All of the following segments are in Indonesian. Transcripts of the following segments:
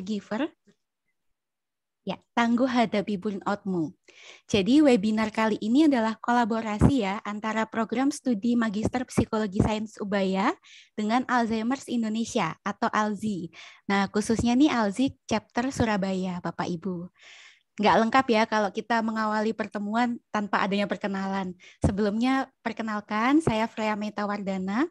giver ya tangguh hadapi burnoutmu. Jadi webinar kali ini adalah kolaborasi ya antara program studi Magister Psikologi Sains Ubaya dengan Alzheimer's Indonesia atau ALZI. Nah khususnya nih ALZI chapter Surabaya Bapak Ibu. Nggak lengkap ya kalau kita mengawali pertemuan tanpa adanya perkenalan. Sebelumnya perkenalkan saya Freya Wardana,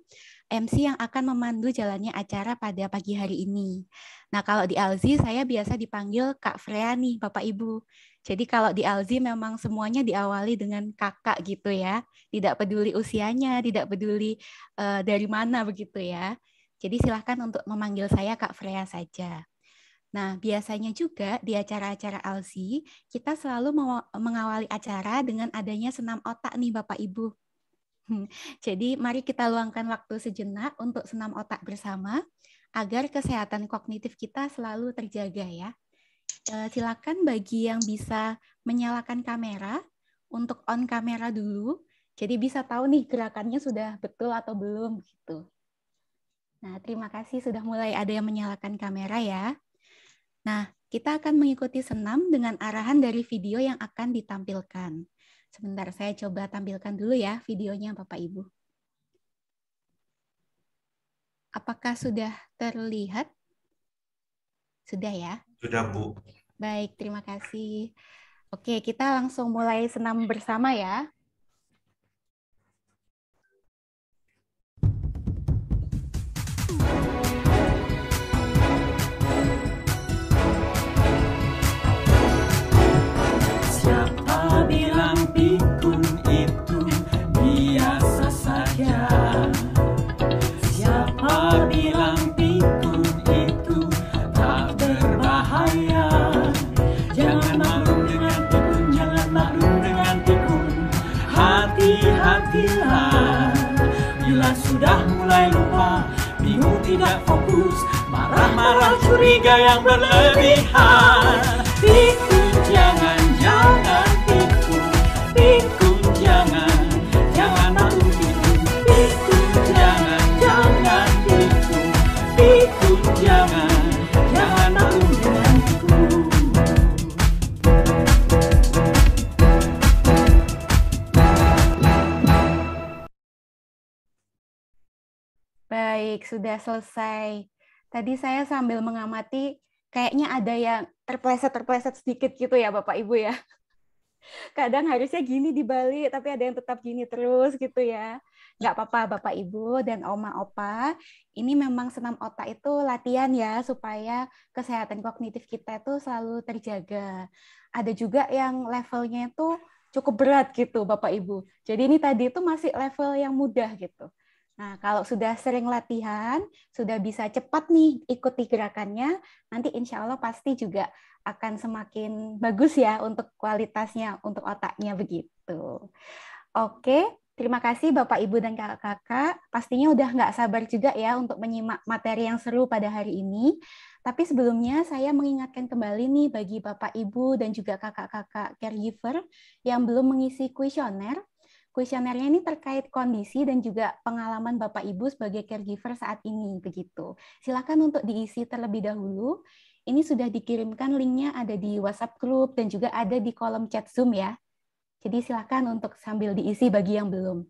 MC yang akan memandu jalannya acara pada pagi hari ini. Nah, kalau di Alzi saya biasa dipanggil Kak Freya nih, Bapak Ibu. Jadi kalau di Alzi memang semuanya diawali dengan kakak gitu ya. Tidak peduli usianya, tidak peduli uh, dari mana begitu ya. Jadi silahkan untuk memanggil saya Kak Freya saja. Nah, biasanya juga di acara-acara Alzi, kita selalu mengawali acara dengan adanya senam otak nih Bapak Ibu. Hmm. Jadi mari kita luangkan waktu sejenak untuk senam otak bersama agar kesehatan kognitif kita selalu terjaga ya. Eh, silakan bagi yang bisa menyalakan kamera untuk on kamera dulu. Jadi bisa tahu nih gerakannya sudah betul atau belum gitu. Nah, terima kasih sudah mulai ada yang menyalakan kamera ya. Nah, kita akan mengikuti senam dengan arahan dari video yang akan ditampilkan. Sebentar, saya coba tampilkan dulu ya videonya Bapak Ibu. Apakah sudah terlihat? Sudah ya? Sudah, Bu. Baik, terima kasih. Oke, kita langsung mulai senam bersama ya. fokus Marah-marah curiga yang berlebihan Itu Baik, sudah selesai. Tadi saya sambil mengamati, kayaknya ada yang terpleset-terpleset sedikit gitu ya Bapak Ibu ya. Kadang harusnya gini di Bali, tapi ada yang tetap gini terus gitu ya. Nggak apa-apa Bapak Ibu dan Oma Opa, ini memang senam otak itu latihan ya, supaya kesehatan kognitif kita itu selalu terjaga. Ada juga yang levelnya itu cukup berat gitu Bapak Ibu. Jadi ini tadi itu masih level yang mudah gitu. Nah, kalau sudah sering latihan, sudah bisa cepat nih ikuti gerakannya, nanti insya Allah pasti juga akan semakin bagus ya untuk kualitasnya, untuk otaknya begitu. Oke, terima kasih Bapak, Ibu, dan kakak-kakak. Pastinya udah nggak sabar juga ya untuk menyimak materi yang seru pada hari ini. Tapi sebelumnya saya mengingatkan kembali nih bagi Bapak, Ibu, dan juga kakak-kakak caregiver yang belum mengisi kuesioner, Kuesionernya ini terkait kondisi dan juga pengalaman Bapak Ibu sebagai caregiver saat ini begitu. Silakan untuk diisi terlebih dahulu. Ini sudah dikirimkan linknya ada di WhatsApp grup dan juga ada di kolom chat Zoom ya. Jadi silakan untuk sambil diisi bagi yang belum.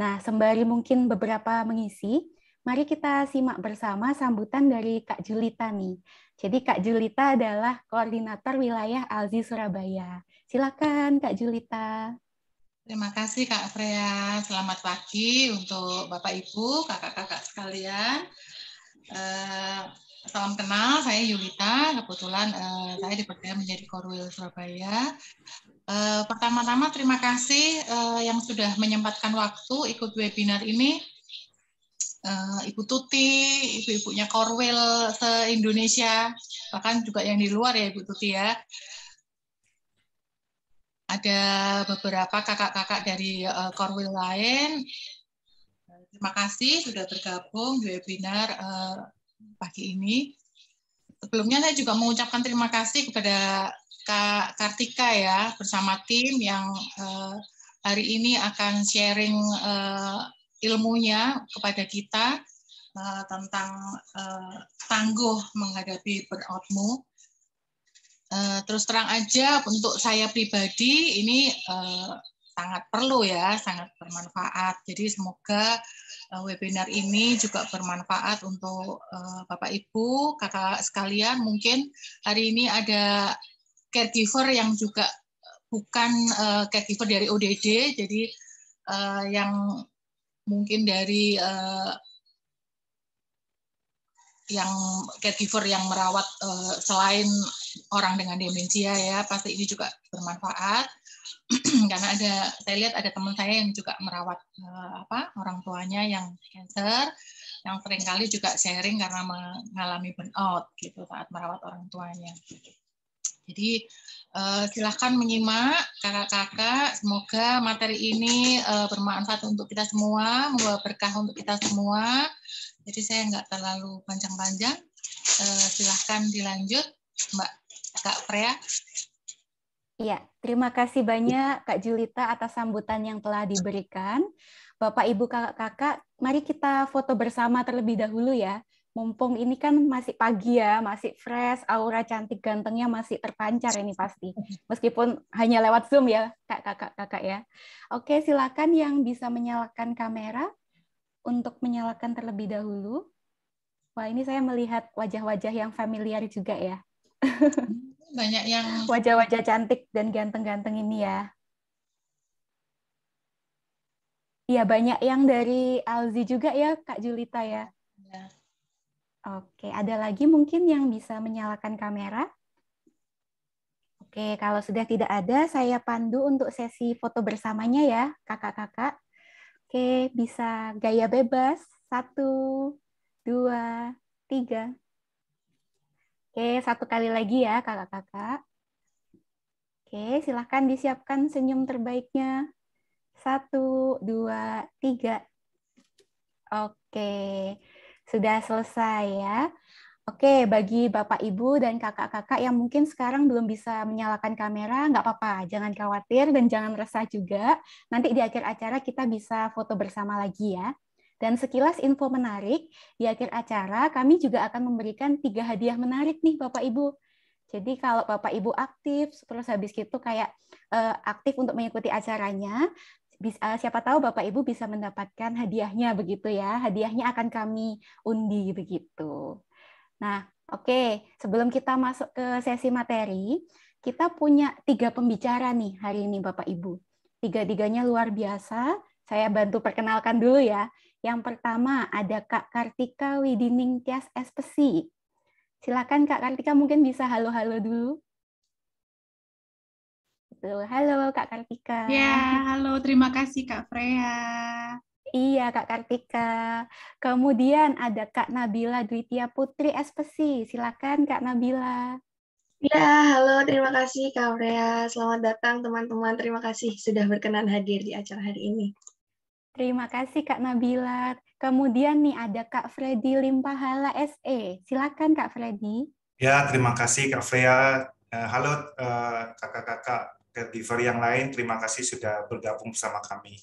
Nah, sembari mungkin beberapa mengisi, mari kita simak bersama sambutan dari Kak Julita nih. Jadi Kak Julita adalah koordinator wilayah Alzi Surabaya. Silakan Kak Julita. Terima kasih Kak Freya. Selamat pagi untuk Bapak Ibu, kakak-kakak sekalian. Uh, salam kenal, saya Yulita. Kebetulan uh, saya dipercaya menjadi Korwil Surabaya. Uh, Pertama-tama terima kasih uh, yang sudah menyempatkan waktu ikut webinar ini. Uh, Ibu Tuti, ibu-ibunya Korwil se-Indonesia, bahkan juga yang di luar ya Ibu Tuti ya ada beberapa kakak-kakak dari uh, Korwil lain. Terima kasih sudah bergabung di webinar uh, pagi ini. Sebelumnya saya juga mengucapkan terima kasih kepada Kak Kartika ya bersama tim yang uh, hari ini akan sharing uh, ilmunya kepada kita uh, tentang uh, tangguh menghadapi burnoutmu. Eh, terus terang aja untuk saya pribadi ini eh, sangat perlu ya, sangat bermanfaat. Jadi semoga eh, webinar ini juga bermanfaat untuk Bapak Ibu, kakak sekalian. Mungkin hari ini ada caregiver yang juga bukan caregiver dari ODD, jadi yang mungkin dari yang caregiver yang merawat selain orang dengan demensia ya pasti ini juga bermanfaat karena ada saya lihat ada teman saya yang juga merawat uh, apa orang tuanya yang cancer yang seringkali juga sharing karena mengalami burnout gitu saat merawat orang tuanya jadi uh, eh, silahkan menyimak kakak-kakak semoga materi ini uh, bermanfaat untuk kita semua membawa berkah untuk kita semua jadi saya nggak terlalu panjang-panjang silahkan dilanjut Mbak Kak Freya. Iya, terima kasih banyak Kak Julita atas sambutan yang telah diberikan. Bapak, Ibu, Kakak-kakak, mari kita foto bersama terlebih dahulu ya. Mumpung ini kan masih pagi ya, masih fresh, aura cantik gantengnya masih terpancar ini pasti. Meskipun hanya lewat Zoom ya, Kak Kakak-kakak ya. Oke, silakan yang bisa menyalakan kamera untuk menyalakan terlebih dahulu. Wah, ini saya melihat wajah-wajah yang familiar juga ya. banyak yang wajah-wajah cantik dan ganteng-ganteng ini ya. Iya banyak yang dari Alzi juga ya Kak Julita ya. ya. Oke, ada lagi mungkin yang bisa menyalakan kamera? Oke, kalau sudah tidak ada, saya pandu untuk sesi foto bersamanya ya, kakak-kakak. Oke, bisa gaya bebas. Satu, dua, tiga. Oke, satu kali lagi ya kakak-kakak. Oke, silahkan disiapkan senyum terbaiknya. Satu, dua, tiga. Oke, sudah selesai ya. Oke, bagi Bapak, Ibu, dan kakak-kakak yang mungkin sekarang belum bisa menyalakan kamera, nggak apa-apa, jangan khawatir dan jangan resah juga. Nanti di akhir acara kita bisa foto bersama lagi ya. Dan sekilas info menarik, di akhir acara kami juga akan memberikan tiga hadiah menarik nih Bapak Ibu. Jadi kalau Bapak Ibu aktif, terus habis itu kayak uh, aktif untuk mengikuti acaranya, bisa, uh, eh, siapa tahu Bapak Ibu bisa mendapatkan hadiahnya begitu ya. Hadiahnya akan kami undi begitu. Nah, oke, okay. sebelum kita masuk ke sesi materi, kita punya tiga pembicara nih hari ini Bapak Ibu. Tiga-tiganya luar biasa. Saya bantu perkenalkan dulu ya. Yang pertama ada Kak Kartika Widining Tias Espesi. Silakan Kak Kartika mungkin bisa halo-halo dulu. Halo Kak Kartika. Ya, halo. Terima kasih Kak Freya. Iya, Kak Kartika. Kemudian ada Kak Nabila Dwitia Putri Espesi. Silakan Kak Nabila. Ya, halo. Terima kasih Kak Freya. Selamat datang teman-teman. Terima kasih sudah berkenan hadir di acara hari ini. Terima kasih Kak Nabila. Kemudian nih ada Kak Freddy Limpahala SE. Silakan Kak Freddy. Ya, terima kasih Kak Freya. Eh, halo eh, kakak-kakak caregiver yang lain, terima kasih sudah bergabung bersama kami.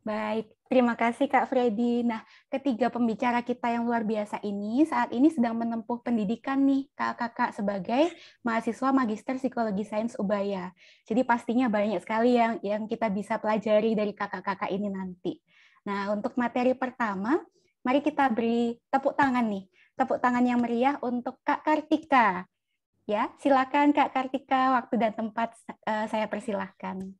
Baik, Terima kasih Kak Freddy. Nah, ketiga pembicara kita yang luar biasa ini saat ini sedang menempuh pendidikan nih kakak-kakak sebagai mahasiswa Magister Psikologi Sains Ubaya. Jadi pastinya banyak sekali yang yang kita bisa pelajari dari kakak-kakak ini nanti. Nah, untuk materi pertama, mari kita beri tepuk tangan nih. Tepuk tangan yang meriah untuk Kak Kartika. Ya, silakan Kak Kartika, waktu dan tempat eh, saya persilahkan.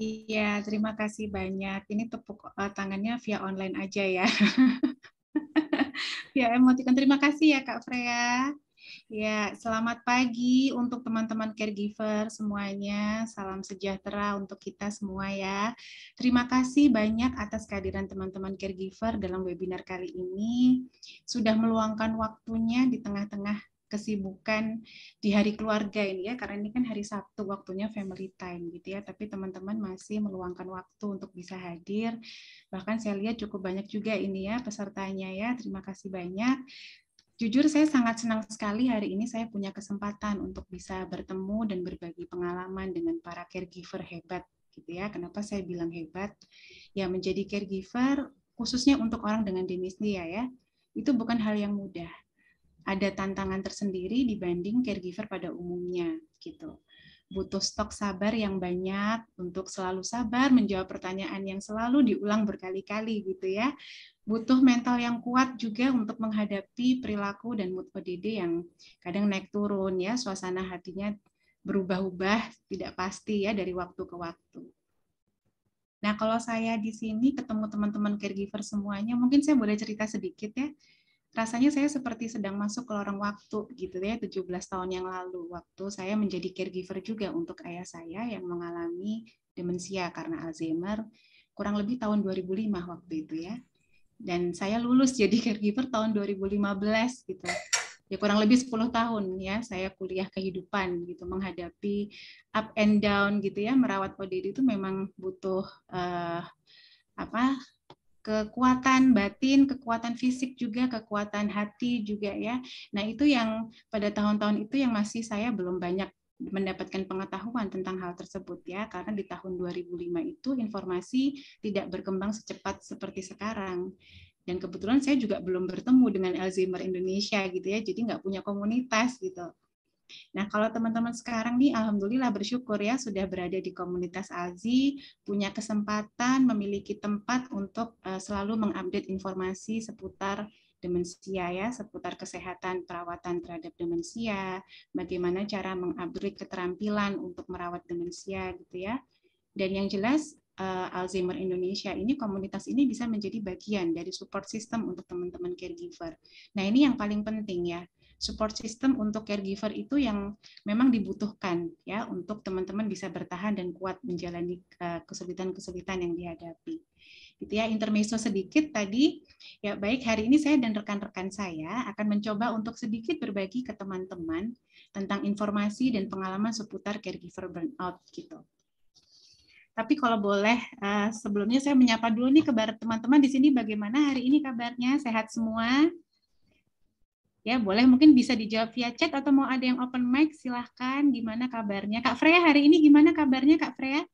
Iya, terima kasih banyak. Ini tepuk uh, tangannya via online aja ya. ya, emoticon. Terima kasih ya Kak Freya. Ya, selamat pagi untuk teman-teman caregiver semuanya. Salam sejahtera untuk kita semua ya. Terima kasih banyak atas kehadiran teman-teman caregiver dalam webinar kali ini. Sudah meluangkan waktunya di tengah-tengah kesibukan di hari keluarga ini ya, karena ini kan hari Sabtu waktunya family time gitu ya, tapi teman-teman masih meluangkan waktu untuk bisa hadir. Bahkan saya lihat cukup banyak juga ini ya pesertanya ya. Terima kasih banyak jujur saya sangat senang sekali hari ini saya punya kesempatan untuk bisa bertemu dan berbagi pengalaman dengan para caregiver hebat gitu ya. Kenapa saya bilang hebat? Ya menjadi caregiver khususnya untuk orang dengan demensia ya. Itu bukan hal yang mudah ada tantangan tersendiri dibanding caregiver pada umumnya gitu. Butuh stok sabar yang banyak untuk selalu sabar menjawab pertanyaan yang selalu diulang berkali-kali gitu ya. Butuh mental yang kuat juga untuk menghadapi perilaku dan mood ODD yang kadang naik turun ya, suasana hatinya berubah-ubah, tidak pasti ya dari waktu ke waktu. Nah, kalau saya di sini ketemu teman-teman caregiver semuanya, mungkin saya boleh cerita sedikit ya rasanya saya seperti sedang masuk ke lorong waktu gitu ya 17 tahun yang lalu waktu saya menjadi caregiver juga untuk ayah saya yang mengalami demensia karena Alzheimer kurang lebih tahun 2005 waktu itu ya dan saya lulus jadi caregiver tahun 2015 gitu ya kurang lebih 10 tahun ya saya kuliah kehidupan gitu menghadapi up and down gitu ya merawat ODD itu memang butuh uh, apa kekuatan batin, kekuatan fisik juga, kekuatan hati juga ya. Nah, itu yang pada tahun-tahun itu yang masih saya belum banyak mendapatkan pengetahuan tentang hal tersebut ya karena di tahun 2005 itu informasi tidak berkembang secepat seperti sekarang dan kebetulan saya juga belum bertemu dengan Alzheimer Indonesia gitu ya jadi nggak punya komunitas gitu Nah, kalau teman-teman sekarang nih alhamdulillah bersyukur ya sudah berada di komunitas Alzi, punya kesempatan memiliki tempat untuk eh, selalu mengupdate informasi seputar demensia ya, seputar kesehatan perawatan terhadap demensia, bagaimana cara mengupgrade keterampilan untuk merawat demensia gitu ya. Dan yang jelas uh, Alzheimer Indonesia ini komunitas ini bisa menjadi bagian dari support system untuk teman-teman caregiver. Nah, ini yang paling penting ya support system untuk caregiver itu yang memang dibutuhkan ya untuk teman-teman bisa bertahan dan kuat menjalani eh, kesulitan-kesulitan yang dihadapi. Gitu ya, intermezzo sedikit tadi ya baik hari ini saya dan rekan-rekan saya akan mencoba untuk sedikit berbagi ke teman-teman tentang informasi dan pengalaman seputar caregiver burnout gitu. Tapi kalau boleh, eh, sebelumnya saya menyapa dulu nih kabar teman-teman di sini bagaimana hari ini kabarnya? Sehat semua? Ya, boleh mungkin bisa dijawab via chat atau mau ada yang open mic silahkan. Gimana kabarnya? Kak Freya hari ini gimana kabarnya Kak Freya?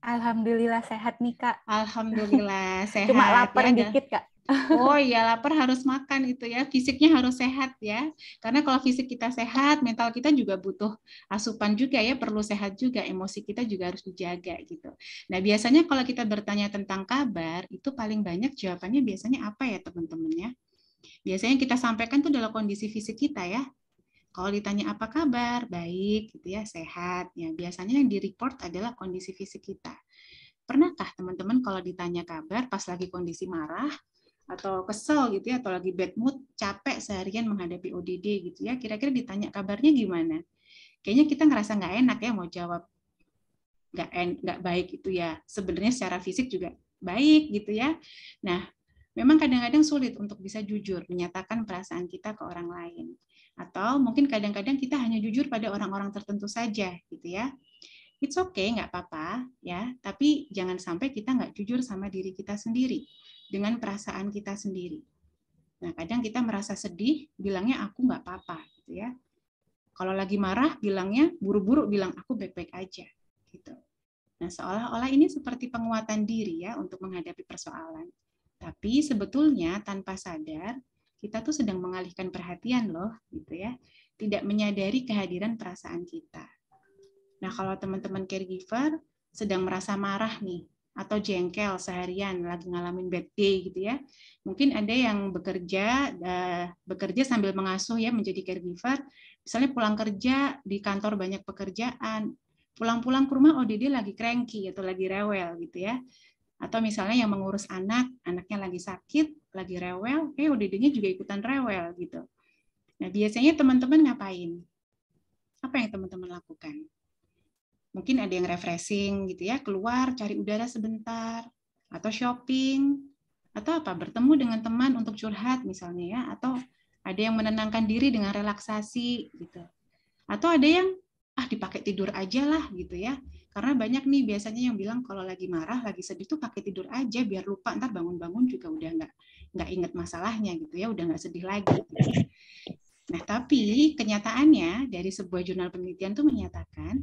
Alhamdulillah sehat nih Kak. Alhamdulillah sehat. Cuma lapar ya, dikit Kak. Oh iya, lapar harus makan itu ya. Fisiknya harus sehat ya. Karena kalau fisik kita sehat, mental kita juga butuh asupan juga ya, perlu sehat juga, emosi kita juga harus dijaga gitu. Nah, biasanya kalau kita bertanya tentang kabar, itu paling banyak jawabannya biasanya apa ya, teman-teman ya? Biasanya kita sampaikan itu dalam kondisi fisik kita ya. Kalau ditanya apa kabar, baik gitu ya, sehat. Ya, biasanya yang di-report adalah kondisi fisik kita. Pernahkah teman-teman kalau ditanya kabar pas lagi kondisi marah atau kesel gitu ya, atau lagi bad mood, capek seharian menghadapi ODD gitu ya, kira-kira ditanya kabarnya gimana? Kayaknya kita ngerasa nggak enak ya mau jawab nggak nggak baik itu ya sebenarnya secara fisik juga baik gitu ya nah memang kadang-kadang sulit untuk bisa jujur menyatakan perasaan kita ke orang lain. Atau mungkin kadang-kadang kita hanya jujur pada orang-orang tertentu saja gitu ya. It's okay, nggak apa-apa ya. Tapi jangan sampai kita nggak jujur sama diri kita sendiri dengan perasaan kita sendiri. Nah, kadang kita merasa sedih, bilangnya aku nggak apa-apa gitu ya. Kalau lagi marah, bilangnya buru-buru bilang aku baik-baik aja gitu. Nah, seolah-olah ini seperti penguatan diri ya untuk menghadapi persoalan. Tapi sebetulnya tanpa sadar kita tuh sedang mengalihkan perhatian loh, gitu ya. Tidak menyadari kehadiran perasaan kita. Nah, kalau teman-teman caregiver sedang merasa marah nih atau jengkel seharian lagi ngalamin bad day gitu ya. Mungkin ada yang bekerja eh, bekerja sambil mengasuh ya menjadi caregiver. Misalnya pulang kerja di kantor banyak pekerjaan, pulang-pulang ke rumah oh dia lagi cranky atau lagi rewel gitu ya. Atau misalnya yang mengurus anak, anaknya lagi sakit, lagi rewel, eh ODD-nya juga ikutan rewel gitu. Nah, biasanya teman-teman ngapain? Apa yang teman-teman lakukan? Mungkin ada yang refreshing gitu ya, keluar cari udara sebentar, atau shopping, atau apa bertemu dengan teman untuk curhat misalnya ya, atau ada yang menenangkan diri dengan relaksasi gitu. Atau ada yang ah dipakai tidur aja lah gitu ya. Karena banyak nih biasanya yang bilang kalau lagi marah, lagi sedih tuh pakai tidur aja biar lupa ntar bangun-bangun juga udah nggak nggak inget masalahnya gitu ya, udah nggak sedih lagi. Gitu. Nah tapi kenyataannya dari sebuah jurnal penelitian tuh menyatakan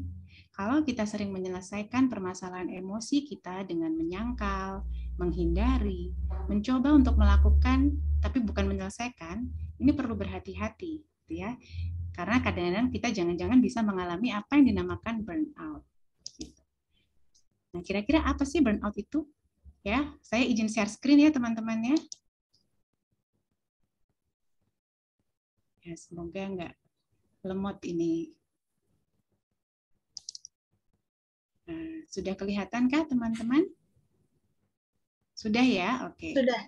kalau kita sering menyelesaikan permasalahan emosi kita dengan menyangkal, menghindari, mencoba untuk melakukan tapi bukan menyelesaikan, ini perlu berhati-hati, gitu ya. Karena kadang-kadang kita jangan-jangan bisa mengalami apa yang dinamakan burnout. Gitu. Nah, kira-kira apa sih burnout itu? Ya, saya izin share screen ya teman-teman ya. Ya, semoga nggak lemot ini. Nah, sudah kah teman-teman? Sudah ya, oke. Okay. Sudah.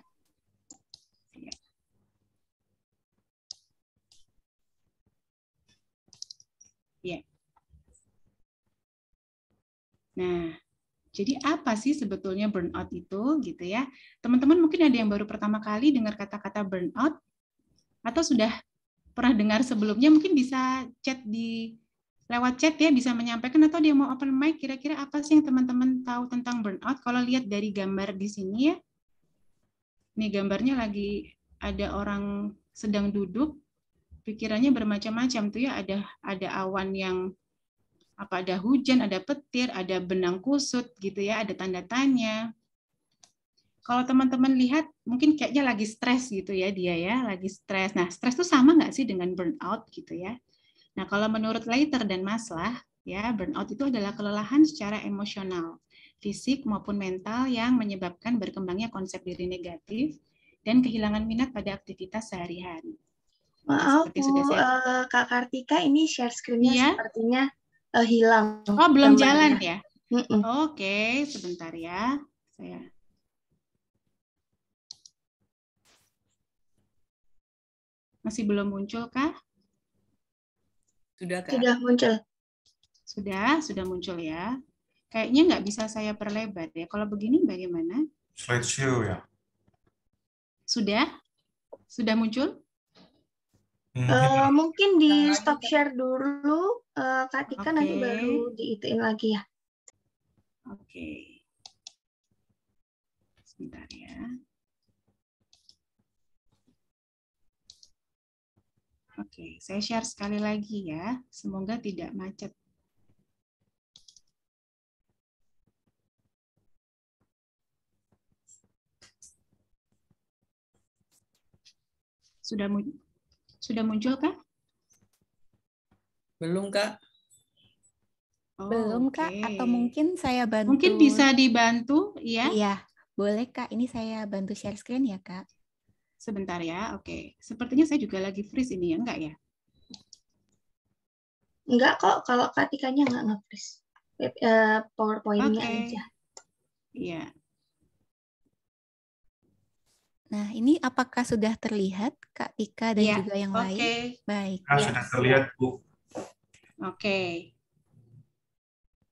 Nah, jadi apa sih sebetulnya burnout itu gitu ya? Teman-teman mungkin ada yang baru pertama kali dengar kata-kata burnout atau sudah pernah dengar sebelumnya mungkin bisa chat di lewat chat ya bisa menyampaikan atau dia mau open mic kira-kira apa sih yang teman-teman tahu tentang burnout kalau lihat dari gambar di sini ya. Nih gambarnya lagi ada orang sedang duduk pikirannya bermacam-macam tuh ya ada ada awan yang apa ada hujan, ada petir, ada benang kusut gitu ya, ada tanda tanya. Kalau teman-teman lihat, mungkin kayaknya lagi stres gitu ya dia ya, lagi stres. Nah, stres itu sama nggak sih dengan burnout gitu ya? Nah, kalau menurut Leiter dan Maslah, ya burnout itu adalah kelelahan secara emosional, fisik maupun mental yang menyebabkan berkembangnya konsep diri negatif dan kehilangan minat pada aktivitas sehari-hari. Nah, Maaf, Bu, uh, Kak Kartika, ini share screen-nya iya? sepertinya uh, hilang. Oh, belum gambarnya. jalan ya? Mm -mm. Oke, okay, sebentar ya. Saya Masih belum muncul kah? Sudah kah? Sudah muncul. Sudah, sudah muncul ya. Kayaknya nggak bisa saya perlebar ya. Kalau begini bagaimana? Slideshow ya. Sudah? Sudah muncul? Uh, mungkin di nah, stop share dulu uh, Kak Tika okay. nanti baru diituin lagi ya. Oke. Okay. Sebentar ya. Oke, okay, saya share sekali lagi ya. Semoga tidak macet. Sudah sudah muncul kah? Belum, Kak. Oh, Belum, Kak. Atau mungkin saya bantu. Mungkin bisa dibantu, ya? Iya. Boleh, Kak. Ini saya bantu share screen ya, Kak. Sebentar ya. Oke. Okay. Sepertinya saya juga lagi freeze ini ya, enggak ya? Enggak kok. Kalau Katikanya enggak nge-freeze. Uh, PowerPoint-nya okay. aja. Iya. Nah, ini apakah sudah terlihat Kak Tika dan ya, juga yang okay. lain? Baik. Nah, ya. Sudah terlihat Bu. Oke.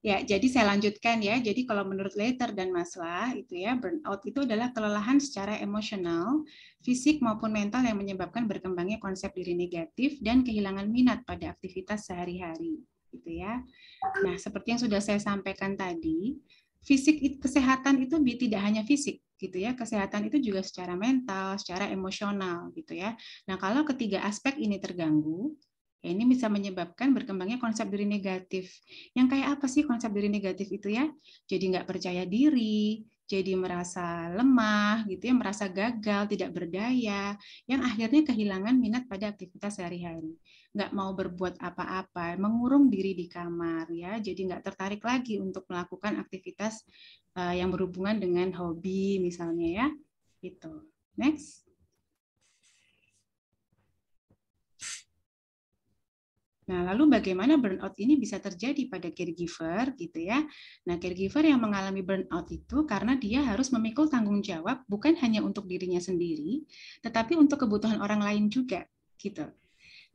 Ya, jadi saya lanjutkan ya. Jadi kalau menurut Leiter dan Maslah itu ya, burnout itu adalah kelelahan secara emosional, fisik maupun mental yang menyebabkan berkembangnya konsep diri negatif dan kehilangan minat pada aktivitas sehari-hari, gitu ya. Nah, seperti yang sudah saya sampaikan tadi, fisik kesehatan itu tidak hanya fisik, gitu ya. Kesehatan itu juga secara mental, secara emosional gitu ya. Nah, kalau ketiga aspek ini terganggu, Ya, ini bisa menyebabkan berkembangnya konsep diri negatif. Yang kayak apa sih konsep diri negatif itu ya? Jadi nggak percaya diri, jadi merasa lemah gitu ya, merasa gagal, tidak berdaya, yang akhirnya kehilangan minat pada aktivitas sehari-hari. Nggak mau berbuat apa-apa, mengurung diri di kamar ya, jadi nggak tertarik lagi untuk melakukan aktivitas uh, yang berhubungan dengan hobi misalnya ya. Itu. Next. Nah, lalu bagaimana burnout ini bisa terjadi pada caregiver gitu ya? Nah, caregiver yang mengalami burnout itu karena dia harus memikul tanggung jawab bukan hanya untuk dirinya sendiri, tetapi untuk kebutuhan orang lain juga gitu.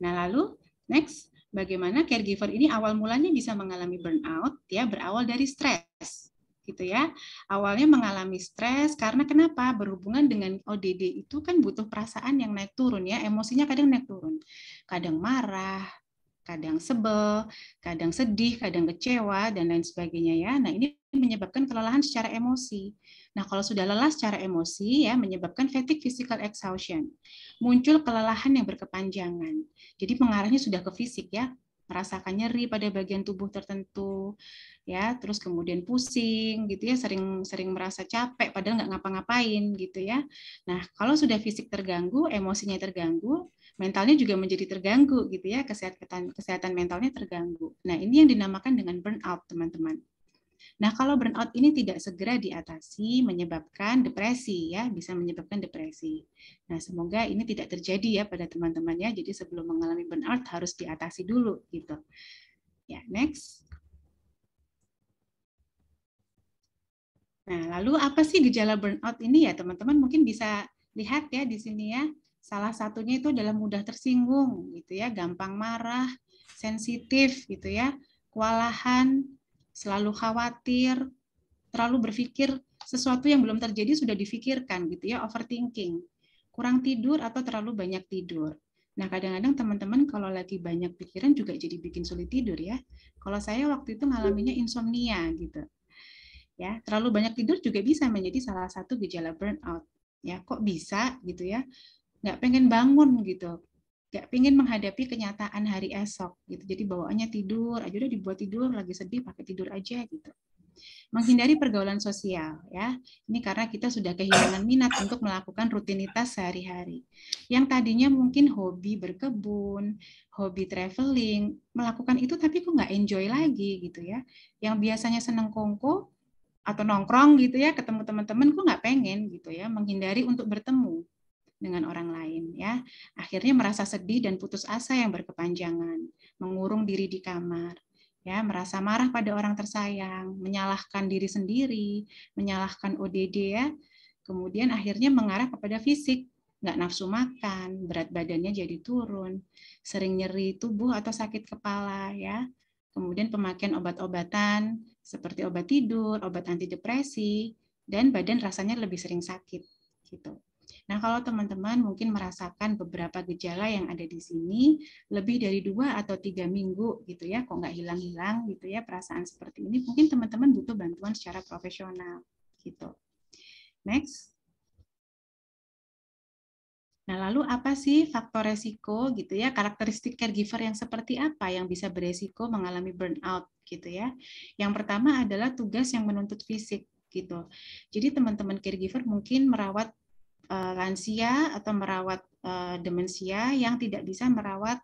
Nah, lalu next, bagaimana caregiver ini awal mulanya bisa mengalami burnout ya berawal dari stres gitu ya. Awalnya mengalami stres karena kenapa? Berhubungan dengan ODD itu kan butuh perasaan yang naik turun ya, emosinya kadang naik turun. Kadang marah, kadang sebel, kadang sedih, kadang kecewa, dan lain sebagainya ya. Nah ini menyebabkan kelelahan secara emosi. Nah kalau sudah lelah secara emosi ya menyebabkan fatigue physical exhaustion. Muncul kelelahan yang berkepanjangan. Jadi mengarahnya sudah ke fisik ya, merasakan nyeri pada bagian tubuh tertentu ya terus kemudian pusing gitu ya sering sering merasa capek padahal nggak ngapa-ngapain gitu ya nah kalau sudah fisik terganggu emosinya terganggu mentalnya juga menjadi terganggu gitu ya kesehatan kesehatan mentalnya terganggu nah ini yang dinamakan dengan burnout teman-teman Nah, kalau burnout ini tidak segera diatasi menyebabkan depresi ya, bisa menyebabkan depresi. Nah, semoga ini tidak terjadi ya pada teman temannya Jadi sebelum mengalami burnout harus diatasi dulu gitu. Ya, next. Nah, lalu apa sih gejala burnout ini ya, teman-teman? Mungkin bisa lihat ya di sini ya. Salah satunya itu adalah mudah tersinggung gitu ya, gampang marah, sensitif gitu ya, kewalahan, selalu khawatir, terlalu berpikir sesuatu yang belum terjadi sudah difikirkan gitu ya, overthinking. Kurang tidur atau terlalu banyak tidur. Nah, kadang-kadang teman-teman kalau lagi banyak pikiran juga jadi bikin sulit tidur ya. Kalau saya waktu itu ngalaminya hmm. insomnia gitu. Ya, terlalu banyak tidur juga bisa menjadi salah satu gejala burnout. Ya, kok bisa gitu ya? Nggak pengen bangun gitu gak pingin menghadapi kenyataan hari esok gitu jadi bawaannya tidur aja udah dibuat tidur lagi sedih pakai tidur aja gitu menghindari pergaulan sosial ya ini karena kita sudah kehilangan minat untuk melakukan rutinitas sehari-hari yang tadinya mungkin hobi berkebun hobi traveling melakukan itu tapi kok nggak enjoy lagi gitu ya yang biasanya seneng kongko atau nongkrong gitu ya ketemu teman-teman kok nggak pengen gitu ya menghindari untuk bertemu dengan orang lain ya. Akhirnya merasa sedih dan putus asa yang berkepanjangan, mengurung diri di kamar, ya merasa marah pada orang tersayang, menyalahkan diri sendiri, menyalahkan ODD ya, kemudian akhirnya mengarah kepada fisik, nggak nafsu makan, berat badannya jadi turun, sering nyeri tubuh atau sakit kepala ya, kemudian pemakaian obat-obatan seperti obat tidur, obat anti depresi, dan badan rasanya lebih sering sakit gitu. Nah, kalau teman-teman mungkin merasakan beberapa gejala yang ada di sini lebih dari dua atau tiga minggu gitu ya, kok nggak hilang-hilang gitu ya perasaan seperti ini, mungkin teman-teman butuh bantuan secara profesional gitu. Next. Nah, lalu apa sih faktor resiko gitu ya? Karakteristik caregiver yang seperti apa yang bisa beresiko mengalami burnout gitu ya? Yang pertama adalah tugas yang menuntut fisik gitu. Jadi teman-teman caregiver mungkin merawat Eh, lansia atau merawat eh, demensia yang tidak bisa merawat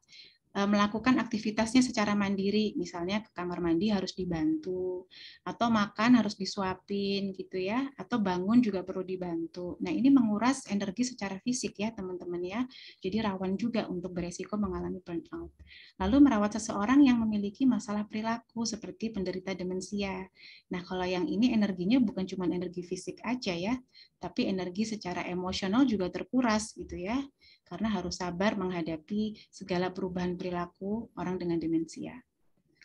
E, melakukan aktivitasnya secara mandiri, misalnya ke kamar mandi harus dibantu, atau makan harus disuapin gitu ya, atau bangun juga perlu dibantu. Nah ini menguras energi secara fisik ya teman-teman ya, jadi rawan juga untuk beresiko mengalami burnout. Lalu merawat seseorang yang memiliki masalah perilaku seperti penderita demensia. Nah kalau yang ini energinya bukan cuma energi fisik aja ya, tapi energi secara emosional juga terkuras gitu ya karena harus sabar menghadapi segala perubahan perilaku orang dengan demensia.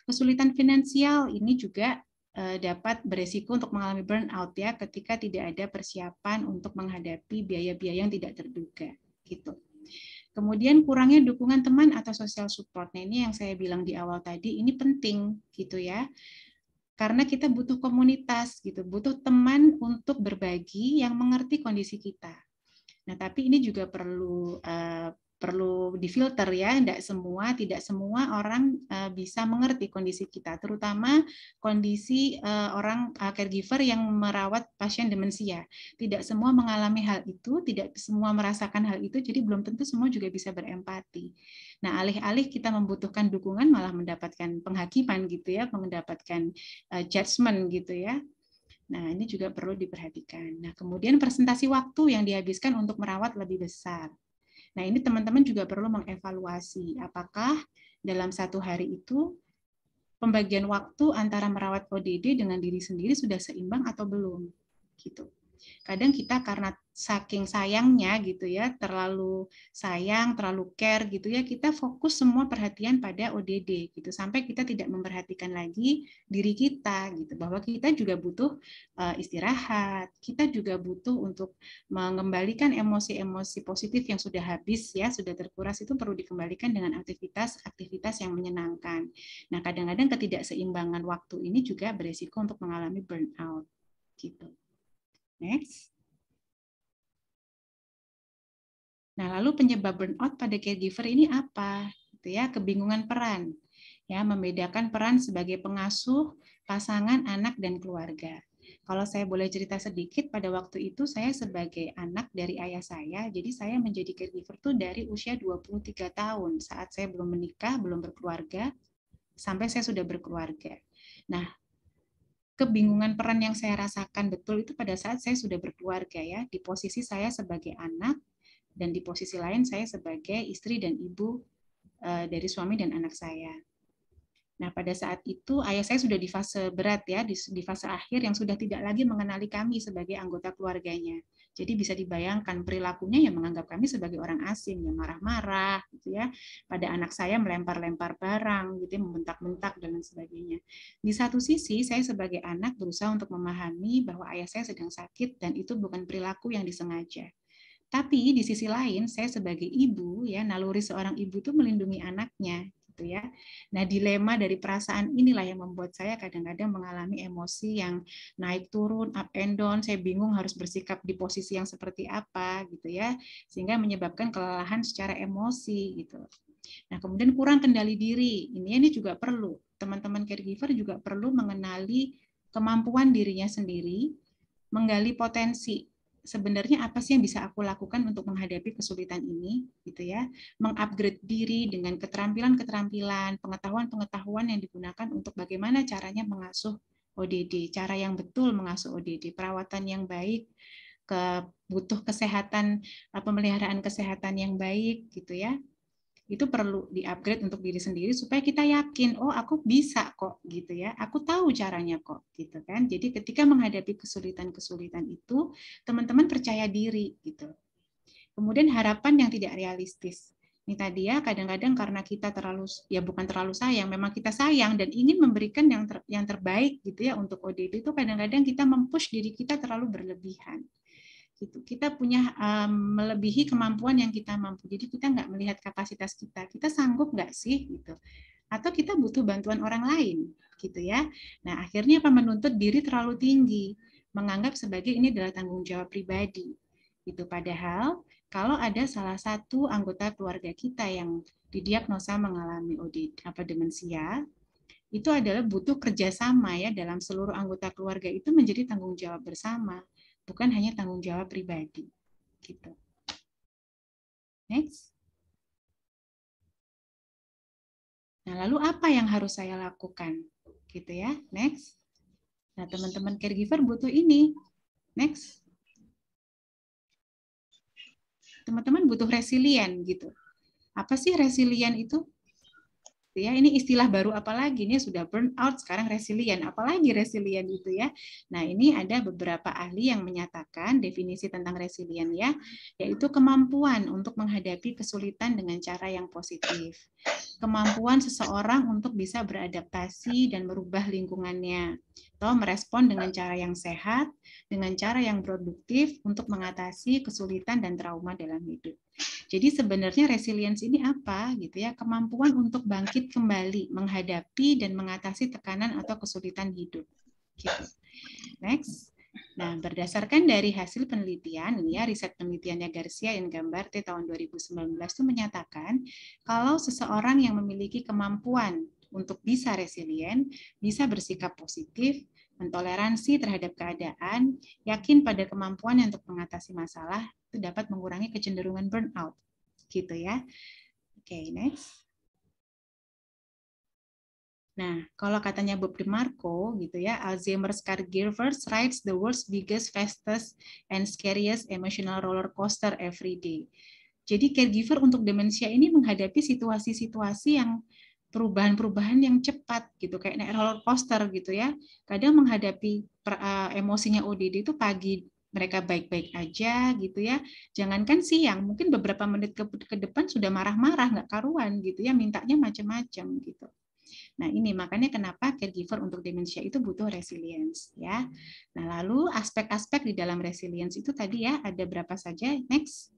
Kesulitan finansial ini juga eh, dapat beresiko untuk mengalami burnout ya ketika tidak ada persiapan untuk menghadapi biaya-biaya yang tidak terduga gitu. Kemudian kurangnya dukungan teman atau social support. Nah, ini yang saya bilang di awal tadi ini penting gitu ya. Karena kita butuh komunitas gitu, butuh teman untuk berbagi yang mengerti kondisi kita Nah, tapi ini juga perlu uh, perlu difilter ya, tidak semua tidak semua orang uh, bisa mengerti kondisi kita, terutama kondisi uh, orang uh, caregiver yang merawat pasien demensia. Tidak semua mengalami hal itu, tidak semua merasakan hal itu, jadi belum tentu semua juga bisa berempati. Nah, alih-alih kita membutuhkan dukungan malah mendapatkan penghakiman gitu ya, mendapatkan uh, judgement gitu ya. Nah, ini juga perlu diperhatikan. Nah, kemudian presentasi waktu yang dihabiskan untuk merawat lebih besar. Nah, ini teman-teman juga perlu mengevaluasi apakah dalam satu hari itu pembagian waktu antara merawat ODD dengan diri sendiri sudah seimbang atau belum. Gitu kadang kita karena saking sayangnya gitu ya, terlalu sayang, terlalu care gitu ya, kita fokus semua perhatian pada ODD gitu sampai kita tidak memperhatikan lagi diri kita gitu bahwa kita juga butuh uh, istirahat, kita juga butuh untuk mengembalikan emosi-emosi positif yang sudah habis ya, sudah terkuras itu perlu dikembalikan dengan aktivitas-aktivitas yang menyenangkan. Nah, kadang-kadang ketidakseimbangan waktu ini juga beresiko untuk mengalami burnout gitu. Next. Nah, lalu penyebab burnout pada caregiver ini apa? Itu ya, kebingungan peran. Ya, membedakan peran sebagai pengasuh, pasangan, anak dan keluarga. Kalau saya boleh cerita sedikit, pada waktu itu saya sebagai anak dari ayah saya, jadi saya menjadi caregiver tuh dari usia 23 tahun, saat saya belum menikah, belum berkeluarga, sampai saya sudah berkeluarga. Nah, kebingungan peran yang saya rasakan betul itu pada saat saya sudah berkeluarga ya, di posisi saya sebagai anak dan di posisi lain saya sebagai istri dan ibu eh, dari suami dan anak saya. Nah, pada saat itu ayah saya sudah di fase berat ya, di, di fase akhir yang sudah tidak lagi mengenali kami sebagai anggota keluarganya. Jadi bisa dibayangkan perilakunya yang menganggap kami sebagai orang asing, yang marah-marah, gitu ya. Pada anak saya melempar-lempar barang, gitu, ya, membentak-bentak dan lain sebagainya. Di satu sisi, saya sebagai anak berusaha untuk memahami bahwa ayah saya sedang sakit dan itu bukan perilaku yang disengaja. Tapi di sisi lain, saya sebagai ibu, ya naluri seorang ibu itu melindungi anaknya gitu ya. Nah, dilema dari perasaan inilah yang membuat saya kadang-kadang mengalami emosi yang naik turun, up and down, saya bingung harus bersikap di posisi yang seperti apa gitu ya, sehingga menyebabkan kelelahan secara emosi gitu. Nah, kemudian kurang kendali diri. Ini ini juga perlu. Teman-teman caregiver juga perlu mengenali kemampuan dirinya sendiri, menggali potensi sebenarnya apa sih yang bisa aku lakukan untuk menghadapi kesulitan ini gitu ya mengupgrade diri dengan keterampilan-keterampilan pengetahuan-pengetahuan yang digunakan untuk bagaimana caranya mengasuh ODD cara yang betul mengasuh ODD perawatan yang baik ke butuh kesehatan eh, pemeliharaan kesehatan yang baik gitu ya itu perlu diupgrade untuk diri sendiri supaya kita yakin, oh aku bisa kok gitu ya, aku tahu caranya kok gitu kan. Jadi ketika menghadapi kesulitan-kesulitan itu, teman-teman percaya diri gitu. Kemudian harapan yang tidak realistis. Ini tadi ya, kadang-kadang karena kita terlalu, ya bukan terlalu sayang, memang kita sayang dan ingin memberikan yang ter, yang terbaik gitu ya untuk ODP itu kadang-kadang kita mempush diri kita terlalu berlebihan gitu kita punya um, melebihi kemampuan yang kita mampu jadi kita nggak melihat kapasitas kita kita sanggup nggak sih gitu atau kita butuh bantuan orang lain gitu ya nah akhirnya apa menuntut diri terlalu tinggi menganggap sebagai ini adalah tanggung jawab pribadi gitu padahal kalau ada salah satu anggota keluarga kita yang didiagnosa mengalami OD apa demensia itu adalah butuh kerjasama ya dalam seluruh anggota keluarga itu menjadi tanggung jawab bersama bukan hanya tanggung jawab pribadi. Gitu. Next. Nah, lalu apa yang harus saya lakukan? Gitu ya. Next. Nah, teman-teman caregiver butuh ini. Next. Teman-teman butuh resilient gitu. Apa sih resilient itu? gitu ya. Ini istilah baru apalagi ini sudah burnout sekarang resilient, apalagi resilient gitu ya. Nah, ini ada beberapa ahli yang menyatakan definisi tentang resilient ya, yaitu kemampuan untuk menghadapi kesulitan dengan cara yang positif. Kemampuan seseorang untuk bisa beradaptasi dan merubah lingkungannya atau merespon dengan nah. cara yang sehat, dengan cara yang produktif untuk mengatasi kesulitan dan trauma dalam hidup. Jadi sebenarnya resilience ini apa gitu ya? Kemampuan untuk bangkit kembali, menghadapi dan mengatasi tekanan atau kesulitan hidup. Gitu. Next. Nah, berdasarkan dari hasil penelitian, ya, riset penelitiannya Garcia dan Gambarte tahun 2019 itu menyatakan kalau seseorang yang memiliki kemampuan untuk bisa resilient, bisa bersikap positif, mentoleransi terhadap keadaan, yakin pada kemampuan untuk mengatasi masalah, itu dapat mengurangi kecenderungan burnout. Gitu ya. Oke, okay, next. Nah, kalau katanya Bob DeMarco gitu ya, Alzheimer's caregivers rides the world's biggest, fastest, and scariest emotional roller coaster every day. Jadi caregiver untuk demensia ini menghadapi situasi-situasi yang perubahan-perubahan yang cepat gitu kayak naik roller coaster gitu ya kadang menghadapi per, uh, emosinya ODD itu pagi mereka baik-baik aja gitu ya jangankan siang mungkin beberapa menit ke, ke depan sudah marah-marah nggak karuan gitu ya mintanya macam-macam gitu Nah, ini makanya kenapa caregiver untuk demensia itu butuh resilience ya. Nah, lalu aspek-aspek di dalam resilience itu tadi ya ada berapa saja? Next.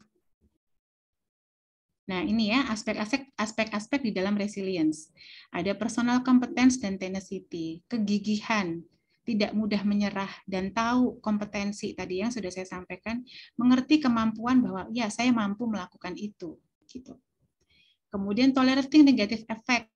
Nah, ini ya aspek-aspek aspek-aspek di dalam resilience. Ada personal competence dan tenacity, kegigihan, tidak mudah menyerah dan tahu kompetensi tadi yang sudah saya sampaikan, mengerti kemampuan bahwa ya saya mampu melakukan itu gitu. Kemudian tolerating negative effect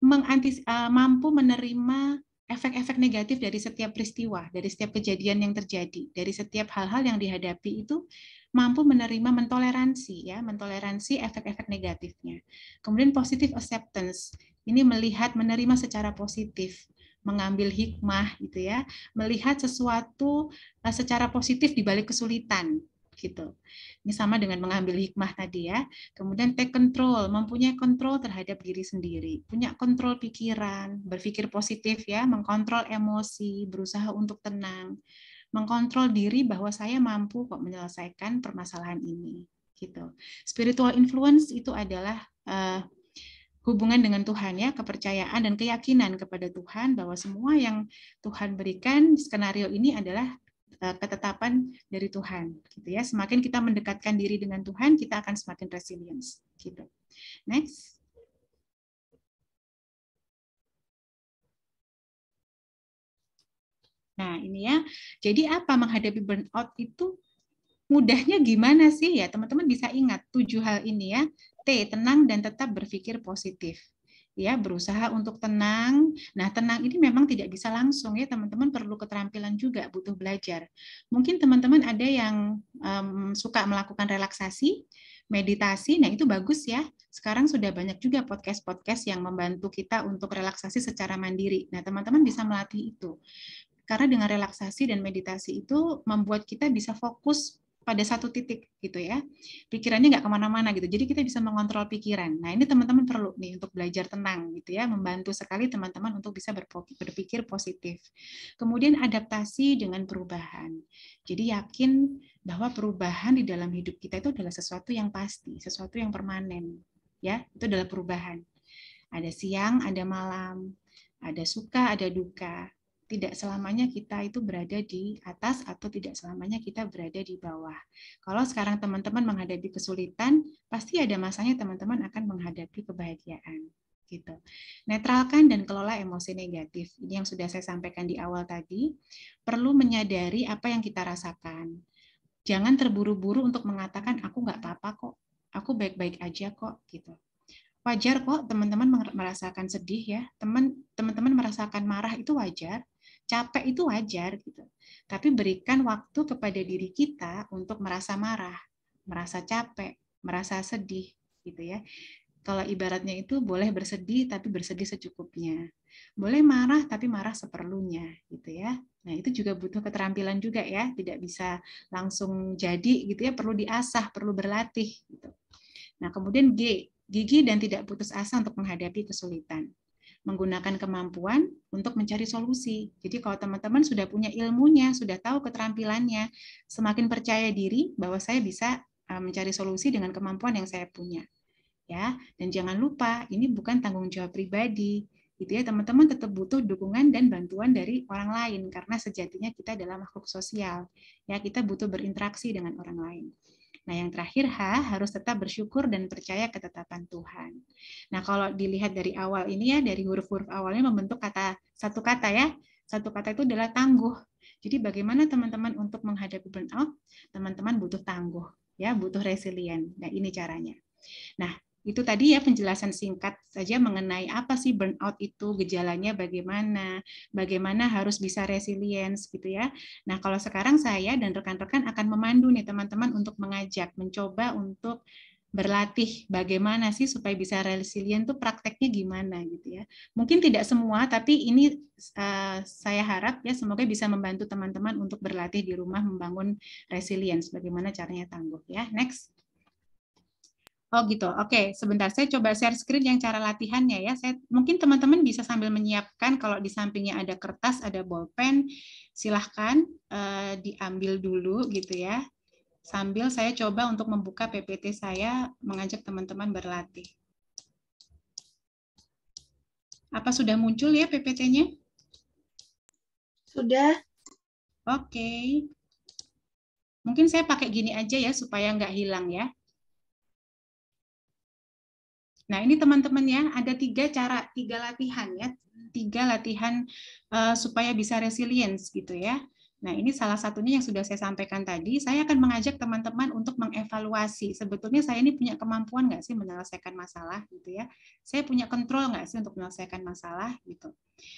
mengantis e, mampu menerima efek-efek negatif dari setiap peristiwa, dari setiap kejadian yang terjadi, dari setiap hal-hal yang dihadapi itu mampu menerima mentoleransi ya, mentoleransi efek-efek negatifnya. Kemudian positive acceptance, ini melihat menerima secara positif, mengambil hikmah gitu ya, melihat sesuatu eh, secara positif di balik kesulitan gitu. Ini sama dengan mengambil hikmah tadi ya. Kemudian take control, mempunyai kontrol terhadap diri sendiri, punya kontrol pikiran, berpikir positif ya, mengkontrol emosi, berusaha untuk tenang mengkontrol diri bahwa saya mampu kok menyelesaikan permasalahan ini gitu. Spiritual influence itu adalah uh, hubungan dengan Tuhan ya, kepercayaan dan keyakinan kepada Tuhan bahwa semua yang Tuhan berikan skenario ini adalah eh, ketetapan dari Tuhan gitu ya. Semakin kita mendekatkan diri dengan Tuhan, kita akan semakin resilience gitu. Next. Nah, ini ya. Jadi apa menghadapi burnout itu mudahnya gimana sih ya? Teman-teman bisa ingat tujuh hal ini ya. T, tenang dan tetap berpikir positif. Ya, berusaha untuk tenang. Nah, tenang ini memang tidak bisa langsung ya, teman-teman perlu keterampilan juga, butuh belajar. Mungkin teman-teman ada yang um, suka melakukan relaksasi, meditasi, nah itu bagus ya. Sekarang sudah banyak juga podcast-podcast yang membantu kita untuk relaksasi secara mandiri. Nah, teman-teman bisa melatih itu. Karena dengan relaksasi dan meditasi itu membuat kita bisa fokus pada satu titik gitu ya. Pikirannya nggak kemana-mana gitu. Jadi kita bisa mengontrol pikiran. Nah ini teman-teman perlu nih untuk belajar tenang gitu ya. Membantu sekali teman-teman untuk bisa berpikir positif. Kemudian adaptasi dengan perubahan. Jadi yakin bahwa perubahan di dalam hidup kita itu adalah sesuatu yang pasti, sesuatu yang permanen. Ya, itu adalah perubahan. Ada siang, ada malam, ada suka, ada duka tidak selamanya kita itu berada di atas atau tidak selamanya kita berada di bawah. Kalau sekarang teman-teman menghadapi kesulitan, pasti ada masanya teman-teman akan menghadapi kebahagiaan gitu. Netralkan dan kelola emosi negatif. Ini yang sudah saya sampaikan di awal tadi. Perlu menyadari apa yang kita rasakan. Jangan terburu-buru untuk mengatakan aku nggak apa-apa kok, aku baik-baik aja kok gitu. Wajar kok teman-teman merasakan sedih ya, teman teman-teman merasakan marah itu wajar. Capek itu wajar gitu. Tapi berikan waktu kepada diri kita untuk merasa marah, merasa capek, merasa sedih gitu ya. Kalau ibaratnya itu boleh bersedih tapi bersedih secukupnya. Boleh marah tapi marah seperlunya gitu ya. Nah, itu juga butuh keterampilan juga ya, tidak bisa langsung jadi gitu ya, perlu diasah, perlu berlatih gitu. Nah, kemudian G, gigi dan tidak putus asa untuk menghadapi kesulitan menggunakan kemampuan untuk mencari solusi. Jadi kalau teman-teman sudah punya ilmunya, sudah tahu keterampilannya, semakin percaya diri bahwa saya bisa eh, mencari solusi dengan kemampuan yang saya punya. Ya, dan jangan lupa ini bukan tanggung jawab pribadi. Gitu ya, teman-teman tetap butuh dukungan dan bantuan dari orang lain karena sejatinya kita adalah makhluk sosial. Ya, kita butuh berinteraksi dengan orang lain. Nah, yang terakhir H harus tetap bersyukur dan percaya ketetapan Tuhan. Nah, kalau dilihat dari awal ini ya dari huruf-huruf awalnya membentuk kata satu kata ya. Satu kata itu adalah tangguh. Jadi bagaimana teman-teman untuk menghadapi burnout? Teman-teman butuh tangguh ya, butuh resilient. Nah, ini caranya. Nah, itu tadi ya penjelasan singkat saja mengenai apa sih burnout itu, gejalanya bagaimana, bagaimana harus bisa resilience gitu ya. Nah, kalau sekarang saya dan rekan-rekan akan memandu nih teman-teman untuk mengajak, mencoba untuk berlatih bagaimana sih supaya bisa resilient tuh prakteknya gimana gitu ya. Mungkin tidak semua tapi ini uh, saya harap ya semoga bisa membantu teman-teman untuk berlatih di rumah membangun resilience bagaimana caranya tangguh ya. Next. Oh gitu. Oke, sebentar saya coba share screen yang cara latihannya ya. Saya mungkin teman-teman bisa sambil menyiapkan kalau di sampingnya ada kertas, ada bolpen, silahkan uh, diambil dulu gitu ya. Sambil saya coba untuk membuka PPT saya mengajak teman-teman berlatih. Apa sudah muncul ya PPT-nya? Sudah. Oke. Mungkin saya pakai gini aja ya supaya nggak hilang ya. Nah ini teman-teman ya ada tiga cara, tiga latihan ya, tiga latihan uh, supaya bisa resilience gitu ya. Nah, ini salah satunya yang sudah saya sampaikan tadi. Saya akan mengajak teman-teman untuk mengevaluasi. Sebetulnya saya ini punya kemampuan nggak sih menyelesaikan masalah gitu ya. Saya punya kontrol nggak sih untuk menyelesaikan masalah gitu.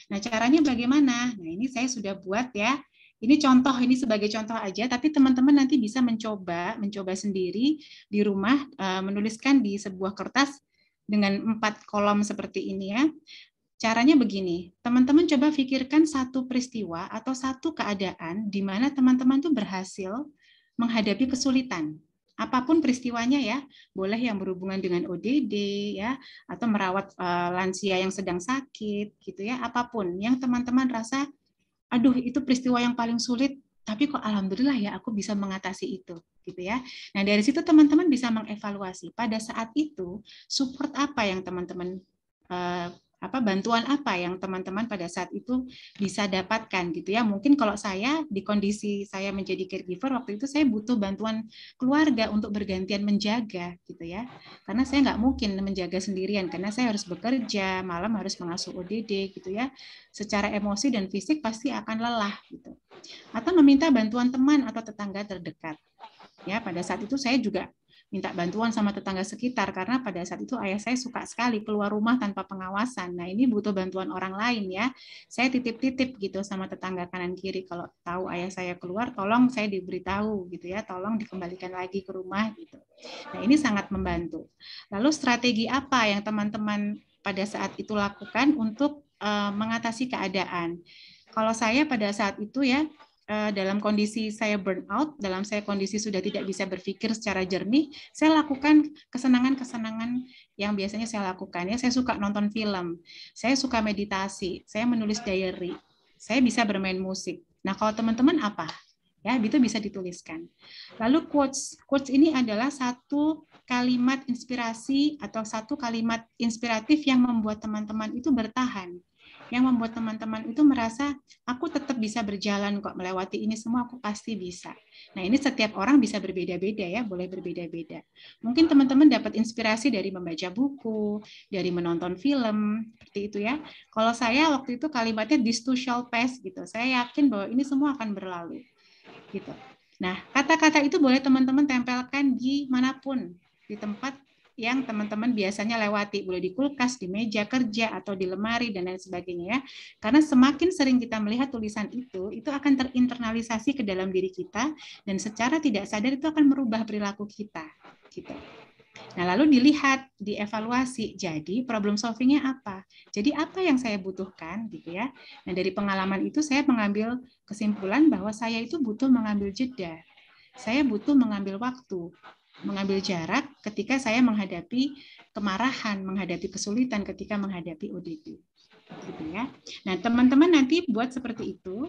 Nah, caranya bagaimana? Nah, ini saya sudah buat ya. Ini contoh, ini sebagai contoh aja, tapi teman-teman nanti bisa mencoba, mencoba sendiri di rumah, eh, menuliskan di sebuah kertas dengan empat kolom seperti ini ya. Caranya begini, teman-teman coba pikirkan satu peristiwa atau satu keadaan di mana teman-teman tuh berhasil menghadapi kesulitan. Apapun peristiwanya ya, boleh yang berhubungan dengan ODD ya, atau merawat uh, lansia yang sedang sakit gitu ya, apapun yang teman-teman rasa, aduh itu peristiwa yang paling sulit tapi kok alhamdulillah ya aku bisa mengatasi itu gitu ya. Nah, dari situ teman-teman bisa mengevaluasi pada saat itu support apa yang teman-teman eh, apa bantuan apa yang teman-teman pada saat itu bisa dapatkan gitu ya. Mungkin kalau saya di kondisi saya menjadi caregiver waktu itu saya butuh bantuan keluarga untuk bergantian menjaga gitu ya. Karena saya nggak mungkin menjaga sendirian karena saya harus bekerja, malam harus mengasuh ODD gitu ya. Secara emosi dan fisik pasti akan lelah gitu. Atau meminta bantuan teman atau tetangga terdekat. Ya, pada saat itu saya juga minta bantuan sama tetangga sekitar karena pada saat itu ayah saya suka sekali keluar rumah tanpa pengawasan. Nah, ini butuh bantuan orang lain ya. Saya titip-titip gitu sama tetangga kanan kiri kalau tahu ayah saya keluar tolong saya diberitahu gitu ya, tolong dikembalikan lagi ke rumah gitu. Nah, ini sangat membantu. Lalu strategi apa yang teman-teman pada saat itu lakukan untuk uh, mengatasi keadaan? Kalau saya pada saat itu ya Eh, dalam kondisi saya burnout, dalam saya kondisi sudah tidak bisa berpikir secara jernih, saya lakukan kesenangan-kesenangan yang biasanya saya lakukan. Ya, saya suka nonton film, saya suka meditasi, saya menulis diary, saya bisa bermain musik. Nah, kalau teman-teman apa? Ya, itu bisa dituliskan. Lalu quotes, quotes ini adalah satu kalimat inspirasi atau satu kalimat inspiratif yang membuat teman-teman itu bertahan yang membuat teman-teman itu merasa aku tetap bisa berjalan kok melewati ini semua aku pasti bisa. Nah, ini setiap orang bisa berbeda-beda ya, boleh berbeda-beda. Mungkin teman-teman dapat inspirasi dari membaca buku, dari menonton film, seperti itu ya. Kalau saya waktu itu kalimatnya this too shall pass gitu. Saya yakin bahwa ini semua akan berlalu. Gitu. Nah, kata-kata itu boleh teman-teman tempelkan di manapun, di tempat yang teman-teman biasanya lewati, boleh di kulkas, di meja kerja, atau di lemari, dan lain sebagainya ya. Karena semakin sering kita melihat tulisan itu, itu akan terinternalisasi ke dalam diri kita, dan secara tidak sadar itu akan merubah perilaku kita. Gitu. Nah, lalu dilihat, dievaluasi. Jadi, problem solvingnya apa? Jadi, apa yang saya butuhkan, gitu ya? Nah, dari pengalaman itu saya mengambil kesimpulan bahwa saya itu butuh mengambil jeda. Saya butuh mengambil waktu mengambil jarak ketika saya menghadapi kemarahan, menghadapi kesulitan ketika menghadapi ODD. Gitu ya. Nah, teman-teman nanti buat seperti itu.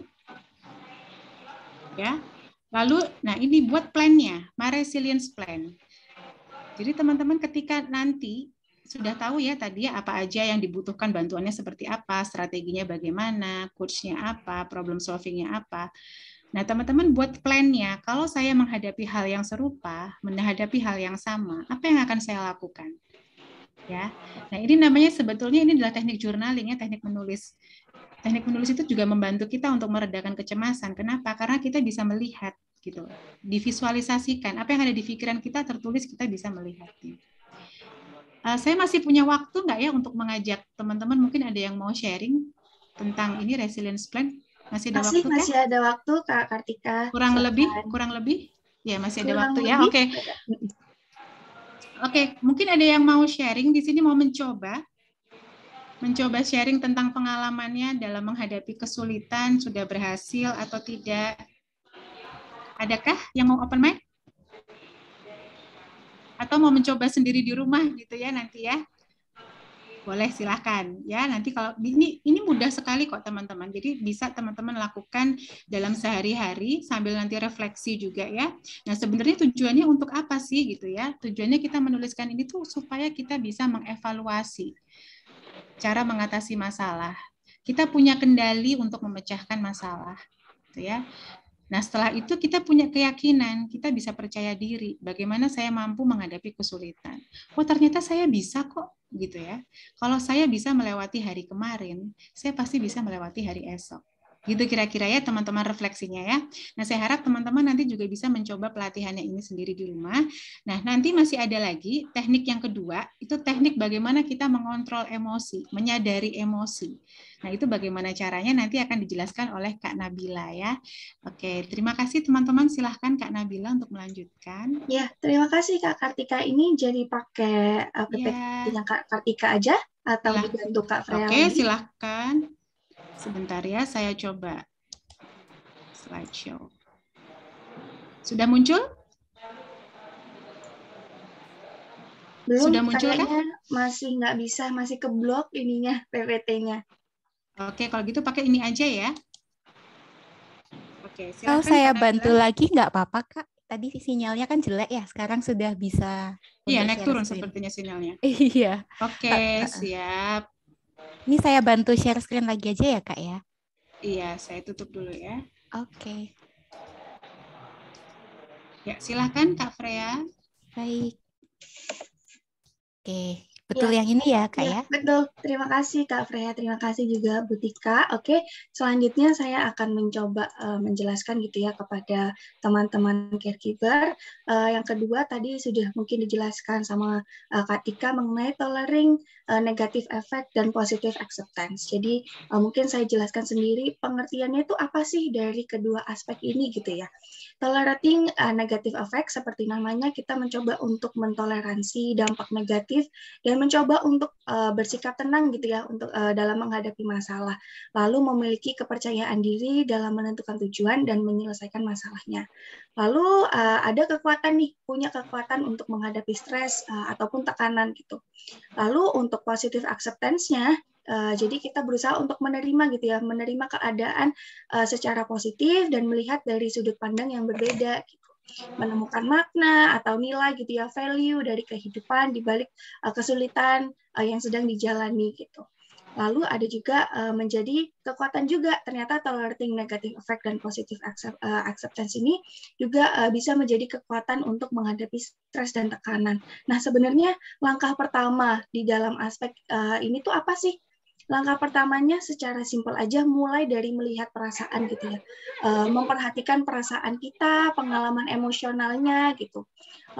Ya. Lalu nah ini buat plannya, My Resilience Plan. Jadi teman-teman ketika nanti sudah tahu ya tadi ya, apa aja yang dibutuhkan bantuannya seperti apa, strateginya bagaimana, coachnya apa, problem solvingnya apa. Nah, teman-teman buat plannya, kalau saya menghadapi hal yang serupa, menghadapi hal yang sama, apa yang akan saya lakukan? Ya. Nah, ini namanya sebetulnya ini adalah teknik journaling ya, teknik menulis. Teknik menulis itu juga membantu kita untuk meredakan kecemasan. Kenapa? Karena kita bisa melihat gitu. Divisualisasikan apa yang ada di pikiran kita tertulis kita bisa melihatnya. Uh, saya masih punya waktu nggak ya untuk mengajak teman-teman mungkin ada yang mau sharing tentang ini resilience plan masih ada masih, waktu Masih kan? ada waktu Kak Kartika. Kurang lebih, kurang lebih. Ya, masih ada waktu ya. lebih. ya. Oke. Okay. Oke, okay. mungkin ada yang mau sharing di sini mau mencoba mencoba sharing tentang pengalamannya dalam menghadapi kesulitan, sudah berhasil atau tidak. Adakah yang mau open mic? Atau mau mencoba sendiri di rumah gitu ya nanti ya? boleh silahkan ya nanti kalau ini ini mudah sekali kok teman-teman jadi bisa teman-teman lakukan dalam sehari-hari sambil nanti refleksi juga ya nah sebenarnya tujuannya untuk apa sih gitu ya tujuannya kita menuliskan ini tuh supaya kita bisa mengevaluasi cara mengatasi masalah kita punya kendali untuk memecahkan masalah gitu ya Nah, setelah itu kita punya keyakinan, kita bisa percaya diri bagaimana saya mampu menghadapi kesulitan. Oh, ternyata saya bisa kok gitu ya. Kalau saya bisa melewati hari kemarin, saya pasti bisa melewati hari esok. Gitu kira-kira ya teman-teman refleksinya ya. Nah, saya harap teman-teman nanti juga bisa mencoba pelatihannya ini sendiri di rumah. Nah, nanti masih ada lagi teknik yang kedua, itu teknik bagaimana kita mengontrol emosi, menyadari emosi. Nah, itu bagaimana caranya nanti akan dijelaskan oleh Kak Nabila ya. Oke, terima kasih teman-teman. Silahkan Kak Nabila untuk melanjutkan. Ya, terima kasih Kak Kartika. Ini jadi pakai uh, ya. yang Kak Kartika aja atau dibantu Kak Freya? Oke, silahkan. Sebentar ya, saya coba slideshow. Sudah muncul? Belum, Sudah muncul kan? masih nggak bisa, masih ke blok ininya, PPT-nya. Oke, kalau gitu pakai ini aja ya. Oke, silakan. Kalau saya bantu kita... lagi nggak apa-apa, Kak. Tadi sinyalnya kan jelek ya, sekarang sudah bisa. Iya, naik turun sepertinya sinyalnya. Iya. Oke, ah, ah, ah. siap. Ini saya bantu share screen lagi aja ya, Kak ya. Iya, saya tutup dulu ya. Oke. Okay. Ya, silahkan Kak Freya. Baik. Oke. Okay. Betul ya. yang ini ya, Kak iya, ya, Betul. Terima kasih Kak Freya, terima kasih juga Butika. Oke, selanjutnya saya akan mencoba uh, menjelaskan gitu ya kepada teman-teman caregiver. Uh, yang kedua tadi sudah mungkin dijelaskan sama uh, Kak Tika mengenai tolering uh, negative effect dan positive acceptance. Jadi uh, mungkin saya jelaskan sendiri pengertiannya itu apa sih dari kedua aspek ini gitu ya. Tolerating uh, negative effect seperti namanya kita mencoba untuk mentoleransi dampak negatif dan mencoba untuk uh, bersikap tenang gitu ya untuk uh, dalam menghadapi masalah, lalu memiliki kepercayaan diri dalam menentukan tujuan dan menyelesaikan masalahnya. Lalu uh, ada kekuatan nih, punya kekuatan untuk menghadapi stres uh, ataupun tekanan gitu. Lalu untuk positive acceptance-nya Uh, jadi kita berusaha untuk menerima gitu ya, menerima keadaan uh, secara positif dan melihat dari sudut pandang yang berbeda. Gitu menemukan makna atau nilai gitu ya value dari kehidupan di balik eh, kesulitan eh, yang sedang dijalani gitu. Lalu ada juga eh, menjadi kekuatan juga ternyata tolerating negative effect dan positive accept, acceptance ini juga bisa menjadi kekuatan untuk menghadapi stres dan tekanan. Nah sebenarnya langkah pertama di dalam aspek ini tuh apa sih Langkah pertamanya secara simpel aja mulai dari melihat perasaan gitu ya. Eh, memperhatikan perasaan kita, pengalaman emosionalnya gitu.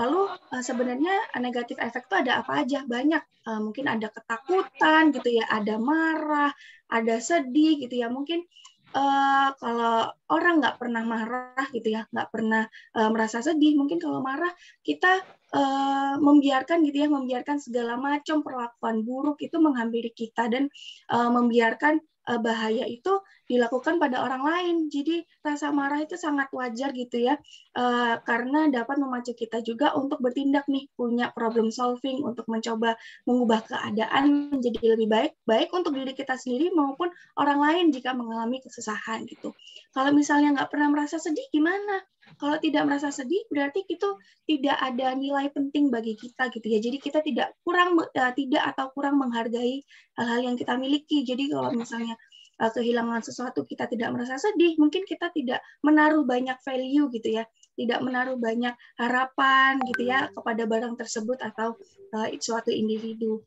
Lalu eh, sebenarnya negatif efek itu ada apa aja? Banyak. Eh, mungkin ada ketakutan gitu ya, ada marah, ada sedih gitu ya. Mungkin uh, kalau orang nggak pernah marah gitu ya, nggak pernah uh, merasa sedih, mungkin kalau marah kita uh, membiarkan gitu ya, membiarkan segala macam perlakuan buruk itu menghampiri kita dan uh, membiarkan Eh, bahaya itu dilakukan pada orang lain. Jadi rasa marah itu sangat wajar gitu ya, eh, karena dapat memacu kita juga untuk bertindak nih, punya problem solving untuk mencoba mengubah keadaan menjadi lebih baik, baik untuk diri kita sendiri maupun orang lain jika mengalami kesusahan gitu. Kalau misalnya nggak pernah merasa sedih gimana? Kalau tidak merasa sedih berarti itu tidak ada nilai penting bagi kita gitu ya. Jadi kita tidak kurang eh, tidak atau kurang menghargai hal-hal yang kita miliki. Jadi kalau misalnya eh, kehilangan sesuatu kita tidak merasa sedih, mungkin kita tidak menaruh banyak value gitu ya tidak menaruh banyak harapan gitu ya kepada barang tersebut atau eh, suatu individu.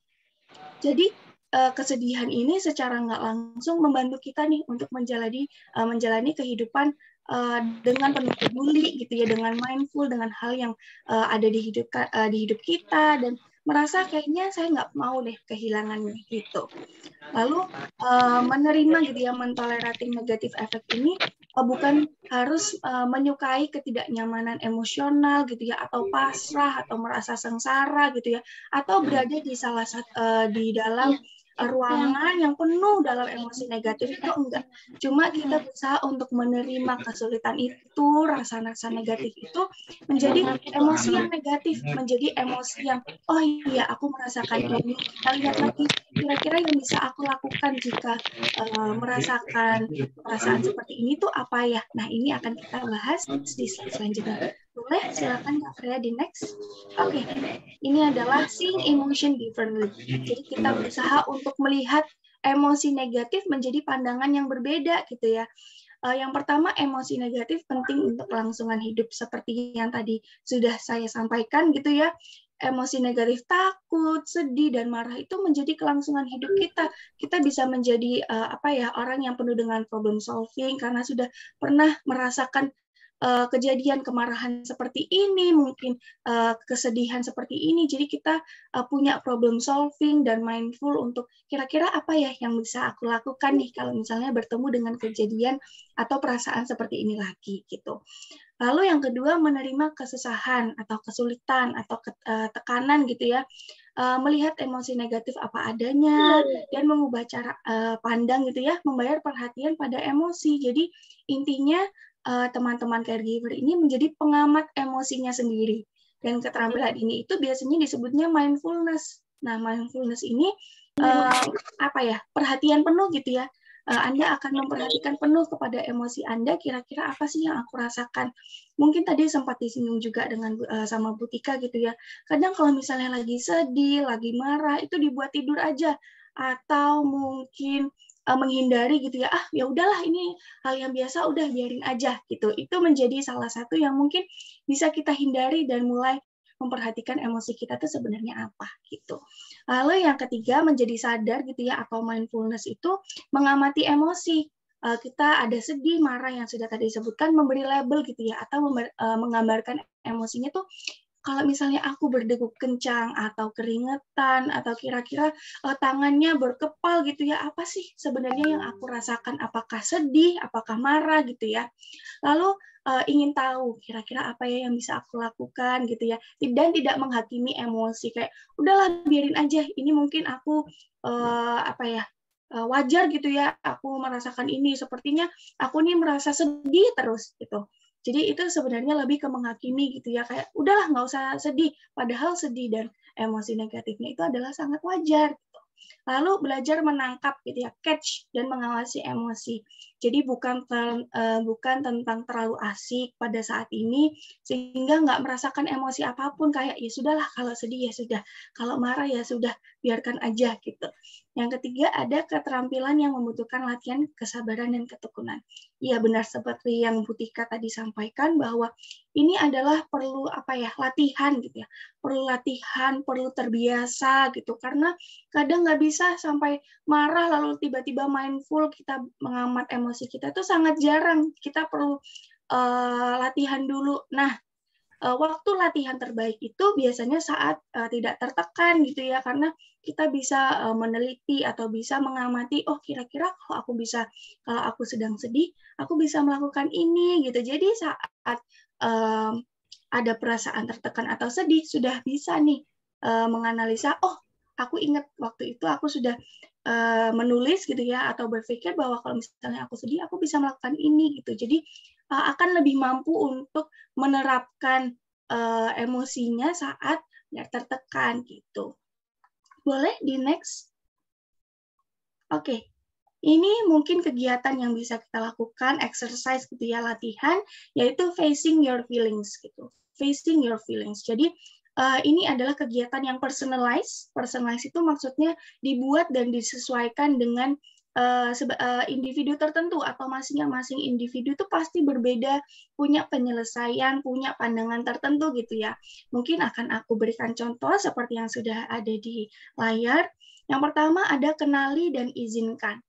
Jadi kesedihan ini secara nggak langsung membantu kita nih untuk menjalani menjalani kehidupan uh, dengan penuh peduli gitu ya dengan mindful dengan hal yang uh, ada di hidup uh, di hidup kita dan merasa kayaknya saya nggak mau deh kehilangan gitu lalu uh, menerima gitu ya mentolerating negatif efek ini uh, bukan harus uh, menyukai ketidaknyamanan emosional gitu ya atau pasrah atau merasa sengsara gitu ya atau berada di salah satu uh, di dalam Iya. ruangan yang penuh dalam emosi negatif itu enggak. Cuma kita berusaha untuk menerima kesulitan itu, rasa-rasa negatif itu menjadi emosi yang negatif, menjadi emosi yang oh iya aku merasakan ini. Kita lihat lagi kira-kira yang bisa aku lakukan jika uh, merasakan perasaan seperti ini tuh apa ya. Nah, ini akan kita bahas di slide selanjutnya. Boleh, silakan Kak Freya di next. Oke, okay. ini adalah seeing emotion differently. Jadi kita berusaha untuk melihat emosi negatif menjadi pandangan yang berbeda gitu ya. Eh, yang pertama, emosi negatif penting untuk kelangsungan hidup seperti yang tadi sudah saya sampaikan gitu ya emosi negatif takut, sedih dan marah itu menjadi kelangsungan hidup kita. Kita bisa menjadi uh, apa ya orang yang penuh dengan problem solving karena sudah pernah merasakan Eh, kejadian kemarahan seperti ini, mungkin eh, kesedihan seperti ini. Jadi kita eh, punya problem solving dan mindful untuk kira-kira apa ya yang bisa aku lakukan nih kalau misalnya bertemu dengan kejadian atau perasaan seperti ini lagi gitu. Lalu yang kedua menerima kesusahan atau kesulitan atau tekanan gitu ya, melihat emosi negatif apa adanya dan mengubah cara pandang gitu ya, membayar perhatian pada emosi. Jadi intinya Eh, teman-teman uh, caregiver ini menjadi pengamat emosinya sendiri. Dan keterampilan ini itu biasanya disebutnya mindfulness. Nah, mindfulness ini uh, apa ya? Perhatian penuh gitu ya. Eh, anda akan memperhatikan penuh kepada emosi Anda, kira-kira apa sih yang aku rasakan. Mungkin tadi sempat disinggung juga dengan uh, sama Butika gitu ya. Kadang kalau misalnya lagi sedih, lagi marah, itu dibuat tidur aja. Atau mungkin uh, menghindari gitu ya ah ya udahlah ini hal yang biasa udah biarin aja gitu itu menjadi salah satu yang mungkin bisa kita hindari dan mulai memperhatikan emosi kita itu sebenarnya apa gitu. Lalu yang ketiga menjadi sadar gitu ya atau mindfulness itu mengamati emosi eh, kita ada sedih, marah yang sudah tadi disebutkan, memberi label gitu ya, atau uh, menggambarkan emosinya tuh kalau misalnya aku berdegup kencang atau keringetan atau kira-kira uh, tangannya berkepal gitu ya apa sih sebenarnya yang aku rasakan apakah sedih apakah marah gitu ya lalu uh, ingin tahu kira-kira apa ya yang bisa aku lakukan gitu ya dan tidak menghakimi emosi kayak udahlah biarin aja ini mungkin aku uh, apa ya wajar gitu ya aku merasakan ini sepertinya aku nih merasa sedih terus gitu jadi itu sebenarnya lebih ke menghakimi gitu ya kayak udahlah nggak usah sedih. Padahal sedih dan emosi negatifnya itu adalah sangat wajar. Gitu. Lalu belajar menangkap gitu ya catch dan mengawasi emosi. Jadi bukan ter, uh, bukan tentang terlalu asik pada saat ini sehingga nggak merasakan emosi apapun kayak ya sudahlah kalau sedih ya sudah, kalau marah ya sudah, biarkan aja gitu. Yang ketiga ada keterampilan yang membutuhkan latihan kesabaran dan ketekunan. Iya benar seperti yang Butika tadi sampaikan bahwa ini adalah perlu apa ya latihan gitu ya, perlu latihan, perlu terbiasa gitu karena kadang nggak bisa sampai marah lalu tiba-tiba mindful kita mengamat emosi kita itu sangat jarang. Kita perlu uh, latihan dulu. Nah eh, waktu latihan terbaik itu biasanya saat uh, tidak tertekan gitu ya karena kita bisa eh, meneliti atau bisa mengamati oh kira-kira kalau aku bisa kalau aku sedang sedih aku bisa melakukan ini gitu jadi saat um, ada perasaan tertekan atau sedih sudah bisa nih uh, menganalisa oh aku ingat waktu itu aku sudah uh, menulis gitu ya atau berpikir bahwa kalau misalnya aku sedih aku bisa melakukan ini gitu jadi uh, akan lebih mampu untuk menerapkan uh, emosinya saat tertekan gitu boleh di next? Oke, okay. ini mungkin kegiatan yang bisa kita lakukan, exercise gitu ya, latihan, yaitu facing your feelings gitu. Facing your feelings. Jadi uh, ini adalah kegiatan yang personalized. Personalized itu maksudnya dibuat dan disesuaikan dengan Eh, eh, individu tertentu atau masing-masing individu itu pasti berbeda punya penyelesaian, punya pandangan tertentu gitu ya. Mungkin akan aku berikan contoh seperti yang sudah ada di layar. Yang pertama ada kenali dan izinkan.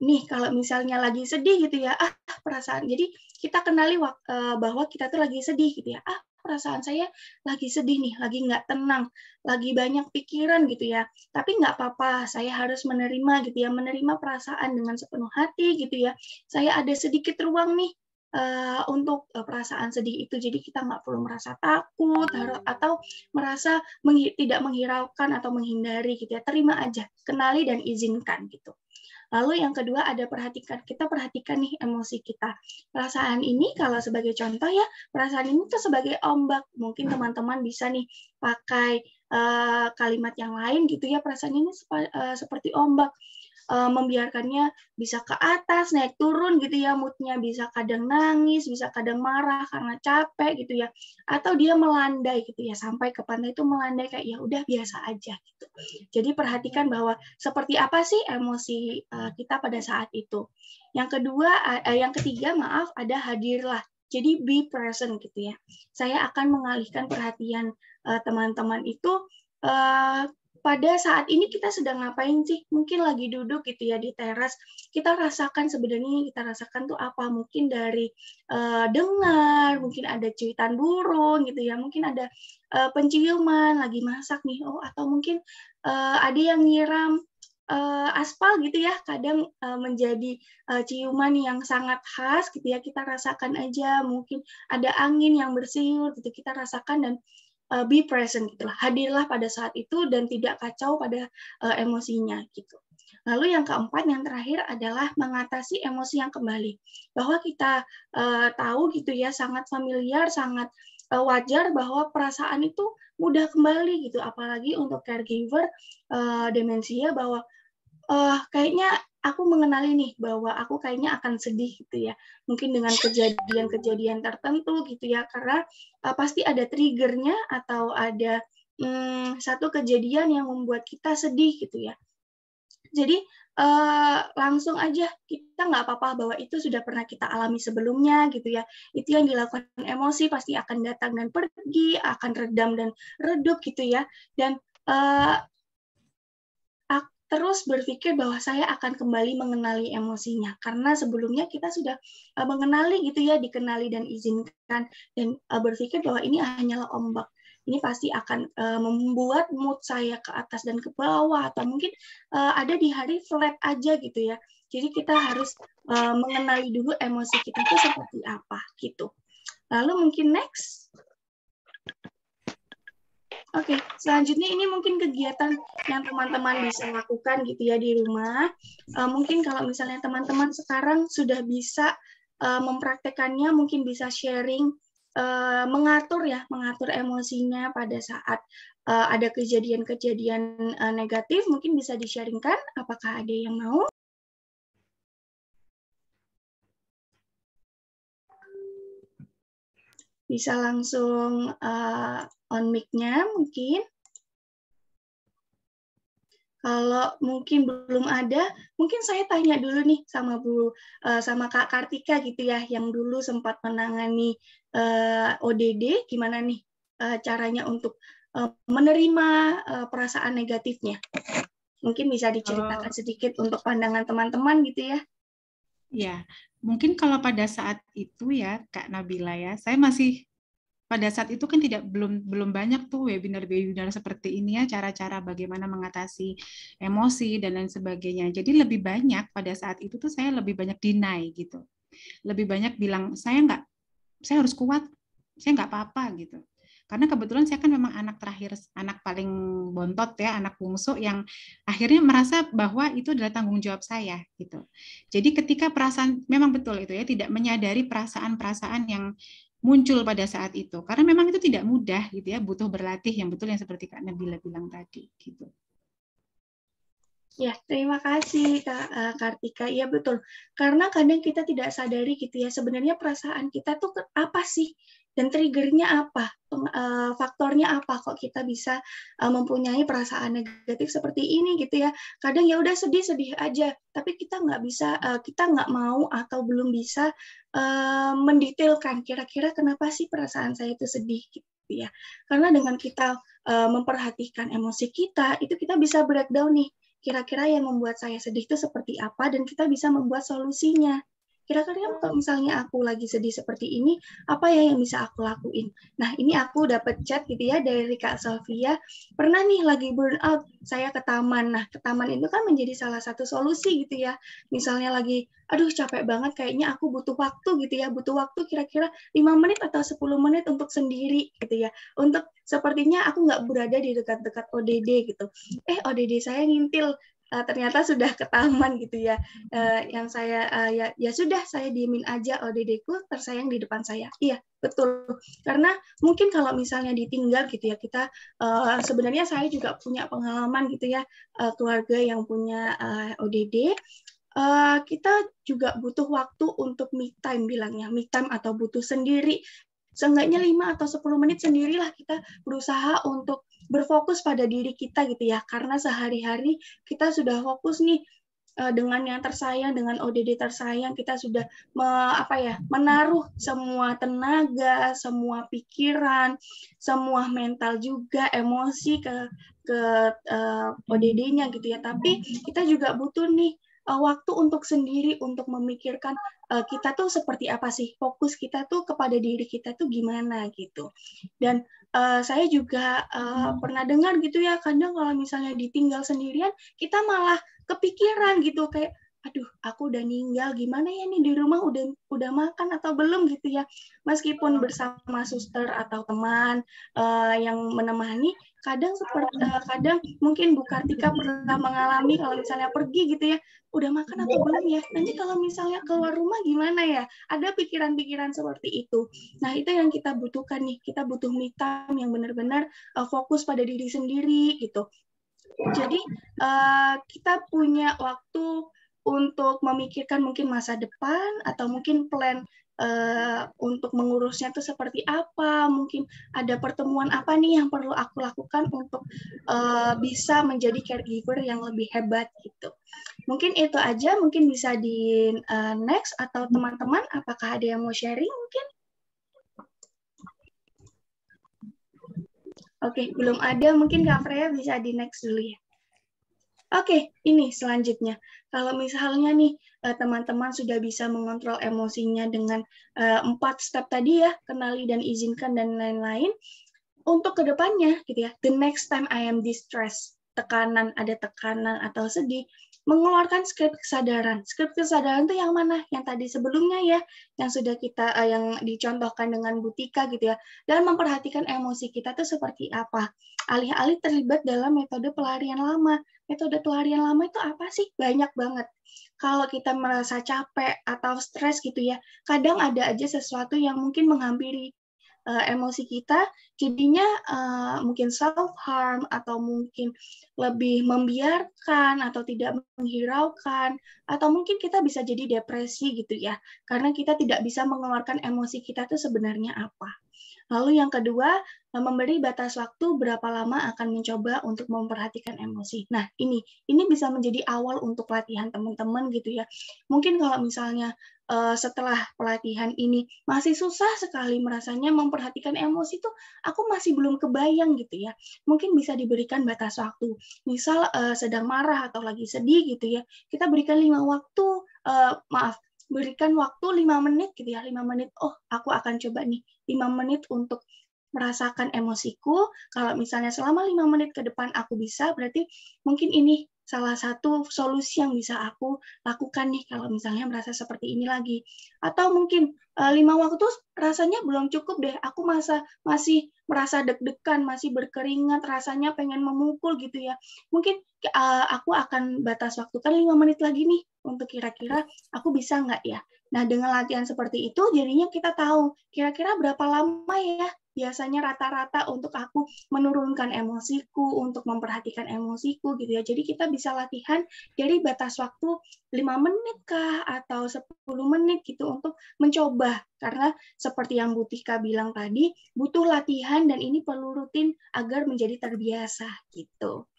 Nih kalau misalnya lagi sedih gitu ya, ah perasaan. Jadi kita kenali eh, bahwa kita tuh lagi sedih gitu ya. Ah perasaan saya lagi sedih nih, lagi nggak tenang, lagi banyak pikiran gitu ya. Tapi nggak apa-apa, saya harus menerima gitu ya, menerima perasaan dengan sepenuh hati gitu ya. Saya ada sedikit ruang nih uh, untuk uh, perasaan sedih itu jadi kita nggak perlu merasa takut hmm. atau merasa menghi tidak menghiraukan atau menghindari gitu ya terima aja kenali dan izinkan gitu Lalu yang kedua ada perhatikan, kita perhatikan nih emosi kita. Perasaan ini kalau sebagai contoh ya, perasaan ini tuh sebagai ombak. Mungkin hmm. teman-teman bisa nih pakai uh, kalimat yang lain gitu ya, perasaan ini sepa, uh, seperti ombak uh, membiarkannya bisa ke atas naik turun gitu ya moodnya bisa kadang nangis bisa kadang marah karena capek gitu ya atau dia melandai gitu ya sampai ke pantai itu melandai kayak ya udah biasa aja gitu jadi perhatikan bahwa seperti apa sih emosi uh, kita pada saat itu yang kedua uh, yang ketiga maaf ada hadirlah jadi be present gitu ya. Saya akan mengalihkan perhatian teman-teman uh, itu uh, pada saat ini kita sedang ngapain sih? Mungkin lagi duduk gitu ya di teras. Kita rasakan sebenarnya kita rasakan tuh apa? Mungkin dari uh, dengar, mungkin ada cuitan burung gitu ya. Mungkin ada uh, penciuman, lagi masak nih. Oh, atau mungkin uh, ada yang nyiram uh, aspal gitu ya kadang uh, menjadi uh, ciuman yang sangat khas gitu ya kita rasakan aja mungkin ada angin yang bersiul gitu kita rasakan dan uh, be present gitu hadirlah pada saat itu dan tidak kacau pada uh, emosinya gitu lalu yang keempat yang terakhir adalah mengatasi emosi yang kembali bahwa kita uh, tahu gitu ya sangat familiar sangat uh, wajar bahwa perasaan itu mudah kembali gitu apalagi untuk caregiver uh, demensia bahwa uh, kayaknya aku mengenali nih bahwa aku kayaknya akan sedih gitu ya mungkin dengan kejadian-kejadian tertentu gitu ya karena uh, pasti ada triggernya atau ada um, satu kejadian yang membuat kita sedih gitu ya jadi uh, langsung aja kita nggak apa-apa bahwa itu sudah pernah kita alami sebelumnya gitu ya. Itu yang dilakukan emosi pasti akan datang dan pergi, akan redam dan redup gitu ya. Dan eh, terus berpikir bahwa saya akan kembali mengenali emosinya karena sebelumnya kita sudah eh, mengenali gitu ya dikenali dan izinkan dan eh, berpikir bahwa ini hanyalah ombak ini pasti akan uh, membuat mood saya ke atas dan ke bawah atau mungkin uh, ada di hari flat aja gitu ya jadi kita harus uh, mengenali dulu emosi kita itu seperti apa gitu lalu mungkin next Oke, okay, selanjutnya ini mungkin kegiatan yang teman-teman bisa lakukan gitu ya di rumah. Uh, mungkin kalau misalnya teman-teman sekarang sudah bisa uh, mempraktekannya, mungkin bisa sharing, uh, mengatur ya, mengatur emosinya pada saat uh, ada kejadian-kejadian uh, negatif, mungkin bisa disharingkan. Apakah ada yang mau? bisa langsung uh, on mic-nya mungkin. Kalau mungkin belum ada, mungkin saya tanya dulu nih sama Bu uh, sama Kak Kartika gitu ya yang dulu sempat menangani uh, eh, ODD gimana nih uh, caranya untuk uh, menerima uh, perasaan negatifnya. Mungkin bisa diceritakan sedikit untuk pandangan teman-teman gitu ya. Ya, mungkin kalau pada saat itu ya Kak Nabila ya, saya masih pada saat itu kan tidak belum belum banyak tuh webinar-webinar seperti ini ya cara-cara bagaimana mengatasi emosi dan lain sebagainya. Jadi lebih banyak pada saat itu tuh saya lebih banyak deny gitu. Lebih banyak bilang saya nggak saya harus kuat, saya nggak apa-apa gitu. Karena kebetulan saya kan memang anak terakhir, anak paling bontot ya, anak bungsu yang akhirnya merasa bahwa itu adalah tanggung jawab saya gitu. Jadi ketika perasaan memang betul itu ya, tidak menyadari perasaan-perasaan yang muncul pada saat itu karena memang itu tidak mudah gitu ya butuh berlatih yang betul yang seperti Kak Nabila bilang tadi gitu. Ya, terima kasih Kak eh, Kartika. Iya betul. Karena kadang kita tidak sadari gitu ya, sebenarnya perasaan kita tuh apa sih? dan triggernya apa, eh, faktornya apa kok kita bisa eh, mempunyai perasaan negatif seperti ini gitu ya. Kadang ya udah sedih-sedih aja, tapi kita nggak bisa, eh, kita nggak mau atau belum bisa mendetailkan kira-kira kenapa sih perasaan saya itu sedih gitu ya. Karena dengan kita memperhatikan emosi kita, itu kita bisa breakdown nih kira-kira yang membuat saya sedih itu seperti apa dan kita bisa membuat solusinya kira-kira kalau misalnya aku lagi sedih seperti ini apa ya yang bisa aku lakuin nah ini aku dapat chat gitu ya dari kak Sofia pernah nih lagi burn out saya ke taman nah ke taman itu kan menjadi salah satu solusi gitu ya misalnya lagi aduh capek banget kayaknya aku butuh waktu gitu ya butuh waktu kira-kira 5 menit atau 10 menit untuk sendiri gitu ya untuk sepertinya aku nggak berada di dekat-dekat ODD gitu eh ODD saya ngintil uh, ternyata sudah ke taman gitu ya. Uh, yang saya uh, ya, ya sudah saya diemin aja ODD-ku tersayang di depan saya. Iya, betul. Karena mungkin kalau misalnya ditinggal gitu ya kita uh, sebenarnya saya juga punya pengalaman gitu ya uh, keluarga yang punya uh, ODD Uh, kita juga butuh waktu untuk me time bilangnya me time atau butuh sendiri seenggaknya 5 atau 10 menit sendirilah kita berusaha untuk berfokus pada diri kita gitu ya karena sehari-hari kita sudah fokus nih eh, dengan yang tersayang dengan ODD tersayang kita sudah me, apa ya menaruh semua tenaga semua pikiran semua mental juga emosi ke ke uh, eh, ODD-nya gitu ya tapi kita juga butuh nih uh, waktu untuk sendiri untuk memikirkan uh, kita tuh seperti apa sih fokus kita tuh kepada diri kita tuh gimana gitu dan uh, saya juga uh, pernah dengar gitu ya kadang kalau misalnya ditinggal sendirian kita malah kepikiran gitu kayak aduh aku udah ninggal gimana ya nih di rumah udah udah makan atau belum gitu ya meskipun hmm. bersama suster atau teman uh, yang menemani kadang seperti uh, eh, kadang mungkin Bu Kartika pernah mengalami kalau misalnya pergi gitu ya udah makan atau belum ya nanti kalau misalnya keluar rumah gimana ya ada pikiran-pikiran seperti itu nah itu yang kita butuhkan nih kita butuh me yang benar-benar uh, fokus pada diri sendiri gitu jadi uh, kita punya waktu untuk memikirkan mungkin masa depan atau mungkin plan Eh, untuk mengurusnya itu seperti apa, mungkin ada pertemuan apa nih yang perlu aku lakukan untuk uh, bisa menjadi caregiver yang lebih hebat gitu. Mungkin itu aja, mungkin bisa di uh, next atau teman-teman apakah ada yang mau sharing mungkin? Oke, okay, belum ada mungkin Kak Freya bisa di next dulu ya. Oke, okay, ini selanjutnya. Kalau misalnya nih eh, teman-teman sudah bisa mengontrol emosinya dengan eh, empat step tadi ya, kenali dan izinkan dan lain-lain, untuk kedepannya gitu ya, the next time I am distressed, tekanan, ada tekanan atau sedih, mengeluarkan skrip kesadaran. Skrip kesadaran itu yang mana? Yang tadi sebelumnya ya, yang sudah kita eh, yang dicontohkan dengan Butika gitu ya. Dan memperhatikan emosi kita tuh seperti apa alih-alih terlibat dalam metode pelarian lama. Metode pelarian lama itu apa sih? Banyak banget. Kalau kita merasa capek atau stres gitu ya, kadang ada aja sesuatu yang mungkin menghampiri uh, emosi kita jadinya uh, mungkin self harm atau mungkin lebih membiarkan atau tidak menghiraukan atau mungkin kita bisa jadi depresi gitu ya karena kita tidak bisa mengeluarkan emosi kita itu sebenarnya apa Lalu yang kedua, eh, memberi batas waktu berapa lama akan mencoba untuk memperhatikan emosi. Nah, ini ini bisa menjadi awal untuk latihan teman-teman gitu ya. Mungkin kalau misalnya eh, setelah pelatihan ini masih susah sekali merasanya memperhatikan emosi itu, aku masih belum kebayang gitu ya. Mungkin bisa diberikan batas waktu. Misal eh, sedang marah atau lagi sedih gitu ya. Kita berikan lima waktu maaf berikan waktu lima menit gitu ya, Lima menit. Oh, aku akan coba nih 5 menit untuk merasakan emosiku. Kalau misalnya selama lima menit ke depan aku bisa, berarti mungkin ini salah satu solusi yang bisa aku lakukan nih kalau misalnya merasa seperti ini lagi. Atau mungkin eh, lima waktu rasanya belum cukup deh, aku masa masih merasa deg-degan, masih berkeringat, rasanya pengen memukul gitu ya. Mungkin eh, aku akan batas waktu kan lima menit lagi nih untuk kira-kira aku bisa nggak ya. Nah dengan latihan seperti itu jadinya kita tahu kira-kira berapa lama ya biasanya rata-rata untuk aku menurunkan emosiku, untuk memperhatikan emosiku gitu ya. Jadi kita bisa latihan dari batas waktu 5 menit kah atau 10 menit gitu untuk mencoba karena seperti yang Butika bilang tadi butuh latihan dan ini perlu rutin agar menjadi terbiasa gitu.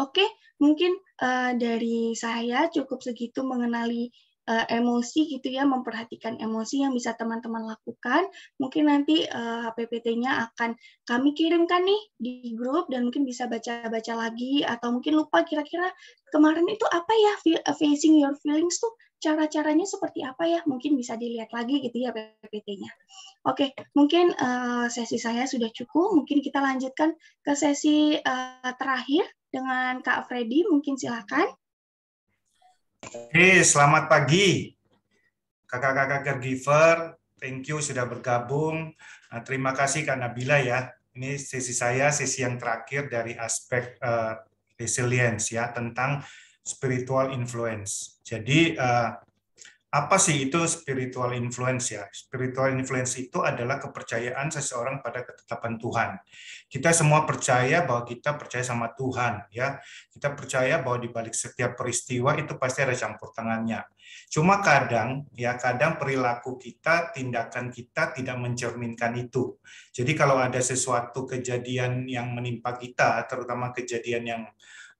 Oke, mungkin uh, dari saya cukup segitu mengenali uh, emosi gitu ya, memperhatikan emosi yang bisa teman-teman lakukan. Mungkin nanti uh, eh, PPT-nya akan kami kirimkan nih di grup dan mungkin bisa baca-baca lagi atau mungkin lupa kira-kira kemarin itu apa ya facing your feelings tuh cara-caranya seperti apa ya? Mungkin bisa dilihat lagi gitu ya PPT-nya. Oke, mungkin uh, sesi saya sudah cukup. Mungkin kita lanjutkan ke sesi uh, terakhir dengan Kak Freddy. Mungkin silakan. Oke, selamat pagi. Kakak-kakak caregiver, thank you sudah bergabung. Nah, terima kasih Kak Nabila ya. Ini sesi saya, sesi yang terakhir dari aspek uh, resilience ya, tentang spiritual influence. Jadi uh, apa sih itu spiritual influence ya? Spiritual influence itu adalah kepercayaan seseorang pada ketetapan Tuhan. Kita semua percaya bahwa kita percaya sama Tuhan ya. Kita percaya bahwa di balik setiap peristiwa itu pasti ada campur tangannya. Cuma kadang ya kadang perilaku kita, tindakan kita tidak mencerminkan itu. Jadi kalau ada sesuatu kejadian yang menimpa kita, terutama kejadian yang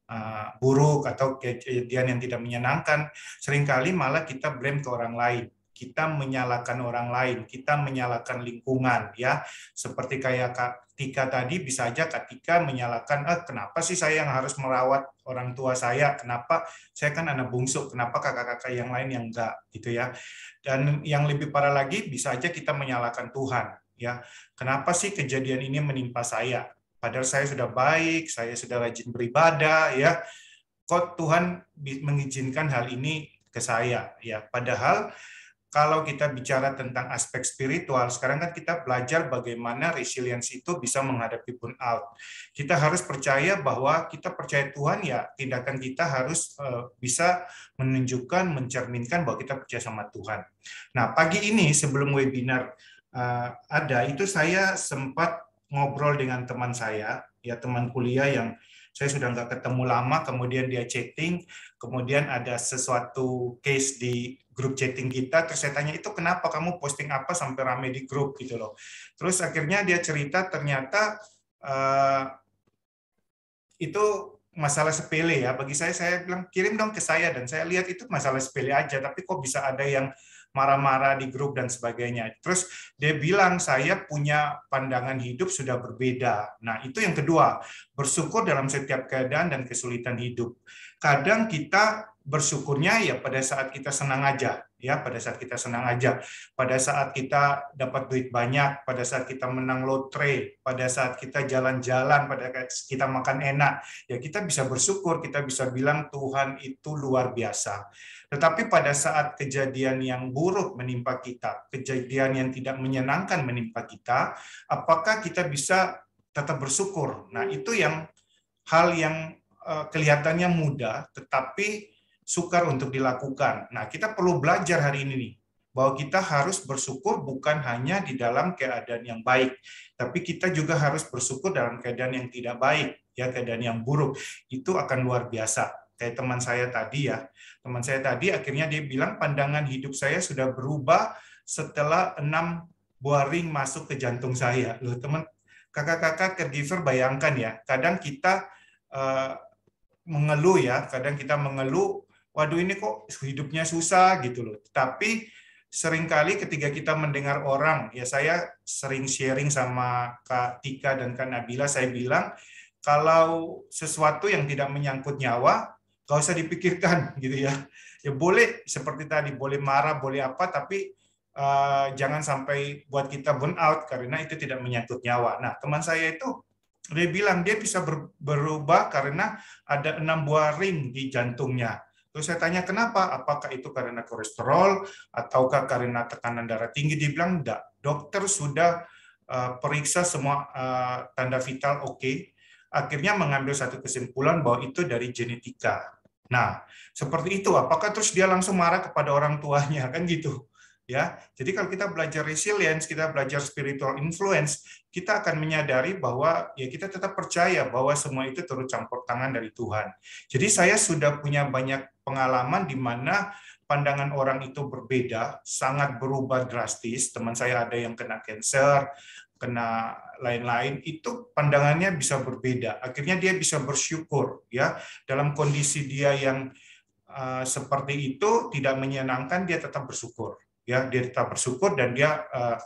Eh, buruk atau kejadian yang tidak menyenangkan, seringkali malah kita blame ke orang lain kita menyalahkan orang lain, kita menyalahkan lingkungan ya. Seperti kayak Kak Tika tadi bisa aja Kak Tika menyalahkan ah kenapa sih saya yang harus merawat orang tua saya? Kenapa saya kan anak bungsu? Kenapa kakak-kakak yang lain yang enggak gitu ya. Dan yang lebih parah lagi bisa aja kita menyalahkan Tuhan ya. Kenapa sih kejadian ini menimpa saya? Padahal saya sudah baik, saya sudah rajin beribadah, ya. Kok Tuhan mengizinkan hal ini ke saya, ya. Padahal kalau kita bicara tentang aspek spiritual, sekarang kan kita belajar bagaimana resiliensi itu bisa menghadapi burnout. Kita harus percaya bahwa kita percaya Tuhan ya, tindakan kita harus eh, bisa menunjukkan, mencerminkan bahwa kita percaya sama Tuhan. Nah, pagi ini sebelum webinar eh, ada, itu saya sempat ngobrol dengan teman saya, ya teman kuliah yang saya sudah nggak ketemu lama, kemudian dia chatting, kemudian ada sesuatu case di grup chatting kita, terus saya tanya, itu kenapa kamu posting apa sampai rame di grup gitu loh. Terus akhirnya dia cerita, ternyata uh, itu masalah sepele ya. Bagi saya, saya bilang kirim dong ke saya dan saya lihat itu masalah sepele aja, tapi kok bisa ada yang marah-marah di grup dan sebagainya. Terus dia bilang saya punya pandangan hidup sudah berbeda. Nah, itu yang kedua, bersyukur dalam setiap keadaan dan kesulitan hidup. Kadang kita bersyukurnya ya pada saat kita senang aja ya pada saat kita senang aja pada saat kita dapat duit banyak pada saat kita menang lotre pada saat kita jalan-jalan pada saat kita makan enak ya kita bisa bersyukur kita bisa bilang Tuhan itu luar biasa tetapi pada saat kejadian yang buruk menimpa kita kejadian yang tidak menyenangkan menimpa kita apakah kita bisa tetap bersyukur nah itu yang hal yang eh, kelihatannya mudah tetapi sukar untuk dilakukan. Nah, kita perlu belajar hari ini nih bahwa kita harus bersyukur bukan hanya di dalam keadaan yang baik, tapi kita juga harus bersyukur dalam keadaan yang tidak baik, ya keadaan yang buruk. Itu akan luar biasa. Kayak teman saya tadi ya, teman saya tadi akhirnya dia bilang pandangan hidup saya sudah berubah setelah enam buah ring masuk ke jantung saya. Loh teman, kakak-kakak caregiver bayangkan ya, kadang kita uh, mengeluh ya, kadang kita mengeluh waduh ini kok hidupnya susah gitu loh. Tapi seringkali ketika kita mendengar orang, ya saya sering sharing sama Kak Tika dan Kak Nabila, saya bilang, kalau sesuatu yang tidak menyangkut nyawa, gak usah dipikirkan gitu ya. Ya boleh, seperti tadi, boleh marah, boleh apa, tapi uh, jangan sampai buat kita burn out karena itu tidak menyangkut nyawa. Nah, teman saya itu dia bilang dia bisa berubah karena ada enam buah ring di jantungnya. Terus saya tanya kenapa? Apakah itu karena kolesterol ataukah karena tekanan darah tinggi? Dia bilang enggak. Dokter sudah eh, periksa semua eh, tanda vital oke. Okay. Akhirnya mengambil satu kesimpulan bahwa itu dari genetika. Nah, seperti itu. Apakah terus dia langsung marah kepada orang tuanya kan gitu? Ya, jadi kalau kita belajar resilience, kita belajar spiritual influence, kita akan menyadari bahwa ya kita tetap percaya bahwa semua itu terus campur tangan dari Tuhan. Jadi saya sudah punya banyak pengalaman di mana pandangan orang itu berbeda, sangat berubah drastis. Teman saya ada yang kena cancer, kena lain-lain, itu pandangannya bisa berbeda. Akhirnya dia bisa bersyukur ya dalam kondisi dia yang uh, seperti itu tidak menyenangkan dia tetap bersyukur ya dia tetap bersyukur dan dia uh,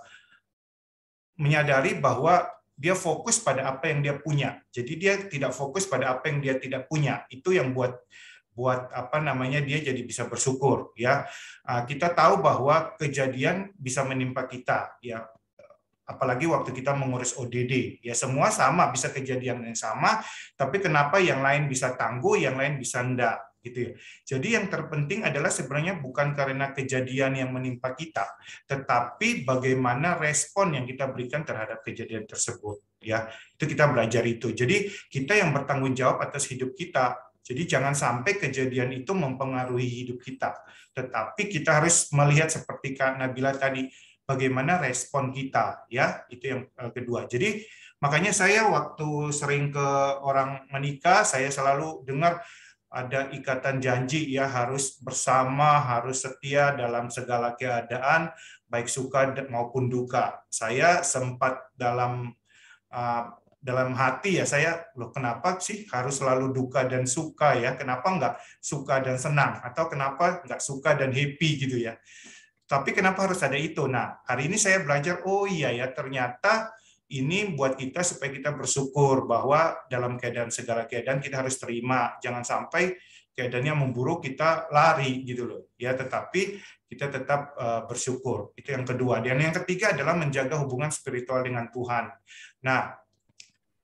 menyadari bahwa dia fokus pada apa yang dia punya. Jadi dia tidak fokus pada apa yang dia tidak punya. Itu yang buat buat apa namanya dia jadi bisa bersyukur ya ah, kita tahu bahwa kejadian bisa menimpa kita ya apalagi waktu kita mengurus ODD ya semua sama bisa kejadian yang sama tapi kenapa yang lain bisa tangguh yang lain bisa enggak gitu ya. Jadi yang terpenting adalah sebenarnya bukan karena kejadian yang menimpa kita, tetapi bagaimana respon yang kita berikan terhadap kejadian tersebut ya. Itu kita belajar itu. Jadi kita yang bertanggung jawab atas hidup kita jadi jangan sampai kejadian itu mempengaruhi hidup kita. Tetapi kita harus melihat seperti Kak Nabila tadi, bagaimana respon kita, ya itu yang eh, kedua. Jadi makanya saya waktu sering ke orang menikah, saya selalu dengar ada ikatan janji ya harus bersama, harus setia dalam segala keadaan, baik suka maupun duka. Saya sempat dalam eh, dalam hati ya saya loh kenapa sih harus selalu duka dan suka ya kenapa nggak suka dan senang atau kenapa nggak suka dan happy gitu ya tapi kenapa harus ada itu nah hari ini saya belajar oh iya ya ternyata ini buat kita supaya kita bersyukur bahwa dalam keadaan segala keadaan kita harus terima jangan sampai keadaannya memburuk kita lari gitu loh ya tetapi kita tetap eh, bersyukur itu yang kedua dan yang ketiga adalah menjaga hubungan spiritual dengan Tuhan nah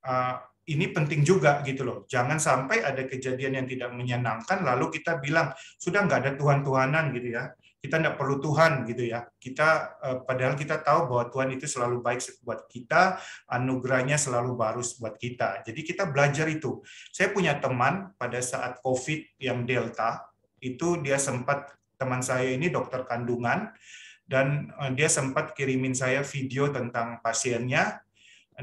Eh, ini penting juga gitu loh. Jangan sampai ada kejadian yang tidak menyenangkan lalu kita bilang sudah nggak ada Tuhan-Tuhanan gitu ya. Kita tidak perlu Tuhan gitu ya. Kita eh, padahal kita tahu bahwa Tuhan itu selalu baik buat kita, anugerahnya selalu baru buat kita. Jadi kita belajar itu. Saya punya teman pada saat COVID yang Delta itu dia sempat teman saya ini dokter kandungan dan eh, dia sempat kirimin saya video tentang pasiennya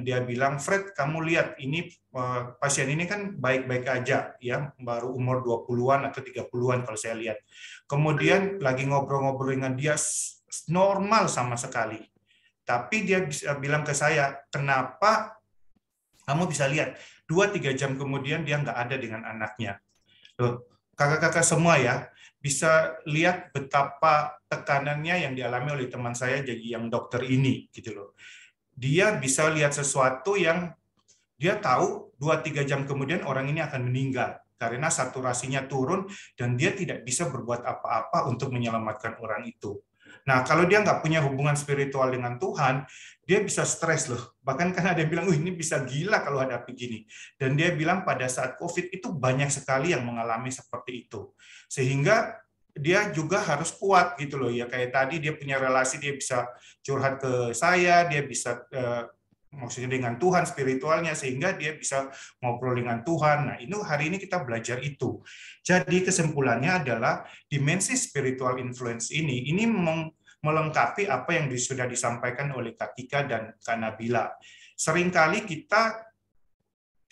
dia bilang Fred kamu lihat ini eh, pasien ini kan baik-baik aja ya baru umur 20-an atau 30-an kalau saya lihat. Kemudian lagi ngobrol-ngobrol dengan dia normal sama sekali. Tapi dia bisa bilang ke saya, "Kenapa kamu bisa lihat 2-3 jam kemudian dia nggak ada dengan anaknya?" Loh, kakak-kakak semua ya bisa lihat betapa tekanannya yang dialami oleh teman saya jadi yang dokter ini gitu loh dia bisa lihat sesuatu yang dia tahu 2-3 jam kemudian orang ini akan meninggal karena saturasinya turun dan dia tidak bisa berbuat apa-apa untuk menyelamatkan orang itu. Nah, kalau dia nggak punya hubungan spiritual dengan Tuhan, dia bisa stres loh. Bahkan karena ada yang bilang, oh, ini bisa gila kalau ada begini. Dan dia bilang pada saat COVID itu banyak sekali yang mengalami seperti itu. Sehingga dia juga harus kuat gitu loh ya kayak tadi dia punya relasi dia bisa curhat ke saya dia bisa eh, maksudnya dengan Tuhan spiritualnya sehingga dia bisa ngobrol dengan Tuhan. Nah, ini hari ini kita belajar itu. Jadi kesimpulannya adalah dimensi spiritual influence ini ini melengkapi apa yang sudah disampaikan oleh Katika dan Kanabila. Seringkali kita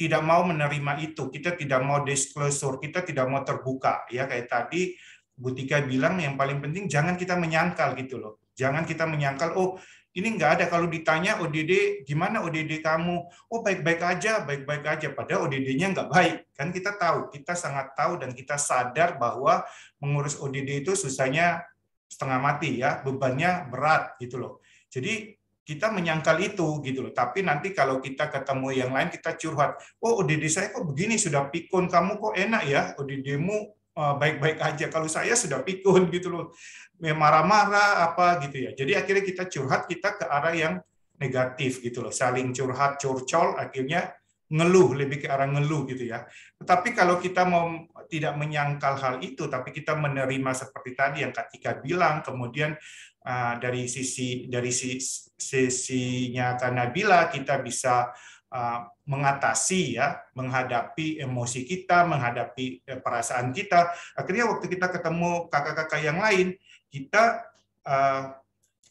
tidak mau menerima itu, kita tidak mau disclosure, kita tidak mau terbuka ya kayak tadi Butika bilang yang paling penting jangan kita menyangkal gitu loh. Jangan kita menyangkal, oh ini nggak ada kalau ditanya ODD gimana ODD kamu, oh baik-baik aja, baik-baik aja. Padahal ODD-nya nggak baik. Kan kita tahu, kita sangat tahu dan kita sadar bahwa mengurus ODD itu susahnya setengah mati ya, bebannya berat gitu loh. Jadi kita menyangkal itu gitu loh. Tapi nanti kalau kita ketemu yang lain kita curhat, oh ODD saya kok begini sudah pikun kamu kok enak ya ODD-mu Eh, baik-baik aja. Kalau saya sudah pikun gitu loh, marah-marah apa gitu ya. Jadi akhirnya kita curhat kita ke arah yang negatif gitu loh, saling curhat curcol akhirnya ngeluh lebih ke arah ngeluh gitu ya. Tetapi kalau kita mau tidak menyangkal hal itu, tapi kita menerima seperti tadi yang ketika bilang, kemudian eh, dari sisi dari sisi, sisinya Kanabila kita bisa Uh, mengatasi ya, menghadapi emosi kita, menghadapi eh, perasaan kita. Akhirnya waktu kita ketemu kakak-kakak yang lain, kita uh,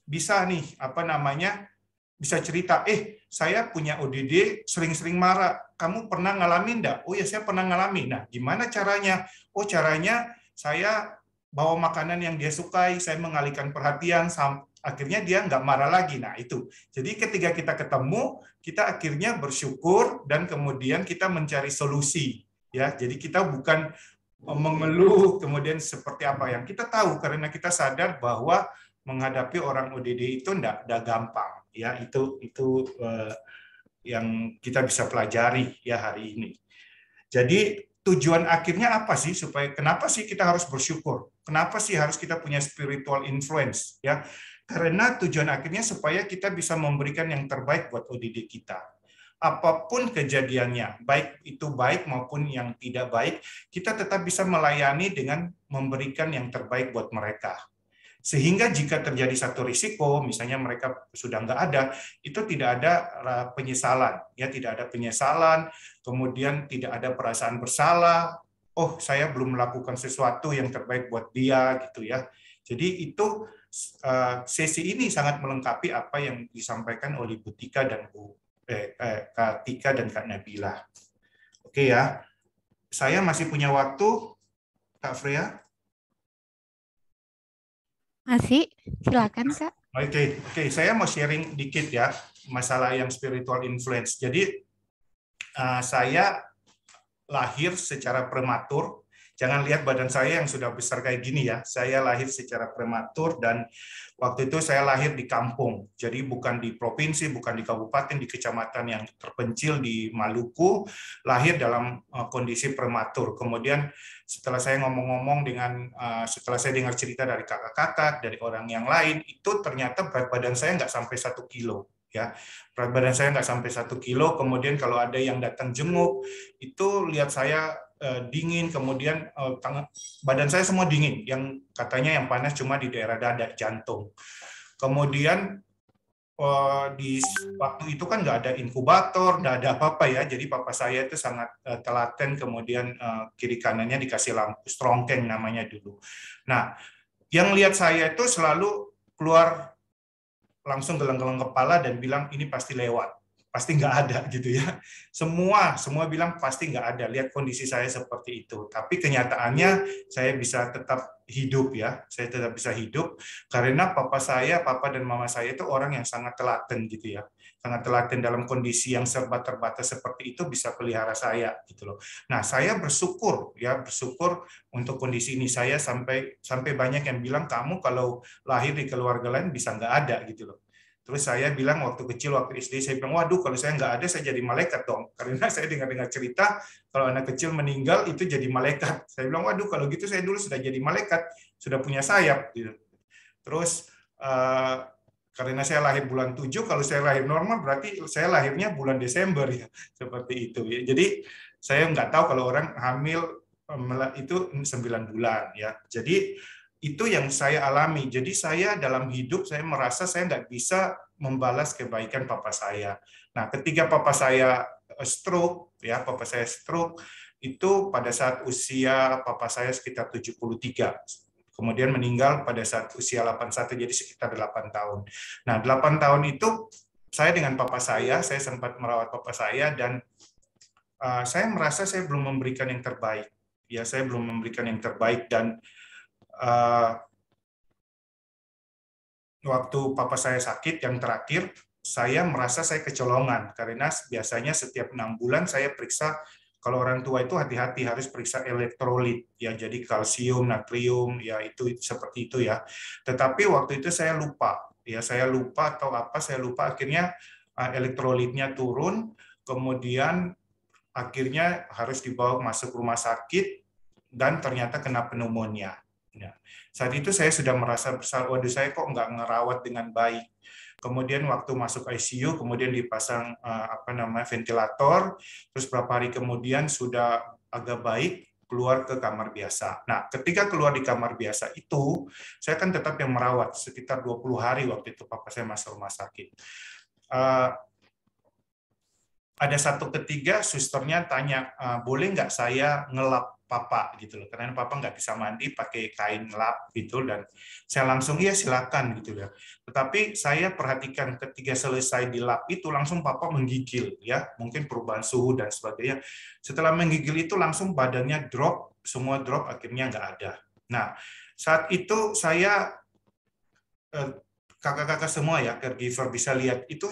bisa nih apa namanya bisa cerita, eh saya punya ODD sering-sering marah. Kamu pernah ngalamin enggak? Oh ya saya pernah ngalamin. Nah gimana caranya? Oh caranya saya bawa makanan yang dia sukai, saya mengalihkan perhatian akhirnya dia nggak marah lagi. Nah itu. Jadi ketika kita ketemu, kita akhirnya bersyukur dan kemudian kita mencari solusi. Ya, jadi kita bukan mengeluh kemudian seperti apa yang kita tahu karena kita sadar bahwa menghadapi orang ODD itu enggak, enggak gampang ya itu itu eh, yang kita bisa pelajari ya hari ini. Jadi tujuan akhirnya apa sih supaya kenapa sih kita harus bersyukur? Kenapa sih harus kita punya spiritual influence ya? Karena tujuan akhirnya supaya kita bisa memberikan yang terbaik buat ODD kita. Apapun kejadiannya, baik itu baik maupun yang tidak baik, kita tetap bisa melayani dengan memberikan yang terbaik buat mereka. Sehingga jika terjadi satu risiko, misalnya mereka sudah nggak ada, itu tidak ada e, penyesalan. ya Tidak ada penyesalan, kemudian tidak ada perasaan bersalah, oh saya belum melakukan sesuatu yang terbaik buat dia gitu ya. Jadi itu Eh, sesi ini sangat melengkapi apa yang disampaikan oleh Butika dan Bu eh, eh, Kak Tika dan Kak Nabila. Oke ya, saya masih punya waktu, Kak Freya. Masih, silakan Kak. Oke, okay, oke, okay. saya mau sharing dikit ya masalah yang spiritual influence. Jadi uh, saya lahir secara prematur Jangan lihat badan saya yang sudah besar kayak gini ya. Saya lahir secara prematur dan waktu itu saya lahir di kampung. Jadi bukan di provinsi, bukan di kabupaten, di kecamatan yang terpencil di Maluku, lahir dalam eh, kondisi prematur. Kemudian setelah saya ngomong-ngomong dengan eh, setelah saya dengar cerita dari kakak-kakak, dari orang yang lain, itu ternyata berat badan saya nggak sampai satu kilo ya berat badan saya nggak sampai satu kilo kemudian kalau ada yang datang jenguk itu lihat saya Eh, dingin, kemudian eh, tangan, badan saya semua dingin. Yang katanya yang panas cuma di daerah dada, jantung. Kemudian eh, di waktu itu kan nggak ada inkubator, nggak ada apa-apa ya. Jadi papa saya itu sangat telaten, kemudian kiri kanannya dikasih lampu strongkeng namanya dulu. Nah, yang lihat saya itu selalu keluar langsung geleng-geleng kepala dan bilang ini pasti lewat pasti nggak ada gitu ya. Semua, semua bilang pasti nggak ada. Lihat kondisi saya seperti itu. Tapi kenyataannya saya bisa tetap hidup ya. Saya tetap bisa hidup karena papa saya, papa dan mama saya itu orang yang sangat telaten gitu ya. Sangat telaten dalam kondisi yang serba terbatas seperti itu bisa pelihara saya gitu loh. Nah, saya bersyukur ya, bersyukur untuk kondisi ini saya sampai sampai banyak yang bilang kamu kalau lahir di keluarga lain bisa nggak ada gitu loh Terus saya bilang waktu kecil, waktu SD, saya bilang, waduh kalau saya nggak ada, saya jadi malaikat dong. Karena saya dengar-dengar cerita, kalau anak kecil meninggal, itu jadi malaikat. Saya bilang, waduh kalau gitu saya dulu sudah jadi malaikat, sudah punya sayap. Gitu. Terus, eh, karena saya lahir bulan 7, kalau saya lahir normal, berarti saya lahirnya bulan Desember. ya Seperti itu. Jadi, saya nggak tahu kalau orang hamil eh, itu 9 bulan. ya. Jadi, itu yang saya alami. Jadi saya dalam hidup saya merasa saya nggak bisa membalas kebaikan papa saya. Nah, ketika papa saya eh, stroke, ya papa saya stroke itu pada saat usia papa saya sekitar 73 kemudian meninggal pada saat usia 81 jadi sekitar 8 tahun. Nah, 8 tahun itu saya dengan papa saya, saya sempat merawat papa saya dan uh, saya merasa saya belum memberikan yang terbaik. Ya, saya belum memberikan yang terbaik dan Eh, waktu papa saya sakit yang terakhir, saya merasa saya kecolongan karena biasanya setiap enam bulan saya periksa kalau orang tua itu hati-hati harus periksa elektrolit ya jadi kalsium natrium ya itu seperti itu ya tetapi waktu itu saya lupa ya saya lupa atau apa saya lupa akhirnya eh, elektrolitnya turun kemudian akhirnya harus dibawa masuk rumah sakit dan ternyata kena pneumonia Ya. Saat itu saya sudah merasa besar, waduh saya kok nggak ngerawat dengan baik. Kemudian waktu masuk ICU, kemudian dipasang uh, apa namanya ventilator, terus berapa hari kemudian sudah agak baik, keluar ke kamar biasa. Nah, ketika keluar di kamar biasa itu, saya kan tetap yang merawat sekitar 20 hari waktu itu papa saya masuk rumah sakit. Uh, ada satu ketiga, susternya tanya, eh, boleh nggak saya ngelap papa gitu loh karena papa nggak bisa mandi pakai kain lap gitu dan saya langsung iya silakan gitu ya tetapi saya perhatikan ketika selesai di lap itu langsung papa menggigil ya mungkin perubahan suhu dan sebagainya setelah menggigil itu langsung badannya drop semua drop akhirnya nggak ada nah saat itu saya eh, kakak-kakak semua ya caregiver bisa lihat itu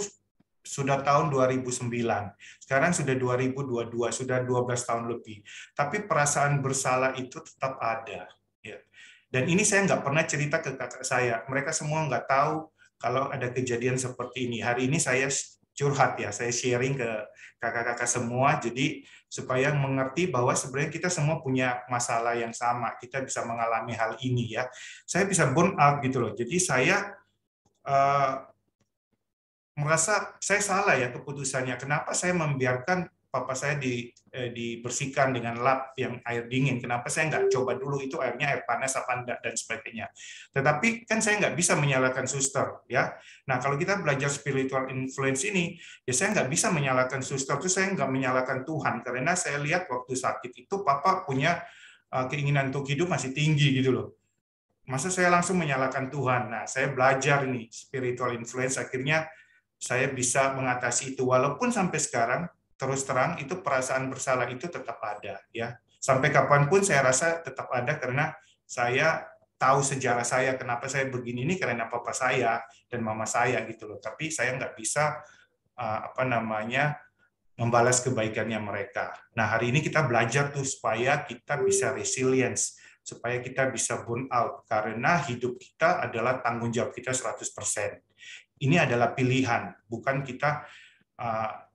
sudah tahun 2009. Sekarang sudah 2022, sudah 12 tahun lebih. Tapi perasaan bersalah itu tetap ada. Ya. Dan ini saya nggak pernah cerita ke kakak saya. Mereka semua nggak tahu kalau ada kejadian seperti ini. Hari ini saya curhat ya, saya sharing ke kakak-kakak semua, jadi supaya mengerti bahwa sebenarnya kita semua punya masalah yang sama, kita bisa mengalami hal ini ya. Saya bisa burn out gitu loh, jadi saya eh, merasa saya salah ya keputusannya. Kenapa saya membiarkan papa saya di, eh, dibersihkan dengan lap yang air dingin? Kenapa saya nggak coba dulu itu airnya air panas apa enggak dan sebagainya? Tetapi kan saya nggak bisa menyalahkan suster ya. Nah kalau kita belajar spiritual influence ini, ya saya nggak bisa menyalahkan suster itu saya nggak menyalahkan Tuhan karena saya lihat waktu sakit itu papa punya eh, keinginan untuk hidup masih tinggi gitu loh masa saya langsung menyalahkan Tuhan. Nah, saya belajar nih spiritual influence akhirnya saya bisa mengatasi itu walaupun sampai sekarang terus terang itu perasaan bersalah itu tetap ada ya sampai kapanpun saya rasa tetap ada karena saya tahu sejarah saya kenapa saya begini ini karena papa saya dan mama saya gitu loh tapi saya nggak bisa eh, apa namanya membalas kebaikannya mereka. Nah, hari ini kita belajar tuh supaya kita bisa resilience, supaya kita bisa burn out karena hidup kita adalah tanggung jawab kita 100% ini adalah pilihan, bukan kita ah,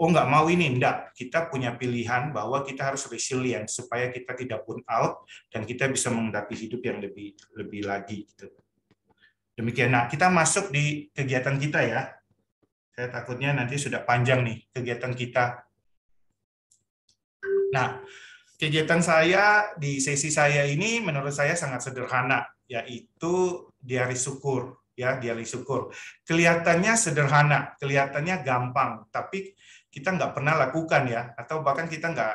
oh nggak mau ini, enggak. Kita punya pilihan bahwa kita harus resilient supaya kita tidak pun out dan kita bisa menghadapi hidup yang lebih lebih lagi gitu. Demikian. Nah, kita masuk di kegiatan kita ya. Saya takutnya nanti sudah panjang nih kegiatan kita. Nah, kegiatan saya di sesi saya ini menurut saya sangat sederhana, yaitu di hari syukur ya dialih syukur. Kelihatannya sederhana, kelihatannya gampang, tapi kita nggak pernah lakukan ya, atau bahkan kita nggak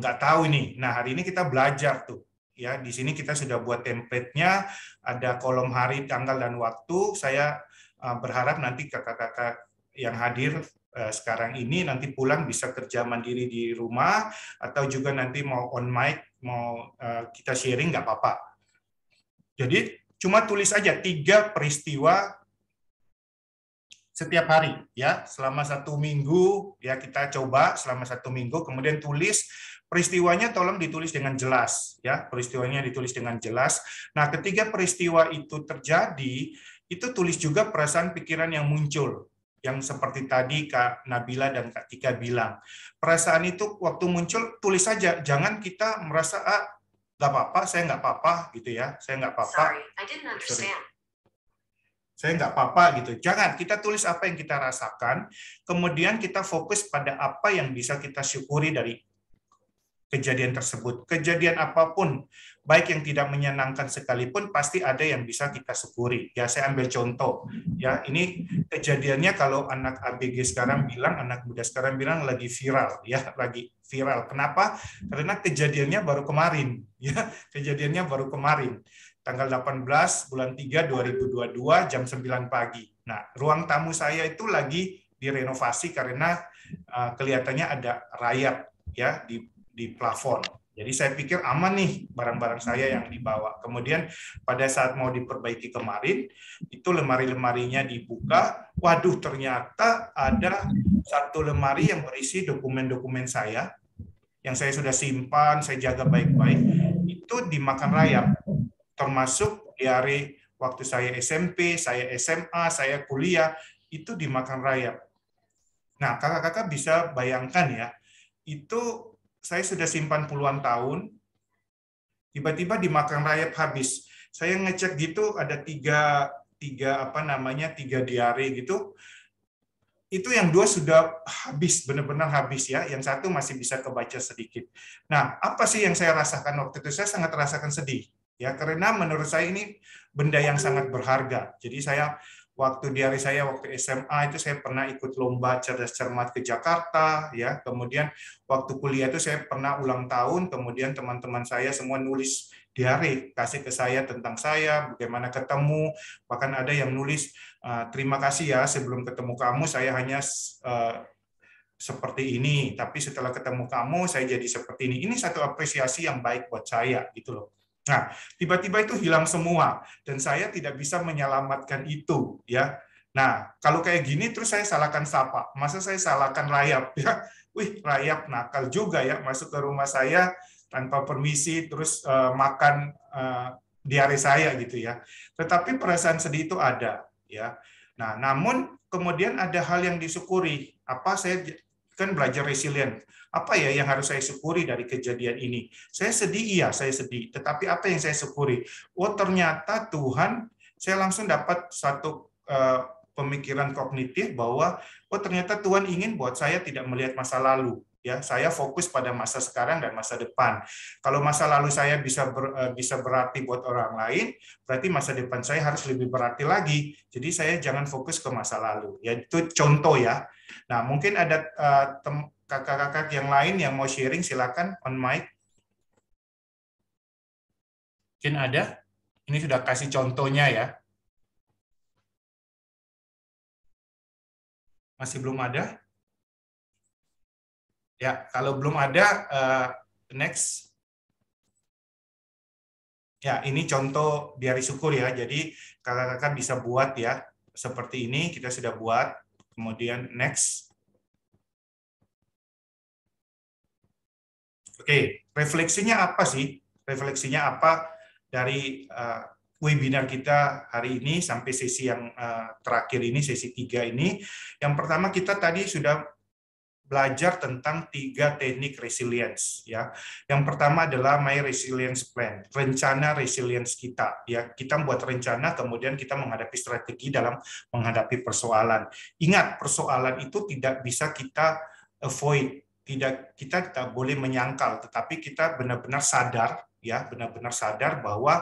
nggak tahu ini. Nah hari ini kita belajar tuh ya di sini kita sudah buat template-nya ada kolom hari tanggal dan waktu saya eh, berharap nanti kakak-kakak yang hadir eh, sekarang ini nanti pulang bisa kerja mandiri di rumah atau juga nanti mau on mic mau eh, kita sharing nggak apa-apa jadi cuma tulis aja tiga peristiwa setiap hari ya selama satu minggu ya kita coba selama satu minggu kemudian tulis peristiwanya tolong ditulis dengan jelas ya peristiwanya ditulis dengan jelas nah ketiga peristiwa itu terjadi itu tulis juga perasaan pikiran yang muncul yang seperti tadi Kak Nabila dan Kak Tika bilang perasaan itu waktu muncul tulis saja jangan kita merasa ah, nggak apa-apa, saya nggak apa-apa gitu ya, saya nggak apa-apa. Saya nggak apa-apa gitu. Jangan kita tulis apa yang kita rasakan, kemudian kita fokus pada apa yang bisa kita syukuri dari kejadian tersebut. Kejadian apapun, baik yang tidak menyenangkan sekalipun, pasti ada yang bisa kita syukuri. Ya, saya ambil contoh. Ya, ini kejadiannya kalau anak ABG sekarang bilang, anak muda sekarang bilang lagi viral, ya, lagi viral. Kenapa? Karena kejadiannya baru kemarin. Ya, kejadiannya baru kemarin. Tanggal 18 bulan 3 2022 jam 9 pagi. Nah, ruang tamu saya itu lagi direnovasi karena uh, kelihatannya ada rayap ya di di plafon. Jadi saya pikir aman nih barang-barang saya yang dibawa. Kemudian pada saat mau diperbaiki kemarin, itu lemari-lemarinya dibuka. Waduh, ternyata ada satu lemari yang berisi dokumen-dokumen saya yang saya sudah simpan, saya jaga baik-baik. Itu dimakan rayap, termasuk di hari waktu saya SMP, saya SMA, saya kuliah, itu dimakan rayap. Nah, kakak-kakak bisa bayangkan ya, itu saya sudah simpan puluhan tahun, tiba-tiba dimakan rayap habis. Saya ngecek gitu ada tiga tiga apa namanya tiga diare gitu. Itu yang dua sudah habis, benar-benar habis ya. Yang satu masih bisa kebaca sedikit. Nah, apa sih yang saya rasakan waktu itu? Saya sangat rasakan sedih ya karena menurut saya ini benda yang sangat berharga. Jadi saya waktu di hari saya waktu SMA itu saya pernah ikut lomba cerdas cermat ke Jakarta ya kemudian waktu kuliah itu saya pernah ulang tahun kemudian teman-teman saya semua nulis diari, kasih ke saya tentang saya bagaimana ketemu bahkan ada yang nulis eh, terima kasih ya sebelum ketemu kamu saya hanya eh, seperti ini tapi setelah ketemu kamu saya jadi seperti ini ini satu apresiasi yang baik buat saya gitu loh Nah, tiba-tiba itu hilang semua dan saya tidak bisa menyelamatkan itu, ya. Nah, kalau kayak gini terus saya salahkan siapa masa saya salahkan rayap ya. Wih, rayap nakal juga ya masuk ke rumah saya tanpa permisi terus uh, makan uh, diare saya gitu ya. Tetapi perasaan sedih itu ada, ya. Nah, namun kemudian ada hal yang disyukuri. Apa saya kan belajar resilient. Apa ya yang harus saya syukuri dari kejadian ini? Saya sedih iya, saya sedih. Tetapi apa yang saya syukuri? Oh ternyata Tuhan, saya langsung dapat satu eh, pemikiran kognitif bahwa oh ternyata Tuhan ingin buat saya tidak melihat masa lalu ya saya fokus pada masa sekarang dan masa depan kalau masa lalu saya bisa ber, eh, bisa berarti buat orang lain berarti masa depan saya harus lebih berarti lagi jadi saya jangan fokus ke masa lalu ya itu contoh ya nah mungkin ada kakak eh, kakak-kakak yang lain yang mau sharing silakan on mic mungkin ada ini sudah kasih contohnya ya masih belum ada Ya, kalau belum ada, uh, next. Ya, ini contoh biar syukur ya. Jadi kakak-kakak bisa buat ya. Seperti ini kita sudah buat. Kemudian next. Oke, refleksinya apa sih? Refleksinya apa dari uh, webinar kita hari ini sampai sesi yang uh, terakhir ini, sesi tiga ini? Yang pertama kita tadi sudah belajar tentang tiga teknik resilience ya. Yang pertama adalah my resilience plan, rencana resilience kita ya. Kita buat rencana kemudian kita menghadapi strategi dalam menghadapi persoalan. Ingat persoalan itu tidak bisa kita avoid, tidak kita tidak boleh menyangkal, tetapi kita benar-benar sadar ya benar-benar sadar bahwa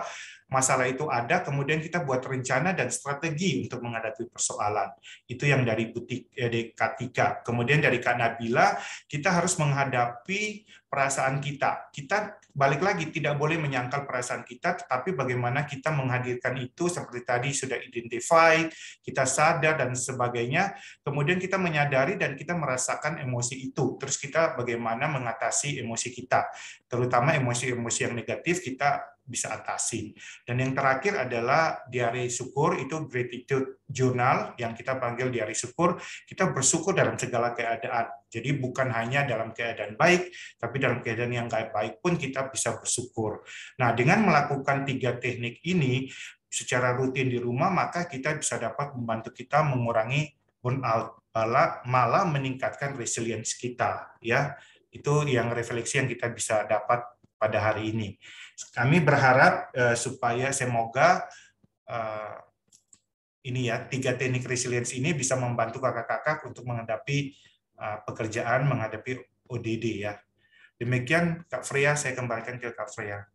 masalah itu ada, kemudian kita buat rencana dan strategi untuk menghadapi persoalan. Itu yang dari butik eh, dari Katika. Kemudian dari Kak Nabila, kita harus menghadapi perasaan kita. Kita balik lagi tidak boleh menyangkal perasaan kita, tetapi bagaimana kita menghadirkan itu seperti tadi sudah identify, kita sadar dan sebagainya. Kemudian kita menyadari dan kita merasakan emosi itu. Terus kita bagaimana mengatasi emosi kita, terutama emosi-emosi yang negatif kita bisa atasi. Dan yang terakhir adalah diare syukur, itu gratitude journal yang kita panggil diare syukur. Kita bersyukur dalam segala keadaan. Jadi bukan hanya dalam keadaan baik, tapi dalam keadaan yang gak baik pun kita bisa bersyukur. Nah, dengan melakukan tiga teknik ini secara rutin di rumah, maka kita bisa dapat membantu kita mengurangi burnout, malah, malah meningkatkan resilience kita. Ya, itu yang refleksi yang kita bisa dapat pada hari ini. Kami berharap eh, supaya semoga eh, ini ya tiga teknik resilience ini bisa membantu kakak-kakak untuk menghadapi eh, pekerjaan, menghadapi ODD ya. Demikian Kak Freya, saya kembalikan ke Kak Freya.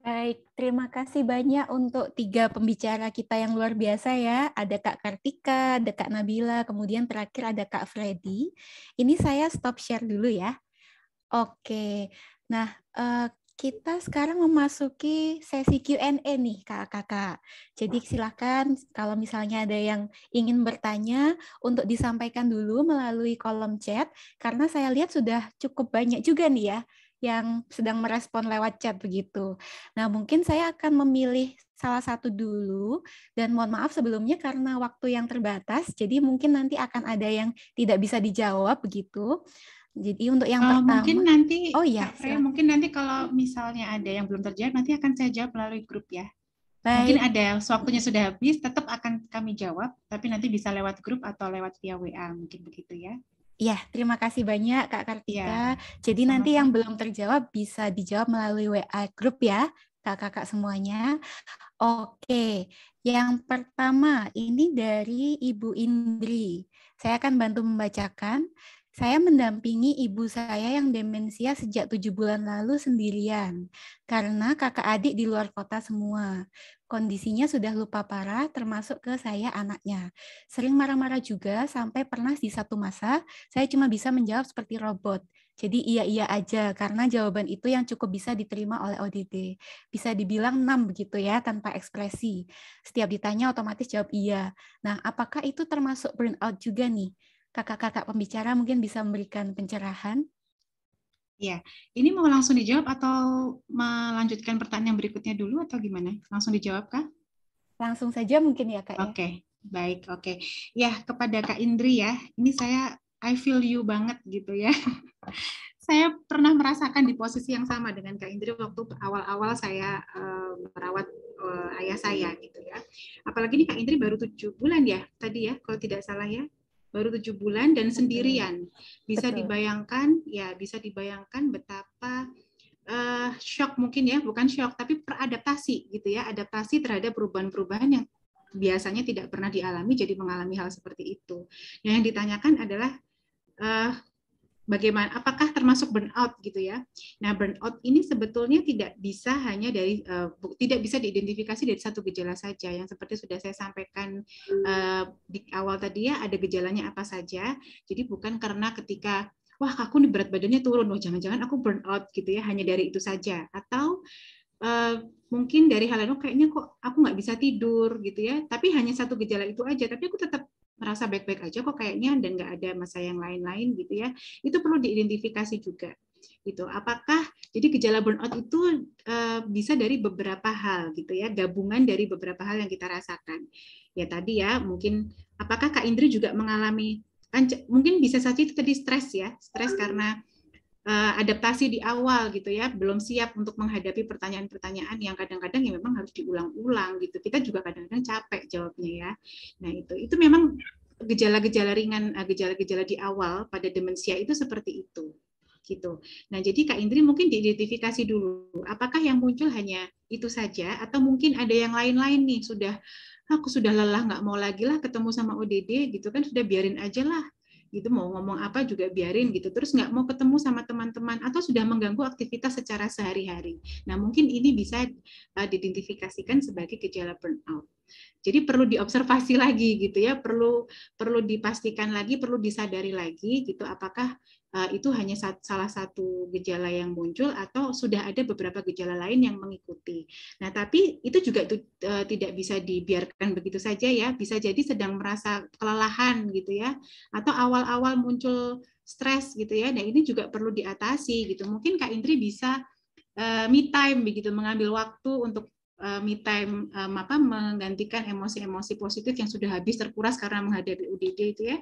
Baik, terima kasih banyak untuk tiga pembicara kita yang luar biasa ya. Ada Kak Kartika, ada Kak Nabila, kemudian terakhir ada Kak Freddy. Ini saya stop share dulu ya. Oke, Nah, eh, kita sekarang memasuki sesi Q&A nih kakak-kakak. Jadi silakan kalau misalnya ada yang ingin bertanya untuk disampaikan dulu melalui kolom chat karena saya lihat sudah cukup banyak juga nih ya yang sedang merespon lewat chat begitu. Nah, mungkin saya akan memilih salah satu dulu dan mohon maaf sebelumnya karena waktu yang terbatas jadi mungkin nanti akan ada yang tidak bisa dijawab begitu. Jadi untuk yang uh, pertama mungkin nanti Oh iya, mungkin nanti kalau misalnya ada yang belum terjawab nanti akan saya jawab melalui grup ya. Baik. Mungkin ada waktunya sudah habis tetap akan kami jawab tapi nanti bisa lewat grup atau lewat via WA mungkin begitu ya. Iya, terima kasih banyak Kak iya, Kartika. Ya. Jadi Sama nanti yang belum terjawab bisa dijawab melalui WA grup ya, Kakak-kakak semuanya. Oke, yang pertama ini dari Ibu Indri. Saya akan bantu membacakan. Saya mendampingi ibu saya yang demensia sejak tujuh bulan lalu sendirian, karena kakak adik di luar kota semua. Kondisinya sudah lupa parah, termasuk ke saya anaknya. Sering marah-marah juga, sampai pernah di satu masa, saya cuma bisa menjawab seperti robot. Jadi iya-iya aja, karena jawaban itu yang cukup bisa diterima oleh ODD. Bisa dibilang 6 begitu ya, tanpa ekspresi. Setiap ditanya otomatis jawab iya. Nah, apakah itu termasuk burnout juga nih? kakak-kakak pembicara mungkin bisa memberikan pencerahan. Ya, ini mau langsung dijawab atau melanjutkan pertanyaan berikutnya dulu atau gimana? Langsung dijawab kak? Langsung saja mungkin ya kak. Ya. Oke, okay. ya. baik, oke. Okay. Ya kepada Kak Indri ya, ini saya I feel you banget gitu ya. saya pernah merasakan di posisi yang sama dengan Kak Indri waktu awal-awal saya uh, merawat uh, ayah saya gitu ya. Apalagi ini Kak Indri baru tujuh bulan ya tadi ya, kalau tidak salah ya baru tujuh bulan dan sendirian. Bisa Betul. dibayangkan, ya bisa dibayangkan betapa uh, shock mungkin ya, bukan shock tapi peradaptasi gitu ya, adaptasi terhadap perubahan-perubahan yang biasanya tidak pernah dialami jadi mengalami hal seperti itu. Nah, yang ditanyakan adalah uh, bagaimana apakah termasuk burnout gitu ya. Nah, burnout ini sebetulnya tidak bisa hanya dari uh, tidak bisa diidentifikasi dari satu gejala saja yang seperti sudah saya sampaikan uh, di awal tadi ya ada gejalanya apa saja. Jadi bukan karena ketika wah aku nih berat badannya turun, wah jangan-jangan aku burnout gitu ya hanya dari itu saja atau Uh, mungkin dari hal lain, oh, kayaknya kok aku nggak bisa tidur gitu ya. Tapi hanya satu gejala itu aja. Tapi aku tetap merasa baik-baik aja kok kayaknya dan nggak ada masa yang lain-lain gitu ya itu perlu diidentifikasi juga gitu apakah jadi gejala burnout itu uh, bisa dari beberapa hal gitu ya gabungan dari beberapa hal yang kita rasakan ya tadi ya mungkin apakah Kak Indri juga mengalami kan mungkin bisa saja itu tadi stres ya stres karena Eh, adaptasi di awal gitu ya, belum siap untuk menghadapi pertanyaan-pertanyaan yang kadang-kadang ya memang harus diulang-ulang gitu. Kita juga kadang-kadang capek jawabnya ya. Nah, itu itu memang gejala-gejala ringan, eh, gejala-gejala di awal pada demensia itu seperti itu gitu. Nah, jadi Kak Indri mungkin diidentifikasi dulu apakah yang muncul hanya itu saja atau mungkin ada yang lain-lain nih sudah aku sudah lelah nggak mau lagi lah ketemu sama ODD gitu kan sudah biarin aja lah gitu mau ngomong apa juga biarin gitu terus nggak mau ketemu sama teman-teman atau sudah mengganggu aktivitas secara sehari-hari nah mungkin ini bisa uh, diidentifikasikan sebagai gejala burnout jadi perlu diobservasi lagi gitu ya perlu perlu dipastikan lagi perlu disadari lagi gitu apakah Eh, itu hanya salah satu gejala yang muncul atau sudah ada beberapa gejala lain yang mengikuti. Nah, tapi itu juga itu, eh, tidak bisa dibiarkan begitu saja ya. Bisa jadi sedang merasa kelelahan gitu ya, atau awal-awal muncul stres gitu ya. Nah, ini juga perlu diatasi gitu. Mungkin Kak Indri bisa eh, me time begitu mengambil waktu untuk me time apa menggantikan emosi-emosi positif yang sudah habis terkuras karena menghadapi UDD itu ya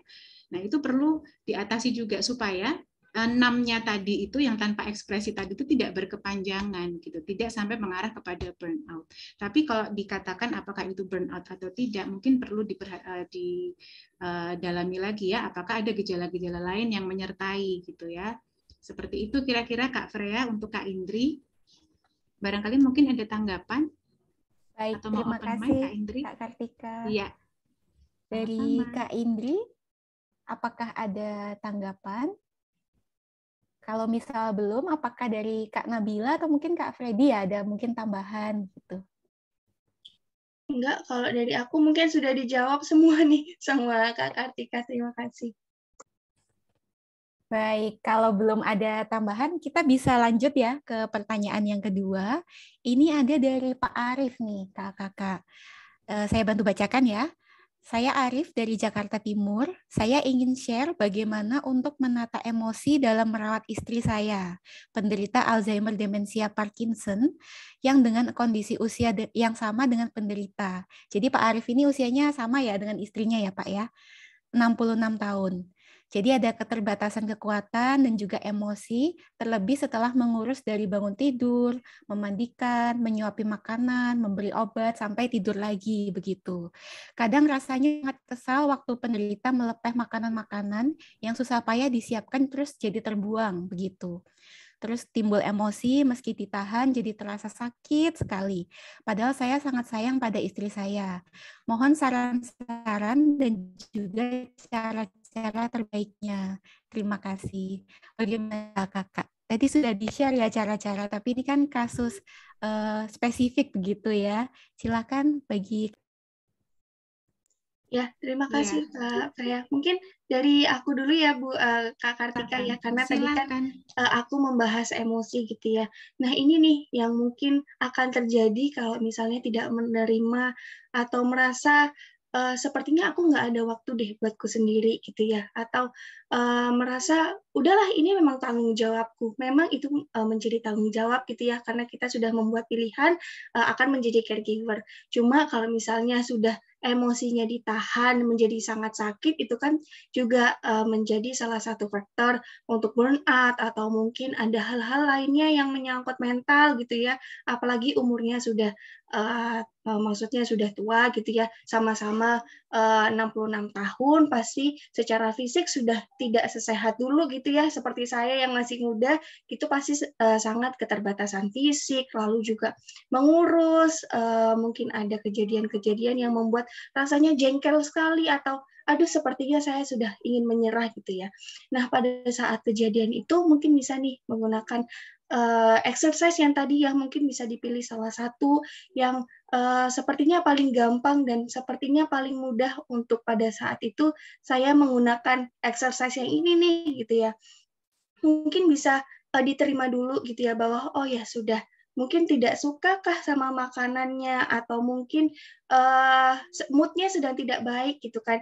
Nah, itu perlu diatasi juga supaya enamnya eh, tadi itu yang tanpa ekspresi tadi itu tidak berkepanjangan gitu, tidak sampai mengarah kepada burnout. Tapi kalau dikatakan apakah itu burnout atau tidak, mungkin perlu didalami eh, eh, lagi ya, apakah ada gejala-gejala lain yang menyertai gitu ya. Seperti itu kira-kira Kak Freya untuk Kak Indri. Barangkali mungkin ada tanggapan Baik, atau mau terima kasih Kak Indri. Kak Kartika. Iya. Dari Kak Indri, Apakah ada tanggapan? Kalau misal belum, apakah dari Kak Nabila atau mungkin Kak Freddy ya ada mungkin tambahan gitu? Enggak, kalau dari aku mungkin sudah dijawab semua nih semua Kak Kartika. Terima kasih. Baik, kalau belum ada tambahan, kita bisa lanjut ya ke pertanyaan yang kedua. Ini ada dari Pak Arif nih, Kak kakak eh, saya bantu bacakan ya. Saya Arif dari Jakarta Timur. Saya ingin share bagaimana untuk menata emosi dalam merawat istri saya, penderita Alzheimer demensia Parkinson yang dengan kondisi usia yang sama dengan penderita. Jadi Pak Arif ini usianya sama ya dengan istrinya ya Pak ya, 66 tahun. Jadi ada keterbatasan kekuatan dan juga emosi, terlebih setelah mengurus dari bangun tidur, memandikan, menyuapi makanan, memberi obat, sampai tidur lagi begitu. Kadang rasanya sangat kesal waktu penderita melepeh makanan-makanan yang susah payah disiapkan terus jadi terbuang begitu terus timbul emosi meski ditahan jadi terasa sakit sekali. Padahal saya sangat sayang pada istri saya. Mohon saran-saran dan juga cara cara terbaiknya. Terima kasih. Bagaimana kakak? Tadi sudah di-share ya cara-cara, tapi ini kan kasus uh, spesifik begitu ya. Silakan bagi Ya, terima ya. kasih ya. Kak Freya. Mungkin dari aku dulu ya Bu uh, Kak Kartika ya, Silakan. ya karena Silakan. tadi kan uh, aku membahas emosi gitu ya. Nah, ini nih yang mungkin akan terjadi kalau misalnya tidak menerima atau merasa uh, sepertinya aku nggak ada waktu deh buatku sendiri gitu ya atau uh, merasa udahlah ini memang tanggung jawabku memang itu uh, menjadi tanggung jawab gitu ya karena kita sudah membuat pilihan uh, akan menjadi caregiver cuma kalau misalnya sudah emosinya ditahan menjadi sangat sakit itu kan juga uh, menjadi salah satu faktor untuk burnout atau mungkin ada hal-hal lainnya yang menyangkut mental gitu ya apalagi umurnya sudah uh, Eh, maksudnya sudah tua gitu ya, sama-sama 66 eh, tahun pasti secara fisik sudah tidak sesehat dulu gitu ya, seperti saya yang masih muda itu pasti eh, sangat keterbatasan fisik, lalu juga mengurus mungkin ada kejadian-kejadian yang membuat rasanya jengkel sekali atau aduh sepertinya saya sudah ingin menyerah gitu ya. Nah, pada saat kejadian itu mungkin bisa nih menggunakan uh, exercise yang tadi ya mungkin bisa dipilih salah satu yang uh, sepertinya paling gampang dan sepertinya paling mudah untuk pada saat itu saya menggunakan exercise yang ini nih gitu ya. Mungkin bisa uh, diterima dulu gitu ya bahwa oh ya sudah mungkin tidak sukakah sama makanannya atau mungkin uh, moodnya sedang tidak baik gitu kan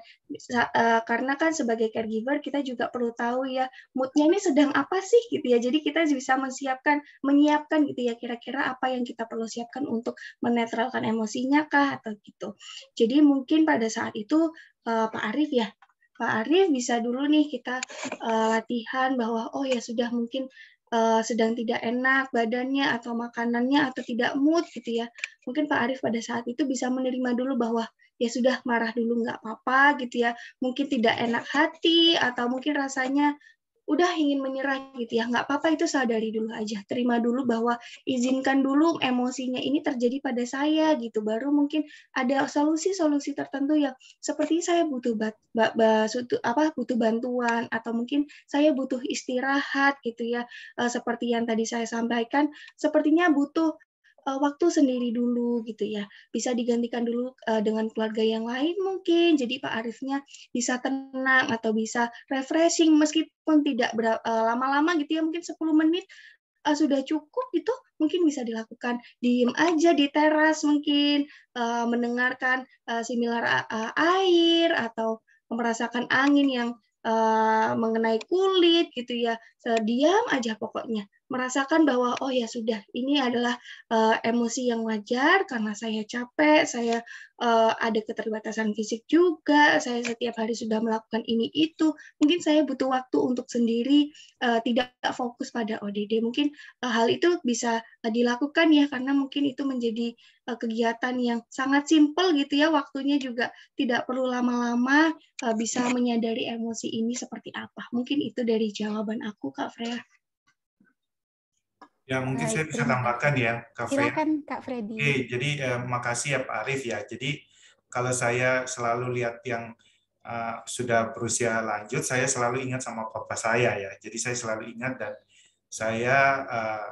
uh, karena kan sebagai caregiver kita juga perlu tahu ya moodnya ini sedang apa sih gitu ya jadi kita bisa menyiapkan menyiapkan gitu ya kira-kira apa yang kita perlu siapkan untuk menetralkan emosinya kah atau gitu jadi mungkin pada saat itu uh, Pak Arif ya Pak Arif bisa dulu nih kita uh, latihan bahwa oh ya sudah mungkin uh, sedang tidak enak badannya atau makanannya atau tidak mood gitu ya. Mungkin Pak Arief pada saat itu bisa menerima dulu bahwa ya sudah marah dulu nggak apa-apa gitu ya. Mungkin tidak enak hati atau mungkin rasanya udah ingin menyerah gitu ya nggak apa-apa itu sadari dulu aja terima dulu bahwa izinkan dulu emosinya ini terjadi pada saya gitu baru mungkin ada solusi-solusi tertentu yang seperti saya butuh bat, bat, bat, apa butuh bantuan atau mungkin saya butuh istirahat gitu ya eh, seperti yang tadi saya sampaikan sepertinya butuh Eh, waktu sendiri dulu gitu ya. Bisa digantikan dulu uh, dengan keluarga yang lain mungkin. Jadi Pak Arifnya bisa tenang atau bisa refreshing meskipun tidak eh, lama-lama uh, gitu ya mungkin 10 menit uh, sudah cukup itu mungkin bisa dilakukan diem aja di teras mungkin uh, mendengarkan uh, similar uh, air atau merasakan angin yang uh, mengenai kulit gitu ya diam aja pokoknya merasakan bahwa oh ya sudah ini adalah uh, emosi yang wajar karena saya capek, saya uh, ada keterbatasan fisik juga, saya setiap hari sudah melakukan ini itu, mungkin saya butuh waktu untuk sendiri uh, tidak fokus pada ODD. Mungkin uh, hal itu bisa uh, dilakukan ya karena mungkin itu menjadi uh, kegiatan yang sangat simpel gitu ya, waktunya juga tidak perlu lama-lama uh, bisa menyadari emosi ini seperti apa. Mungkin itu dari jawaban aku Kak Freya. Ya mungkin Baik, saya bisa tambahkan ya Kak Freddy. Silakan Kak Freddy. Oke, jadi eh, makasih ya Pak Arief ya. Jadi kalau saya selalu lihat yang uh, sudah berusia lanjut, saya selalu ingat sama papa saya ya. Jadi saya selalu ingat dan saya uh,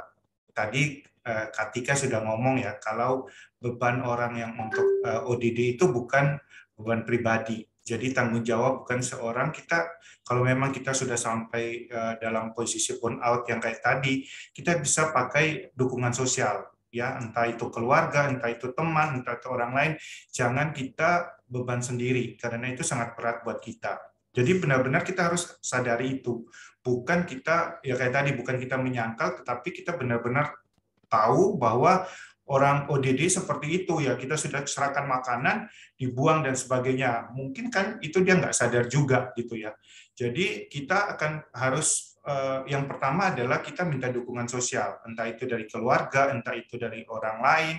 tadi uh, eh, Katika sudah ngomong ya kalau beban orang yang untuk ODD itu bukan beban pribadi, jadi tanggung jawab bukan seorang kita kalau memang kita sudah sampai eh, dalam posisi burnout yang kayak tadi, kita bisa pakai dukungan sosial ya entah itu keluarga, entah itu teman, entah itu orang lain, jangan kita beban sendiri karena itu sangat berat buat kita. Jadi benar-benar kita harus sadari itu. Bukan kita ya kayak tadi bukan kita menyangkal tetapi kita benar-benar tahu bahwa orang ODD seperti itu ya kita sudah serahkan makanan dibuang dan sebagainya mungkin kan itu dia nggak sadar juga gitu ya jadi kita akan harus eh, yang pertama adalah kita minta dukungan sosial entah itu dari keluarga entah itu dari orang lain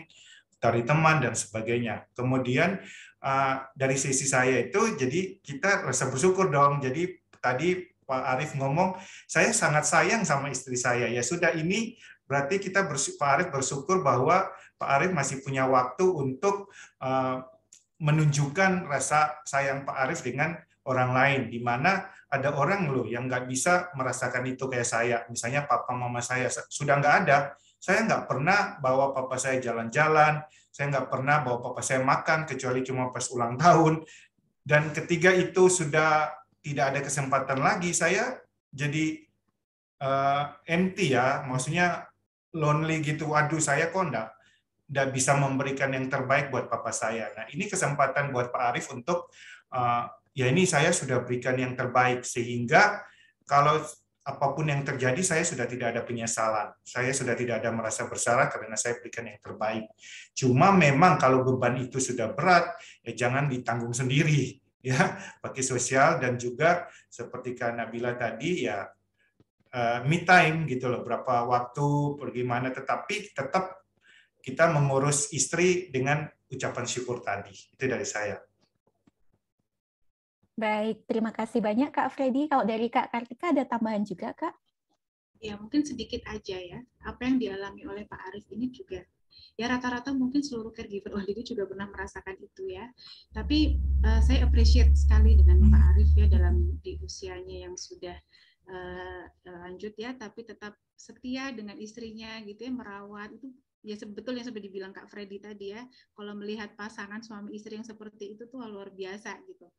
dari teman dan sebagainya kemudian eh, dari sisi saya itu jadi kita rasa bersyukur dong jadi tadi Pak Arief ngomong, saya sangat sayang sama istri saya. Ya sudah ini Berarti kita bersyukur, Pak Arief bersyukur bahwa Pak Arief masih punya waktu untuk eh, menunjukkan rasa sayang Pak Arief dengan orang lain. Di mana ada orang loh yang nggak bisa merasakan itu kayak saya. Misalnya papa mama saya sudah nggak ada, saya nggak pernah bawa papa saya jalan-jalan, saya nggak pernah bawa papa saya makan kecuali cuma pas ulang tahun. Dan ketiga itu sudah tidak ada kesempatan lagi, saya jadi uh, empty ya, maksudnya lonely gitu aduh saya kok enggak enggak bisa memberikan yang terbaik buat papa saya. Nah, ini kesempatan buat Pak Arif untuk uh, ya ini saya sudah berikan yang terbaik sehingga kalau apapun yang terjadi saya sudah tidak ada penyesalan. Saya sudah tidak ada merasa bersalah karena saya berikan yang terbaik. Cuma memang kalau beban itu sudah berat ya jangan ditanggung sendiri ya bagi sosial dan juga seperti karena Bila tadi ya Eh, me time gitu loh, berapa waktu, pergi mana, tetapi tetap kita mengurus istri dengan ucapan syukur tadi. Itu dari saya. Baik, terima kasih banyak Kak Freddy. Kalau dari Kak Kartika ada tambahan juga Kak? Ya mungkin sedikit aja ya. Apa yang dialami oleh Pak Arif ini juga ya rata-rata mungkin seluruh caregiver itu juga pernah merasakan itu ya. Tapi uh, saya appreciate sekali dengan Pak Arif ya dalam di usianya yang sudah uh, lanjut ya, tapi tetap setia dengan istrinya gitu ya, merawat itu ya sebetulnya seperti dibilang Kak Freddy tadi ya, kalau melihat pasangan suami istri yang seperti itu tuh luar biasa gitu.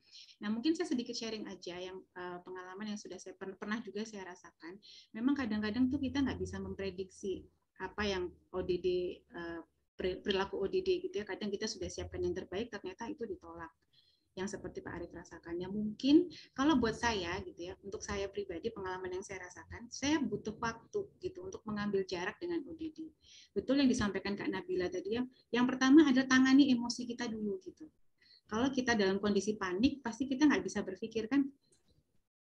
Nah mungkin saya sedikit sharing aja yang uh, pengalaman yang sudah saya per pernah juga saya rasakan. Memang kadang-kadang tuh kita nggak bisa memprediksi apa yang ODD uh, perilaku ODD gitu ya. Kadang kita sudah siapkan yang terbaik ternyata itu ditolak yang seperti Pak Arief rasakan. Ya mungkin kalau buat saya gitu ya, untuk saya pribadi pengalaman yang saya rasakan, saya butuh waktu gitu untuk mengambil jarak dengan ODD. Betul yang disampaikan Kak Nabila tadi ya. Yang pertama adalah tangani emosi kita dulu gitu. Kalau kita dalam kondisi panik, pasti kita nggak bisa berpikir kan.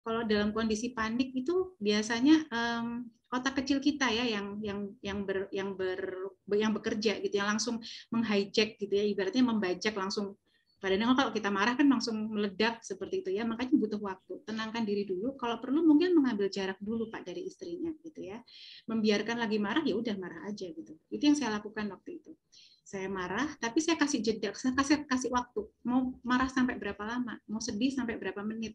Kalau dalam kondisi panik itu biasanya um, otak kecil kita ya yang yang yang ber yang ber yang bekerja gitu yang langsung menghijack gitu ya ibaratnya membajak langsung Padahal kalau kita marah kan langsung meledak seperti itu ya, makanya butuh waktu. Tenangkan diri dulu. Kalau perlu mungkin mengambil jarak dulu Pak dari istrinya gitu ya. Membiarkan lagi marah ya udah marah aja gitu. Itu yang saya lakukan waktu itu. Saya marah, tapi saya kasih jeda, saya kasih kasih waktu. Mau marah sampai berapa lama, mau sedih sampai berapa menit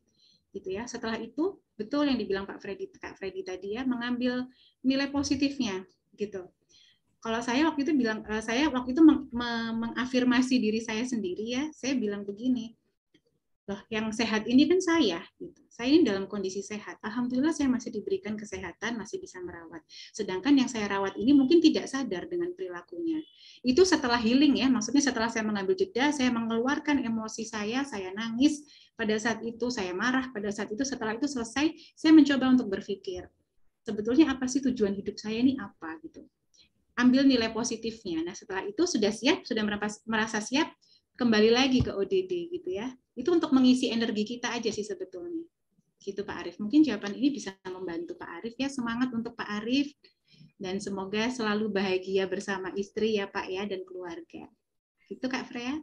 gitu ya. Setelah itu betul yang dibilang Pak Freddy Kak Freddy tadi ya, mengambil nilai positifnya gitu kalau saya waktu itu bilang uh, saya waktu itu meng, meng mengafirmasi diri saya sendiri ya saya bilang begini loh yang sehat ini kan saya gitu saya ini dalam kondisi sehat alhamdulillah saya masih diberikan kesehatan masih bisa merawat sedangkan yang saya rawat ini mungkin tidak sadar dengan perilakunya itu setelah healing ya maksudnya setelah saya mengambil jeda saya mengeluarkan emosi saya saya nangis pada saat itu saya marah pada saat itu setelah itu selesai saya mencoba untuk berpikir sebetulnya apa sih tujuan hidup saya ini apa gitu ambil nilai positifnya. Nah, setelah itu sudah siap, sudah merasa siap, kembali lagi ke ODD gitu ya. Itu untuk mengisi energi kita aja sih sebetulnya. Gitu Pak Arif. Mungkin jawaban ini bisa membantu Pak Arif ya. Semangat untuk Pak Arif dan semoga selalu bahagia bersama istri ya Pak ya dan keluarga. Gitu Kak Freya.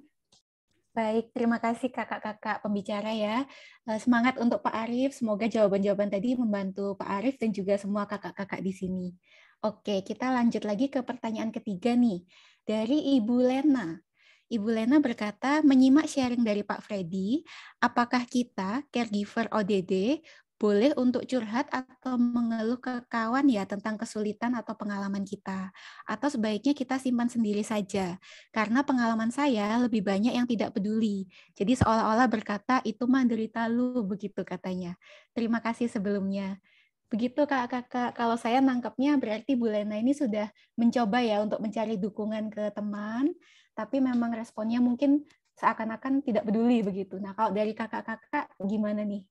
Baik, terima kasih kakak-kakak pembicara ya. Eh, semangat untuk Pak Arif. Semoga jawaban-jawaban tadi membantu Pak Arif dan juga semua kakak-kakak di sini. Oke, kita lanjut lagi ke pertanyaan ketiga nih. Dari Ibu Lena. Ibu Lena berkata, menyimak sharing dari Pak Freddy, apakah kita, caregiver ODD, boleh untuk curhat atau mengeluh ke kawan ya tentang kesulitan atau pengalaman kita? Atau sebaiknya kita simpan sendiri saja? Karena pengalaman saya lebih banyak yang tidak peduli. Jadi seolah-olah berkata, itu menderita lu, begitu katanya. Terima kasih sebelumnya. Begitu kakak-kakak, kalau saya nangkepnya berarti Bu Lena ini sudah mencoba ya untuk mencari dukungan ke teman, tapi memang responnya mungkin seakan-akan tidak peduli begitu. Nah kalau dari kakak-kakak gimana nih?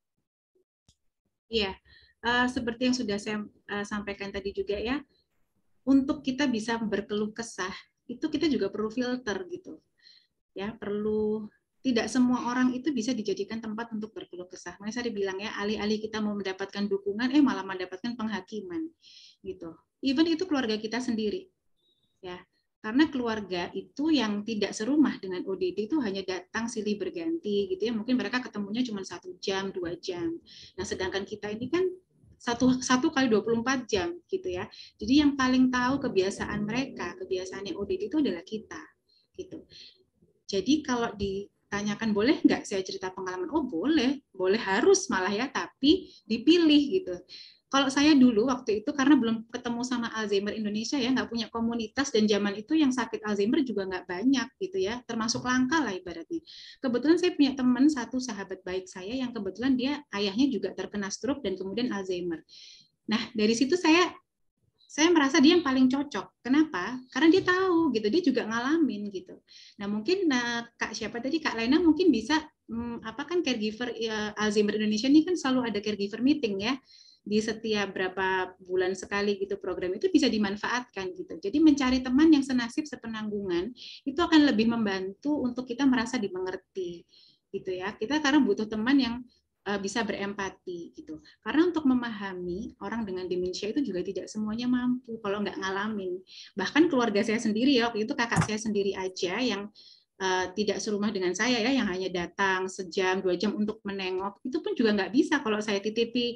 Iya, uh, seperti yang sudah saya uh, sampaikan tadi juga ya, untuk kita bisa berkeluh kesah itu kita juga perlu filter gitu, ya perlu tidak semua orang itu bisa dijadikan tempat untuk berkeluh kesah. Makanya saya bilang ya, alih-alih kita mau mendapatkan dukungan, eh malah mendapatkan penghakiman, gitu. Even itu keluarga kita sendiri, ya. Karena keluarga itu yang tidak serumah dengan ODD itu hanya datang silih berganti, gitu ya. Mungkin mereka ketemunya cuma satu jam, dua jam. Nah, sedangkan kita ini kan satu satu kali 24 jam, gitu ya. Jadi yang paling tahu kebiasaan mereka, kebiasaannya ODD itu adalah kita, gitu. Jadi kalau di tanyakan boleh nggak saya cerita pengalaman oh boleh boleh harus malah ya tapi dipilih gitu kalau saya dulu waktu itu karena belum ketemu sama Alzheimer Indonesia ya nggak punya komunitas dan zaman itu yang sakit Alzheimer juga nggak banyak gitu ya termasuk langka lah ibaratnya kebetulan saya punya teman satu sahabat baik saya yang kebetulan dia ayahnya juga terkena stroke dan kemudian Alzheimer Nah, dari situ saya saya merasa dia yang paling cocok. Kenapa? Karena dia tahu gitu, dia juga ngalamin gitu. Nah mungkin nah, kak siapa tadi kak Lena mungkin bisa hmm, apa kan caregiver ya, Alzheimer Indonesia ini kan selalu ada caregiver meeting ya di setiap berapa bulan sekali gitu program itu bisa dimanfaatkan gitu. Jadi mencari teman yang senasib sepenanggungan itu akan lebih membantu untuk kita merasa dimengerti gitu ya. Kita sekarang butuh teman yang Eh, bisa berempati gitu. Karena untuk memahami orang dengan demensia itu juga tidak semuanya mampu kalau nggak ngalamin. Bahkan keluarga saya sendiri ya, waktu itu kakak saya sendiri aja yang uh, tidak serumah dengan saya ya, yang hanya datang sejam dua jam untuk menengok, itu pun juga nggak bisa kalau saya titipi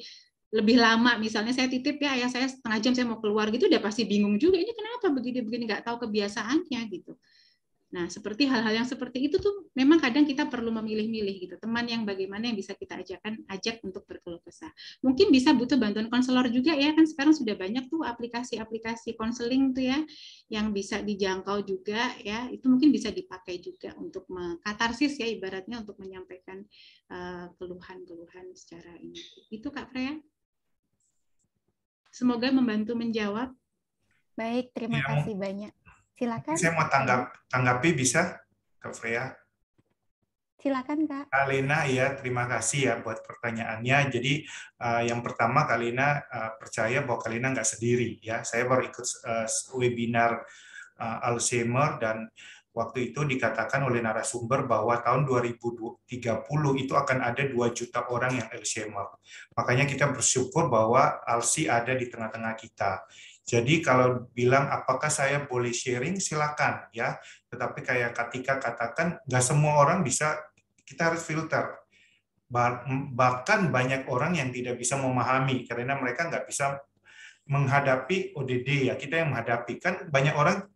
lebih lama misalnya saya titip ya ayah saya setengah jam saya mau keluar gitu udah pasti bingung juga ini kenapa begini begini nggak tahu kebiasaannya gitu Nah, seperti hal-hal yang seperti itu tuh memang kadang kita perlu memilih-milih gitu teman yang bagaimana yang bisa kita ajakan ajak untuk berkeluh kesah. Mungkin bisa butuh bantuan konselor juga ya kan sekarang sudah banyak tuh aplikasi-aplikasi konseling tuh ya yang bisa dijangkau juga ya itu mungkin bisa dipakai juga untuk mengkatarsis ya ibaratnya untuk menyampaikan eh, keluhan-keluhan secara ini. Itu Kak Freya. Semoga membantu menjawab. Baik, terima ya. kasih banyak. Silakan. Saya mau tanggap tanggapi bisa, Kak Freya. Silakan Kak. Kalina ya, terima kasih ya buat pertanyaannya. Jadi uh, yang pertama Kalina uh, eh, percaya bahwa Kalina nggak sendiri ya. Saya baru ikut uh, webinar uh, Alzheimer dan waktu itu dikatakan oleh narasumber bahwa tahun 2030 itu akan ada 2 juta orang yang Alzheimer. Makanya kita bersyukur bahwa ALSI ada di tengah-tengah kita. Jadi kalau bilang apakah saya boleh sharing, silakan ya. Tetapi kayak ketika katakan, nggak semua orang bisa, kita harus filter. Bahkan banyak orang yang tidak bisa memahami karena mereka nggak bisa menghadapi ODD ya. Kita yang menghadapi kan banyak orang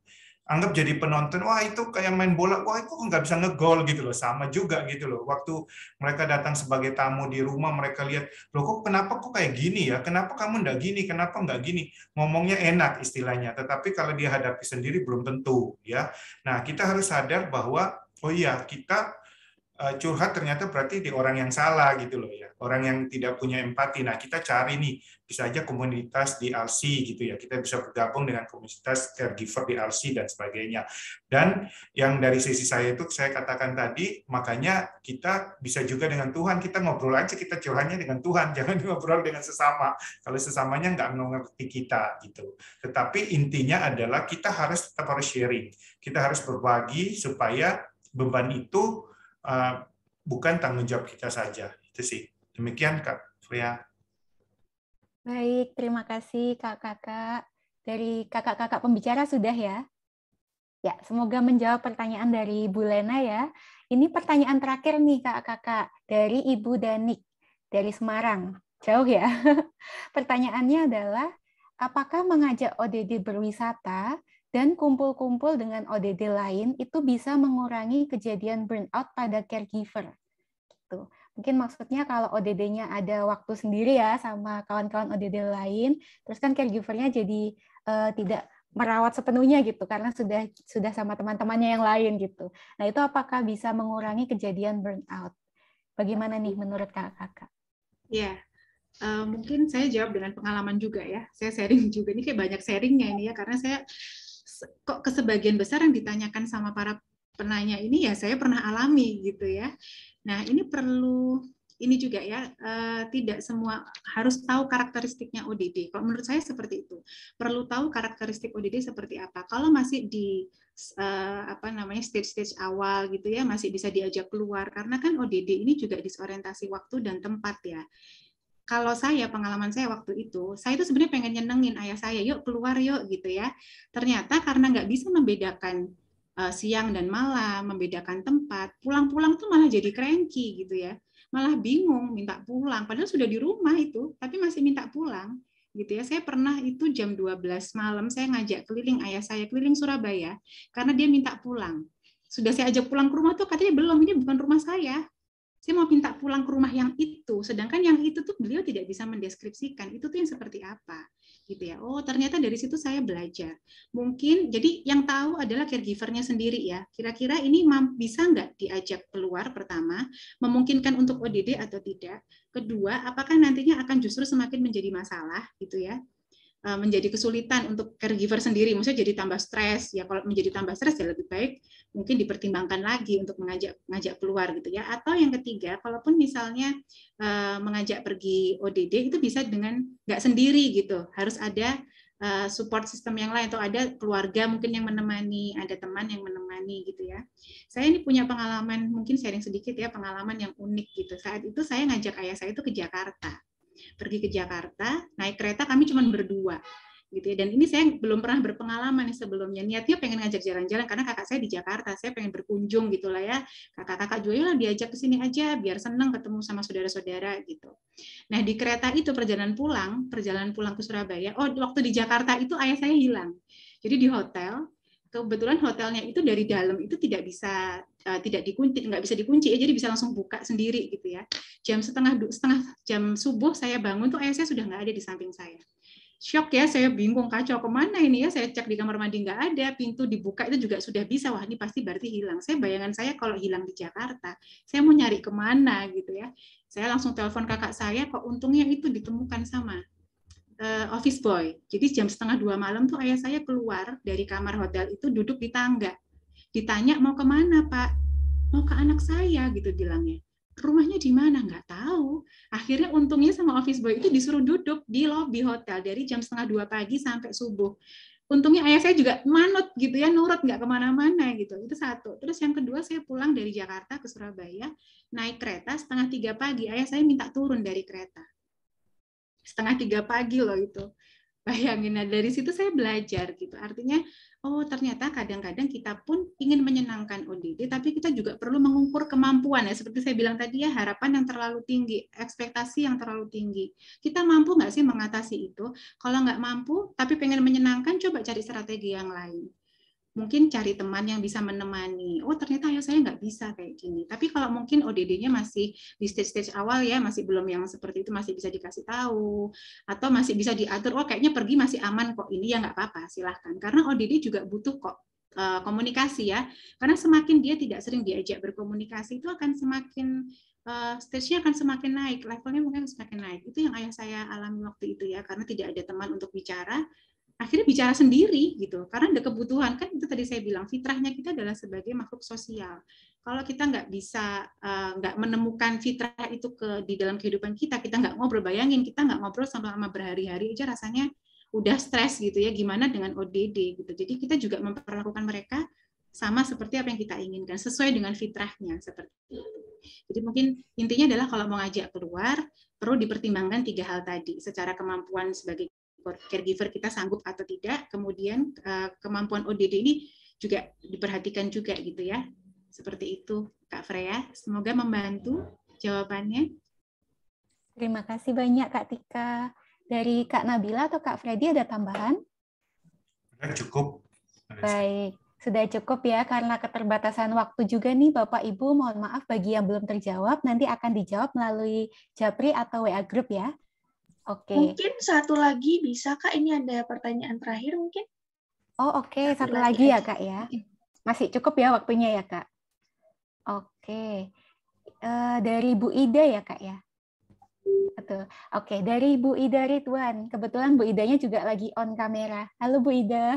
anggap jadi penonton wah itu kayak main bola wah itu nggak bisa ngegol gitu loh sama juga gitu loh waktu mereka datang sebagai tamu di rumah mereka lihat loh kok kenapa kok kayak gini ya kenapa kamu nggak gini kenapa nggak gini ngomongnya enak istilahnya tetapi kalau dia hadapi sendiri belum tentu ya nah kita harus sadar bahwa oh iya kita Eh, curhat ternyata berarti di orang yang salah gitu loh ya orang yang tidak punya empati nah kita cari nih bisa aja komunitas di RC gitu ya kita bisa bergabung dengan komunitas caregiver di RC dan sebagainya dan yang dari sisi saya itu saya katakan tadi makanya kita bisa juga dengan Tuhan kita ngobrol aja kita curhatnya dengan Tuhan jangan ngobrol dengan sesama kalau sesamanya nggak mengerti kita gitu tetapi intinya adalah kita harus tetap harus sharing kita harus berbagi supaya beban itu Eh, bukan tanggung jawab kita saja. Itu sih. Demikian Kak Fria. Baik, terima kasih kakak-kakak. Dari kakak-kakak pembicara sudah ya? Ya, semoga menjawab pertanyaan dari Bu Lena ya. Ini pertanyaan terakhir nih kakak-kakak dari Ibu Danik dari Semarang. Jauh ya. Pertanyaannya adalah, apakah mengajak ODD berwisata dan kumpul-kumpul dengan ODD lain itu bisa mengurangi kejadian burnout pada caregiver. Gitu. Mungkin maksudnya kalau ODD-nya ada waktu sendiri ya sama kawan-kawan ODD lain, terus kan caregivernya jadi uh, tidak merawat sepenuhnya gitu karena sudah sudah sama teman-temannya yang lain gitu. Nah, itu apakah bisa mengurangi kejadian burnout? Bagaimana nih menurut Kakak? ya Yeah. Uh, mungkin saya jawab dengan pengalaman juga ya. Saya sharing juga ini kayak banyak sharingnya ini ya karena saya kok ke sebagian besar yang ditanyakan sama para penanya ini ya saya pernah alami gitu ya. Nah ini perlu ini juga ya uh, tidak semua harus tahu karakteristiknya ODD. Kalau menurut saya seperti itu perlu tahu karakteristik ODD seperti apa. Kalau masih di uh, apa namanya stage-stage awal gitu ya masih bisa diajak keluar karena kan ODD ini juga disorientasi waktu dan tempat ya kalau saya pengalaman saya waktu itu, saya itu sebenarnya pengen nyenengin ayah saya, yuk keluar yuk gitu ya. Ternyata karena nggak bisa membedakan uh, siang dan malam, membedakan tempat, pulang-pulang tuh malah jadi cranky gitu ya. Malah bingung minta pulang, padahal sudah di rumah itu, tapi masih minta pulang gitu ya. Saya pernah itu jam 12 malam saya ngajak keliling ayah saya keliling Surabaya karena dia minta pulang. Sudah saya ajak pulang ke rumah tuh katanya belum, ini bukan rumah saya saya mau minta pulang ke rumah yang itu sedangkan yang itu tuh beliau tidak bisa mendeskripsikan itu tuh yang seperti apa gitu ya oh ternyata dari situ saya belajar mungkin jadi yang tahu adalah caregivernya sendiri ya kira-kira ini bisa nggak diajak keluar pertama memungkinkan untuk ODD atau tidak kedua apakah nantinya akan justru semakin menjadi masalah gitu ya Eh, menjadi kesulitan untuk caregiver sendiri, maksudnya jadi tambah stres ya. Kalau menjadi tambah stres ya lebih baik mungkin dipertimbangkan lagi untuk mengajak mengajak keluar gitu ya. Atau yang ketiga, kalaupun misalnya eh, mengajak pergi ODD itu bisa dengan nggak sendiri gitu, harus ada eh, support system yang lain atau ada keluarga mungkin yang menemani, ada teman yang menemani gitu ya. Saya ini punya pengalaman mungkin sharing sedikit ya pengalaman yang unik gitu. Saat itu saya ngajak ayah saya itu ke Jakarta pergi ke Jakarta naik kereta kami cuma berdua gitu ya dan ini saya belum pernah berpengalaman nih sebelumnya niatnya pengen ngajak jalan-jalan karena kakak saya di Jakarta saya pengen berkunjung gitulah ya kakak-kakak juga lah diajak ke sini aja biar seneng ketemu sama saudara-saudara gitu nah di kereta itu perjalanan pulang perjalanan pulang ke Surabaya oh waktu di Jakarta itu ayah saya hilang jadi di hotel kebetulan hotelnya itu dari dalam itu tidak bisa uh, tidak dikunci nggak bisa dikunci ya jadi bisa langsung buka sendiri gitu ya jam setengah setengah jam subuh saya bangun tuh ayah saya sudah nggak ada di samping saya shock ya saya bingung kacau kemana ini ya saya cek di kamar mandi nggak ada pintu dibuka itu juga sudah bisa wah ini pasti berarti hilang saya bayangan saya kalau hilang di Jakarta saya mau nyari kemana gitu ya saya langsung telepon kakak saya kok untungnya itu ditemukan sama uh, office boy. Jadi jam setengah dua malam tuh ayah saya keluar dari kamar hotel itu duduk di tangga. Ditanya mau kemana pak? Mau ke anak saya gitu bilangnya. Rumahnya di mana? Nggak tahu. Akhirnya untungnya sama office boy itu disuruh duduk di lobby hotel dari jam setengah dua pagi sampai subuh. Untungnya ayah saya juga manut gitu ya, nurut nggak kemana-mana gitu. Itu satu. Terus yang kedua saya pulang dari Jakarta ke Surabaya naik kereta setengah tiga pagi. Ayah saya minta turun dari kereta setengah tiga pagi loh itu bayangin nah dari situ saya belajar gitu artinya oh ternyata kadang-kadang kita pun ingin menyenangkan ODD tapi kita juga perlu mengukur kemampuan ya seperti saya bilang tadi ya harapan yang terlalu tinggi ekspektasi yang terlalu tinggi kita mampu nggak sih mengatasi itu kalau nggak mampu tapi pengen menyenangkan coba cari strategi yang lain mungkin cari teman yang bisa menemani. Oh ternyata ya saya nggak bisa kayak gini. Tapi kalau mungkin ODD-nya masih di stage-stage awal ya, masih belum yang seperti itu, masih bisa dikasih tahu atau masih bisa diatur. Oh kayaknya pergi masih aman kok ini ya nggak apa-apa, silahkan. Karena ODD juga butuh kok eh, komunikasi ya. Karena semakin dia tidak sering diajak berkomunikasi itu akan semakin uh, stage-nya akan semakin naik, levelnya mungkin semakin naik. Itu yang ayah saya alami waktu itu ya, karena tidak ada teman untuk bicara, akhirnya bicara sendiri gitu karena ada kebutuhan kan itu tadi saya bilang fitrahnya kita adalah sebagai makhluk sosial kalau kita nggak bisa uh, nggak menemukan fitrah itu ke di dalam kehidupan kita kita nggak ngobrol bayangin kita nggak ngobrol sama-sama berhari-hari aja rasanya udah stres gitu ya gimana dengan ODD gitu jadi kita juga memperlakukan mereka sama seperti apa yang kita inginkan sesuai dengan fitrahnya seperti itu. Jadi mungkin intinya adalah kalau mau ngajak keluar perlu dipertimbangkan tiga hal tadi secara kemampuan sebagai caregiver kita sanggup atau tidak. Kemudian eh, kemampuan ODD ini juga diperhatikan juga gitu ya. Seperti itu Kak Freya. Semoga membantu jawabannya. Terima kasih banyak Kak Tika. Dari Kak Nabila atau Kak Freddy ada tambahan? Sudah cukup. Baik, sudah cukup ya karena keterbatasan waktu juga nih Bapak Ibu. Mohon maaf bagi yang belum terjawab, nanti akan dijawab melalui Japri atau WA Group ya. Oke. Okay. Mungkin satu lagi bisa Kak, ini ada pertanyaan terakhir mungkin? Oh, oke, okay. satu, satu lagi, lagi ya Kak ya. Masih cukup ya waktunya ya Kak. Oke. Okay. Uh, eh, dari Bu Ida ya Kak ya. Betul. Oke, okay. dari Bu Ida Ridwan. Kebetulan Bu Idanya juga lagi on kamera. Halo Bu Ida.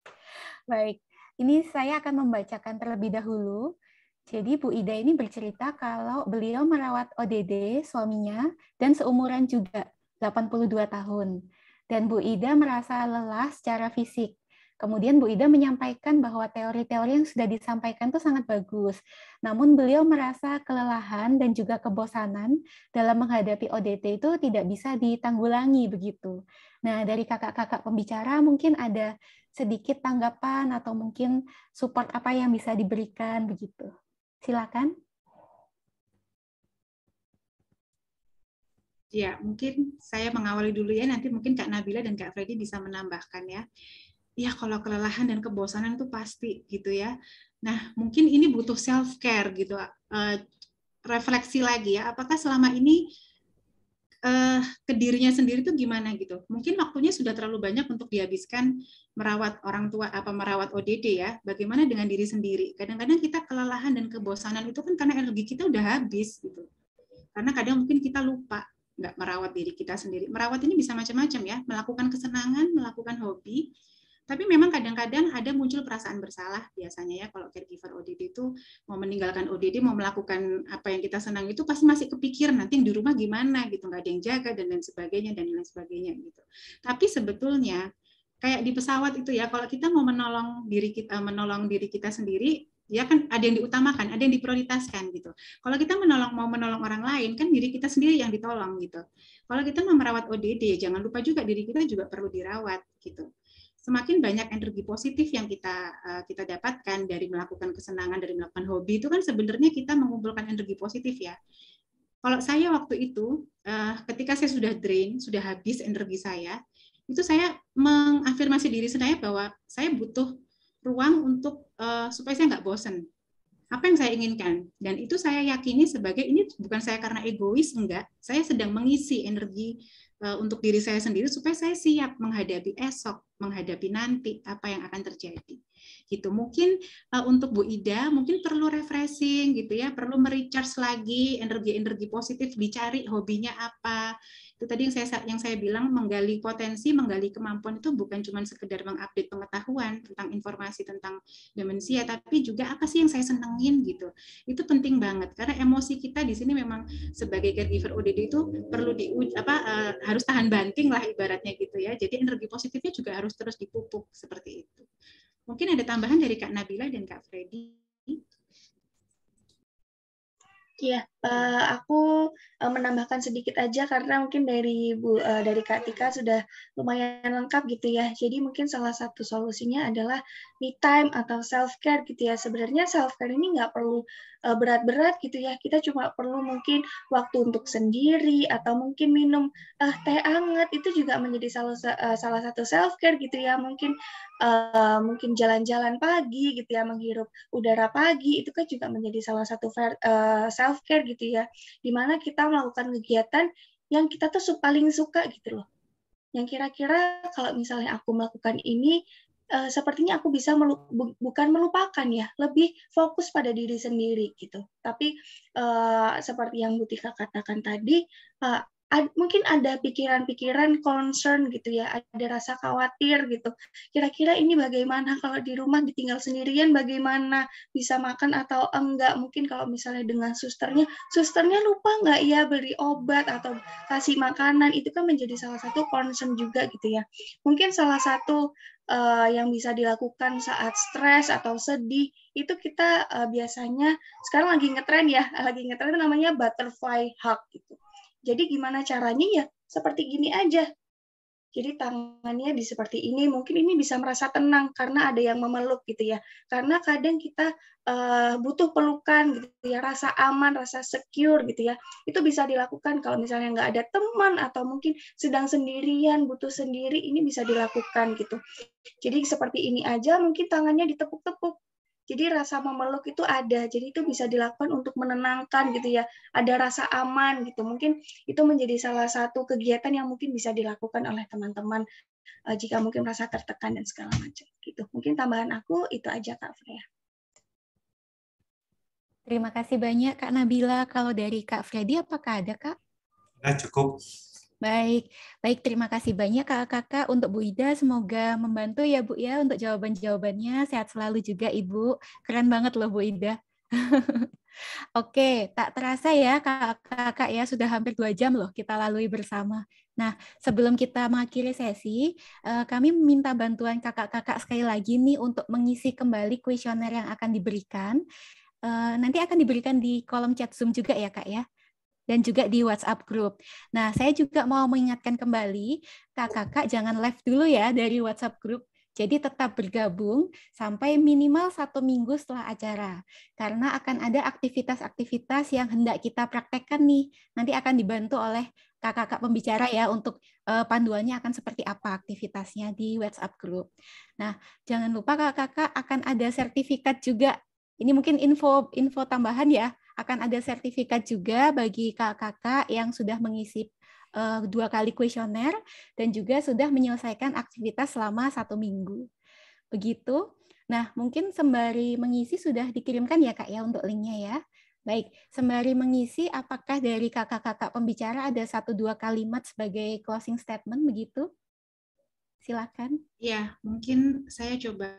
Baik. Ini saya akan membacakan terlebih dahulu. Jadi Bu Ida ini bercerita kalau beliau merawat ODD suaminya dan seumuran juga 82 tahun. Dan Bu Ida merasa lelah secara fisik. Kemudian Bu Ida menyampaikan bahwa teori-teori yang sudah disampaikan itu sangat bagus. Namun beliau merasa kelelahan dan juga kebosanan dalam menghadapi ODT itu tidak bisa ditanggulangi begitu. Nah, dari kakak-kakak pembicara mungkin ada sedikit tanggapan atau mungkin support apa yang bisa diberikan begitu. Silakan. Ya, mungkin saya mengawali dulu ya, nanti mungkin Kak Nabila dan Kak Freddy bisa menambahkan ya. Ya, kalau kelelahan dan kebosanan itu pasti gitu ya. Nah, mungkin ini butuh self-care gitu, uh, refleksi lagi ya, apakah selama ini uh, ke sendiri itu gimana gitu. Mungkin waktunya sudah terlalu banyak untuk dihabiskan merawat orang tua apa merawat ODD ya. Bagaimana dengan diri sendiri? Kadang-kadang kita kelelahan dan kebosanan itu kan karena energi kita udah habis gitu. Karena kadang mungkin kita lupa nggak merawat diri kita sendiri. Merawat ini bisa macam-macam ya, melakukan kesenangan, melakukan hobi, tapi memang kadang-kadang ada muncul perasaan bersalah biasanya ya kalau caregiver ODD itu mau meninggalkan ODD mau melakukan apa yang kita senang itu pasti masih kepikir nanti di rumah gimana gitu nggak ada yang jaga dan lain sebagainya dan lain sebagainya gitu. Tapi sebetulnya kayak di pesawat itu ya kalau kita mau menolong diri kita menolong diri kita sendiri ya kan ada yang diutamakan, ada yang diprioritaskan gitu. Kalau kita menolong mau menolong orang lain kan diri kita sendiri yang ditolong gitu. Kalau kita mau merawat ODD, jangan lupa juga diri kita juga perlu dirawat gitu. Semakin banyak energi positif yang kita eh, kita dapatkan dari melakukan kesenangan, dari melakukan hobi itu kan sebenarnya kita mengumpulkan energi positif ya. Kalau saya waktu itu eh, ketika saya sudah drain, sudah habis energi saya, itu saya mengafirmasi diri saya bahwa saya butuh ruang untuk uh, supaya saya nggak bosen. Apa yang saya inginkan? Dan itu saya yakini sebagai ini bukan saya karena egois enggak, saya sedang mengisi energi uh, untuk diri saya sendiri supaya saya siap menghadapi esok menghadapi nanti apa yang akan terjadi gitu mungkin uh, untuk Bu Ida mungkin perlu refreshing gitu ya perlu merecharge lagi energi-energi positif dicari hobinya apa itu tadi yang saya yang saya bilang menggali potensi menggali kemampuan itu bukan cuma sekedar mengupdate pengetahuan tentang informasi tentang demensia tapi juga apa sih yang saya senengin gitu itu penting banget karena emosi kita di sini memang sebagai caregiver ODD itu perlu di apa uh, harus tahan banting lah ibaratnya gitu ya jadi energi positifnya juga harus harus terus dipupuk seperti itu. Mungkin ada tambahan dari Kak Nabila dan Kak Freddy. Iya, Eh, aku eh, menambahkan sedikit aja karena mungkin dari Bu eh, dari Kak Tika sudah lumayan lengkap gitu ya. Jadi mungkin salah satu solusinya adalah me time atau self care gitu ya. Sebenarnya self care ini nggak perlu berat-berat gitu ya. Kita cuma perlu mungkin waktu untuk sendiri atau mungkin minum teh anget itu juga menjadi salah salah satu self care gitu ya. Mungkin mungkin jalan-jalan pagi gitu ya menghirup udara pagi itu kan juga menjadi salah satu self care gitu gitu ya dimana kita melakukan kegiatan yang kita tuh paling suka gitu loh yang kira-kira kalau misalnya aku melakukan ini uh, sepertinya aku bisa melu bukan melupakan ya, lebih fokus pada diri sendiri gitu. Tapi uh, seperti yang Butika katakan tadi, uh, mungkin ada pikiran-pikiran concern gitu ya, ada rasa khawatir gitu. Kira-kira ini bagaimana kalau di rumah ditinggal sendirian bagaimana bisa makan atau enggak? Mungkin kalau misalnya dengan susternya, susternya lupa enggak ya beli obat atau kasih makanan itu kan menjadi salah satu concern juga gitu ya. Mungkin salah satu uh, yang bisa dilakukan saat stres atau sedih itu kita uh, biasanya sekarang lagi ngetren ya, lagi ngetren namanya butterfly hug gitu jadi gimana caranya ya? Seperti gini aja. Jadi tangannya di seperti ini, mungkin ini bisa merasa tenang karena ada yang memeluk gitu ya. Karena kadang kita uh, butuh pelukan gitu ya, rasa aman, rasa secure gitu ya. Itu bisa dilakukan kalau misalnya nggak ada teman atau mungkin sedang sendirian, butuh sendiri, ini bisa dilakukan gitu. Jadi seperti ini aja, mungkin tangannya ditepuk-tepuk jadi rasa memeluk itu ada. Jadi itu bisa dilakukan untuk menenangkan gitu ya. Ada rasa aman gitu. Mungkin itu menjadi salah satu kegiatan yang mungkin bisa dilakukan oleh teman-teman eh, jika mungkin merasa tertekan dan segala macam gitu. Mungkin tambahan aku itu aja Kak Freya. Terima kasih banyak Kak Nabila. Kalau dari Kak Freddy apakah ada Kak? Ya, cukup. Baik, baik terima kasih banyak kakak-kakak untuk Bu Ida. Semoga membantu ya Bu ya untuk jawaban-jawabannya. Sehat selalu juga Ibu. Keren banget loh Bu Ida. Oke, tak terasa ya kakak-kakak ya sudah hampir dua jam loh kita lalui bersama. Nah, sebelum kita mengakhiri sesi, eh, kami minta bantuan kakak-kakak sekali lagi nih untuk mengisi kembali kuesioner yang akan diberikan. Eh, nanti akan diberikan di kolom chat Zoom juga ya kak ya dan juga di WhatsApp group. Nah, saya juga mau mengingatkan kembali kakak-kakak jangan live dulu ya dari WhatsApp group. Jadi tetap bergabung sampai minimal satu minggu setelah acara. Karena akan ada aktivitas-aktivitas yang hendak kita praktekkan nih. Nanti akan dibantu oleh kakak-kakak pembicara ya untuk eh, panduannya akan seperti apa aktivitasnya di WhatsApp group. Nah, jangan lupa kakak-kakak akan ada sertifikat juga ini mungkin info info tambahan ya, akan ada sertifikat juga bagi kakak-kakak yang sudah mengisi uh, dua kali kuesioner dan juga sudah menyelesaikan aktivitas selama satu minggu. Begitu. Nah, mungkin sembari mengisi sudah dikirimkan ya Kak ya untuk linknya ya. Baik, sembari mengisi, apakah dari kakak-kakak pembicara ada satu dua kalimat sebagai closing statement begitu? Silakan. Ya, mungkin saya coba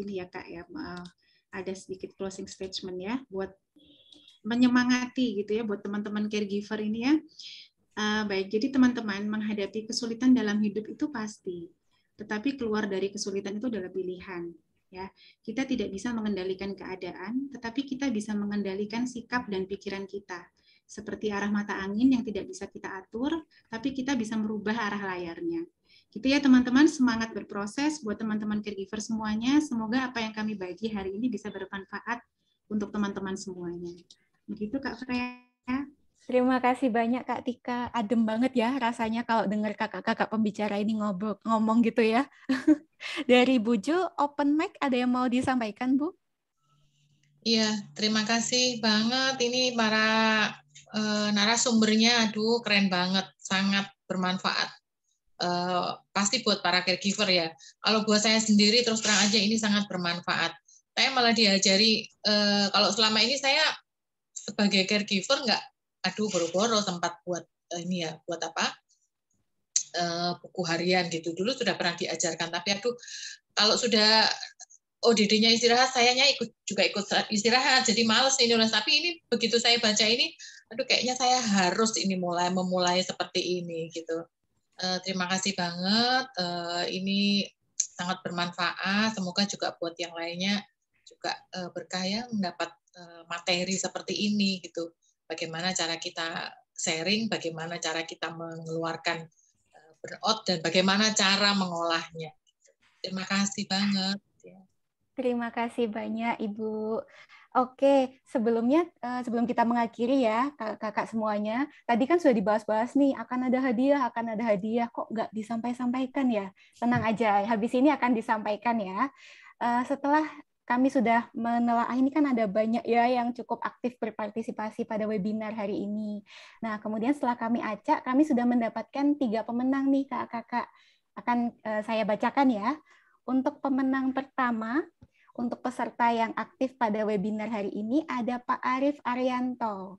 ini ya kak ya ada sedikit closing statement ya buat menyemangati gitu ya buat teman-teman caregiver ini ya. Uh, baik, jadi teman-teman menghadapi kesulitan dalam hidup itu pasti, tetapi keluar dari kesulitan itu adalah pilihan. Ya, kita tidak bisa mengendalikan keadaan, tetapi kita bisa mengendalikan sikap dan pikiran kita. Seperti arah mata angin yang tidak bisa kita atur, tapi kita bisa merubah arah layarnya. Gitu ya teman-teman, semangat berproses buat teman-teman caregiver semuanya. Semoga apa yang kami bagi hari ini bisa bermanfaat untuk teman-teman semuanya. Begitu Kak Freya. Terima kasih banyak Kak Tika. Adem banget ya rasanya kalau dengar kakak-kakak pembicara ini ngobrol ngomong gitu ya. Dari Bu Jo, open mic ada yang mau disampaikan Bu? Iya, terima kasih banget ini para e, narasumbernya. Aduh, keren banget. Sangat bermanfaat. Eh, pasti buat para caregiver ya. Kalau buat saya sendiri terus terang aja ini sangat bermanfaat. Saya malah diajari uh, kalau selama ini saya sebagai caregiver nggak aduh boro-boro sempat buat uh, ini ya buat apa uh, buku harian gitu dulu sudah pernah diajarkan tapi aduh kalau sudah ODD-nya istirahat, sayanya ikut juga ikut istirahat, jadi males ini nulis. Tapi ini begitu saya baca ini, aduh kayaknya saya harus ini mulai memulai seperti ini gitu. Eh, terima kasih banget. Uh, ini sangat bermanfaat. Semoga juga buat yang lainnya juga uh, berkah ya mendapat uh, materi seperti ini gitu. Bagaimana cara kita sharing, bagaimana cara kita mengeluarkan uh, burnout dan bagaimana cara mengolahnya. Terima kasih banget. Terima kasih banyak Ibu. Oke, sebelumnya eh, sebelum kita mengakhiri ya kakak semuanya, tadi kan sudah dibahas-bahas nih akan ada hadiah, akan ada hadiah, kok nggak disampaikan ya? Tenang aja, habis ini akan disampaikan ya. Eh, setelah kami sudah menelaah ini kan ada banyak ya yang cukup aktif berpartisipasi pada webinar hari ini. Nah, kemudian setelah kami acak, kami sudah mendapatkan tiga pemenang nih kakak-kakak. Akan eh, saya bacakan ya. Untuk pemenang pertama untuk peserta yang aktif pada webinar hari ini ada Pak Arif Arianto.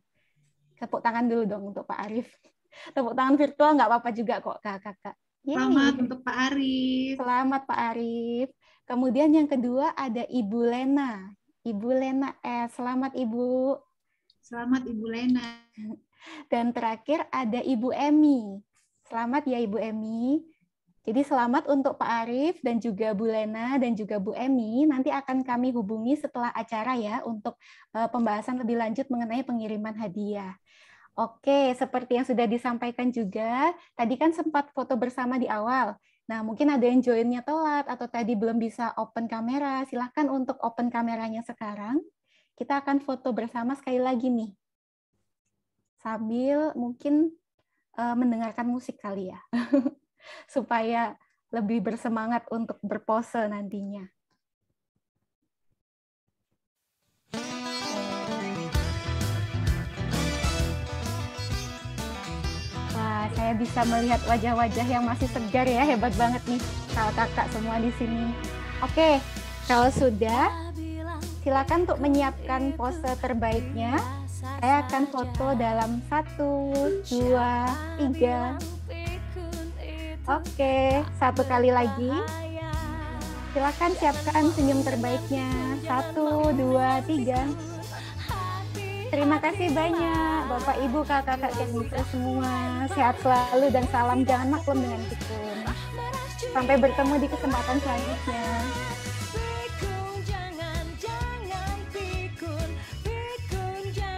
Tepuk tangan dulu dong untuk Pak Arif. Tepuk tangan virtual nggak apa-apa juga kok kakak-kakak. Selamat untuk Pak Arif. Selamat Pak Arif. Kemudian yang kedua ada Ibu Lena. Ibu Lena eh Selamat Ibu. Selamat Ibu Lena. Dan terakhir ada Ibu Emi. Selamat ya Ibu Emi. Jadi selamat untuk Pak Arif dan juga Bu Lena dan juga Bu Emi. Nanti akan kami hubungi setelah acara ya untuk eh, pembahasan lebih lanjut mengenai pengiriman hadiah. Oke, seperti yang sudah disampaikan juga, tadi kan sempat foto bersama di awal. Nah, mungkin ada yang joinnya telat atau tadi belum bisa open kamera. Silahkan untuk open kameranya sekarang. Kita akan foto bersama sekali lagi nih. Sambil mungkin eh, mendengarkan musik kali ya. supaya lebih bersemangat untuk berpose nantinya. saya bisa melihat wajah-wajah yang masih segar ya, hebat banget nih kakak-kakak semua di sini. Oke, kalau sudah, silakan untuk menyiapkan pose terbaiknya. Saya akan foto dalam satu, dua, tiga, Oke, satu kali lagi. Silakan siapkan senyum terbaiknya. Satu, dua, tiga. Terima kasih banyak Bapak Ibu kakak-kakak yang bisa semua. Sehat selalu dan salam jangan maklum dengan pikun. Sampai bertemu di kesempatan selanjutnya.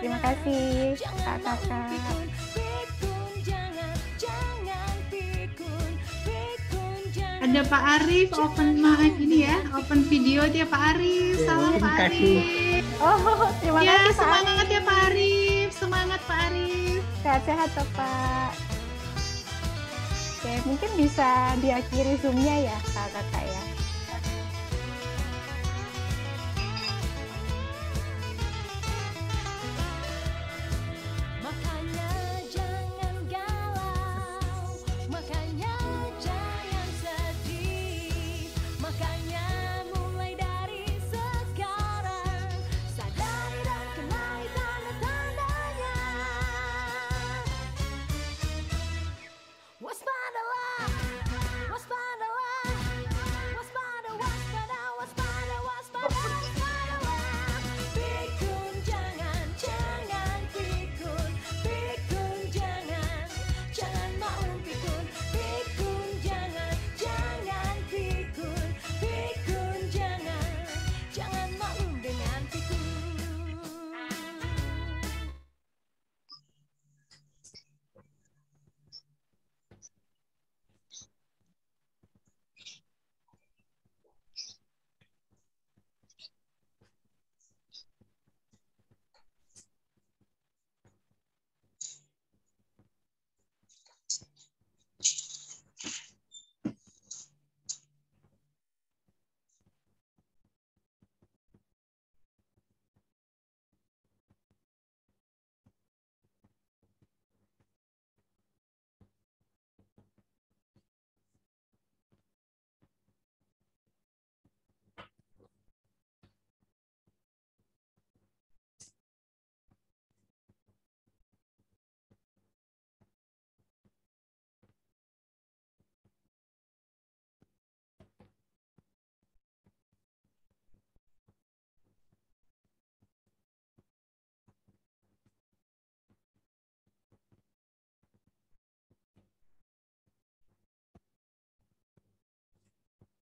Terima kasih kakak-kakak. ada Pak Arif open mic ini ya, open video dia Pak Arif. Iya, Salam Pak Arif. Oh, terima ya, kasih. semangat ya Pak Arif. Semangat Pak Arif. Sehat-sehat toh Pak. Oke, mungkin bisa diakhiri zoomnya ya Pak kakak ya.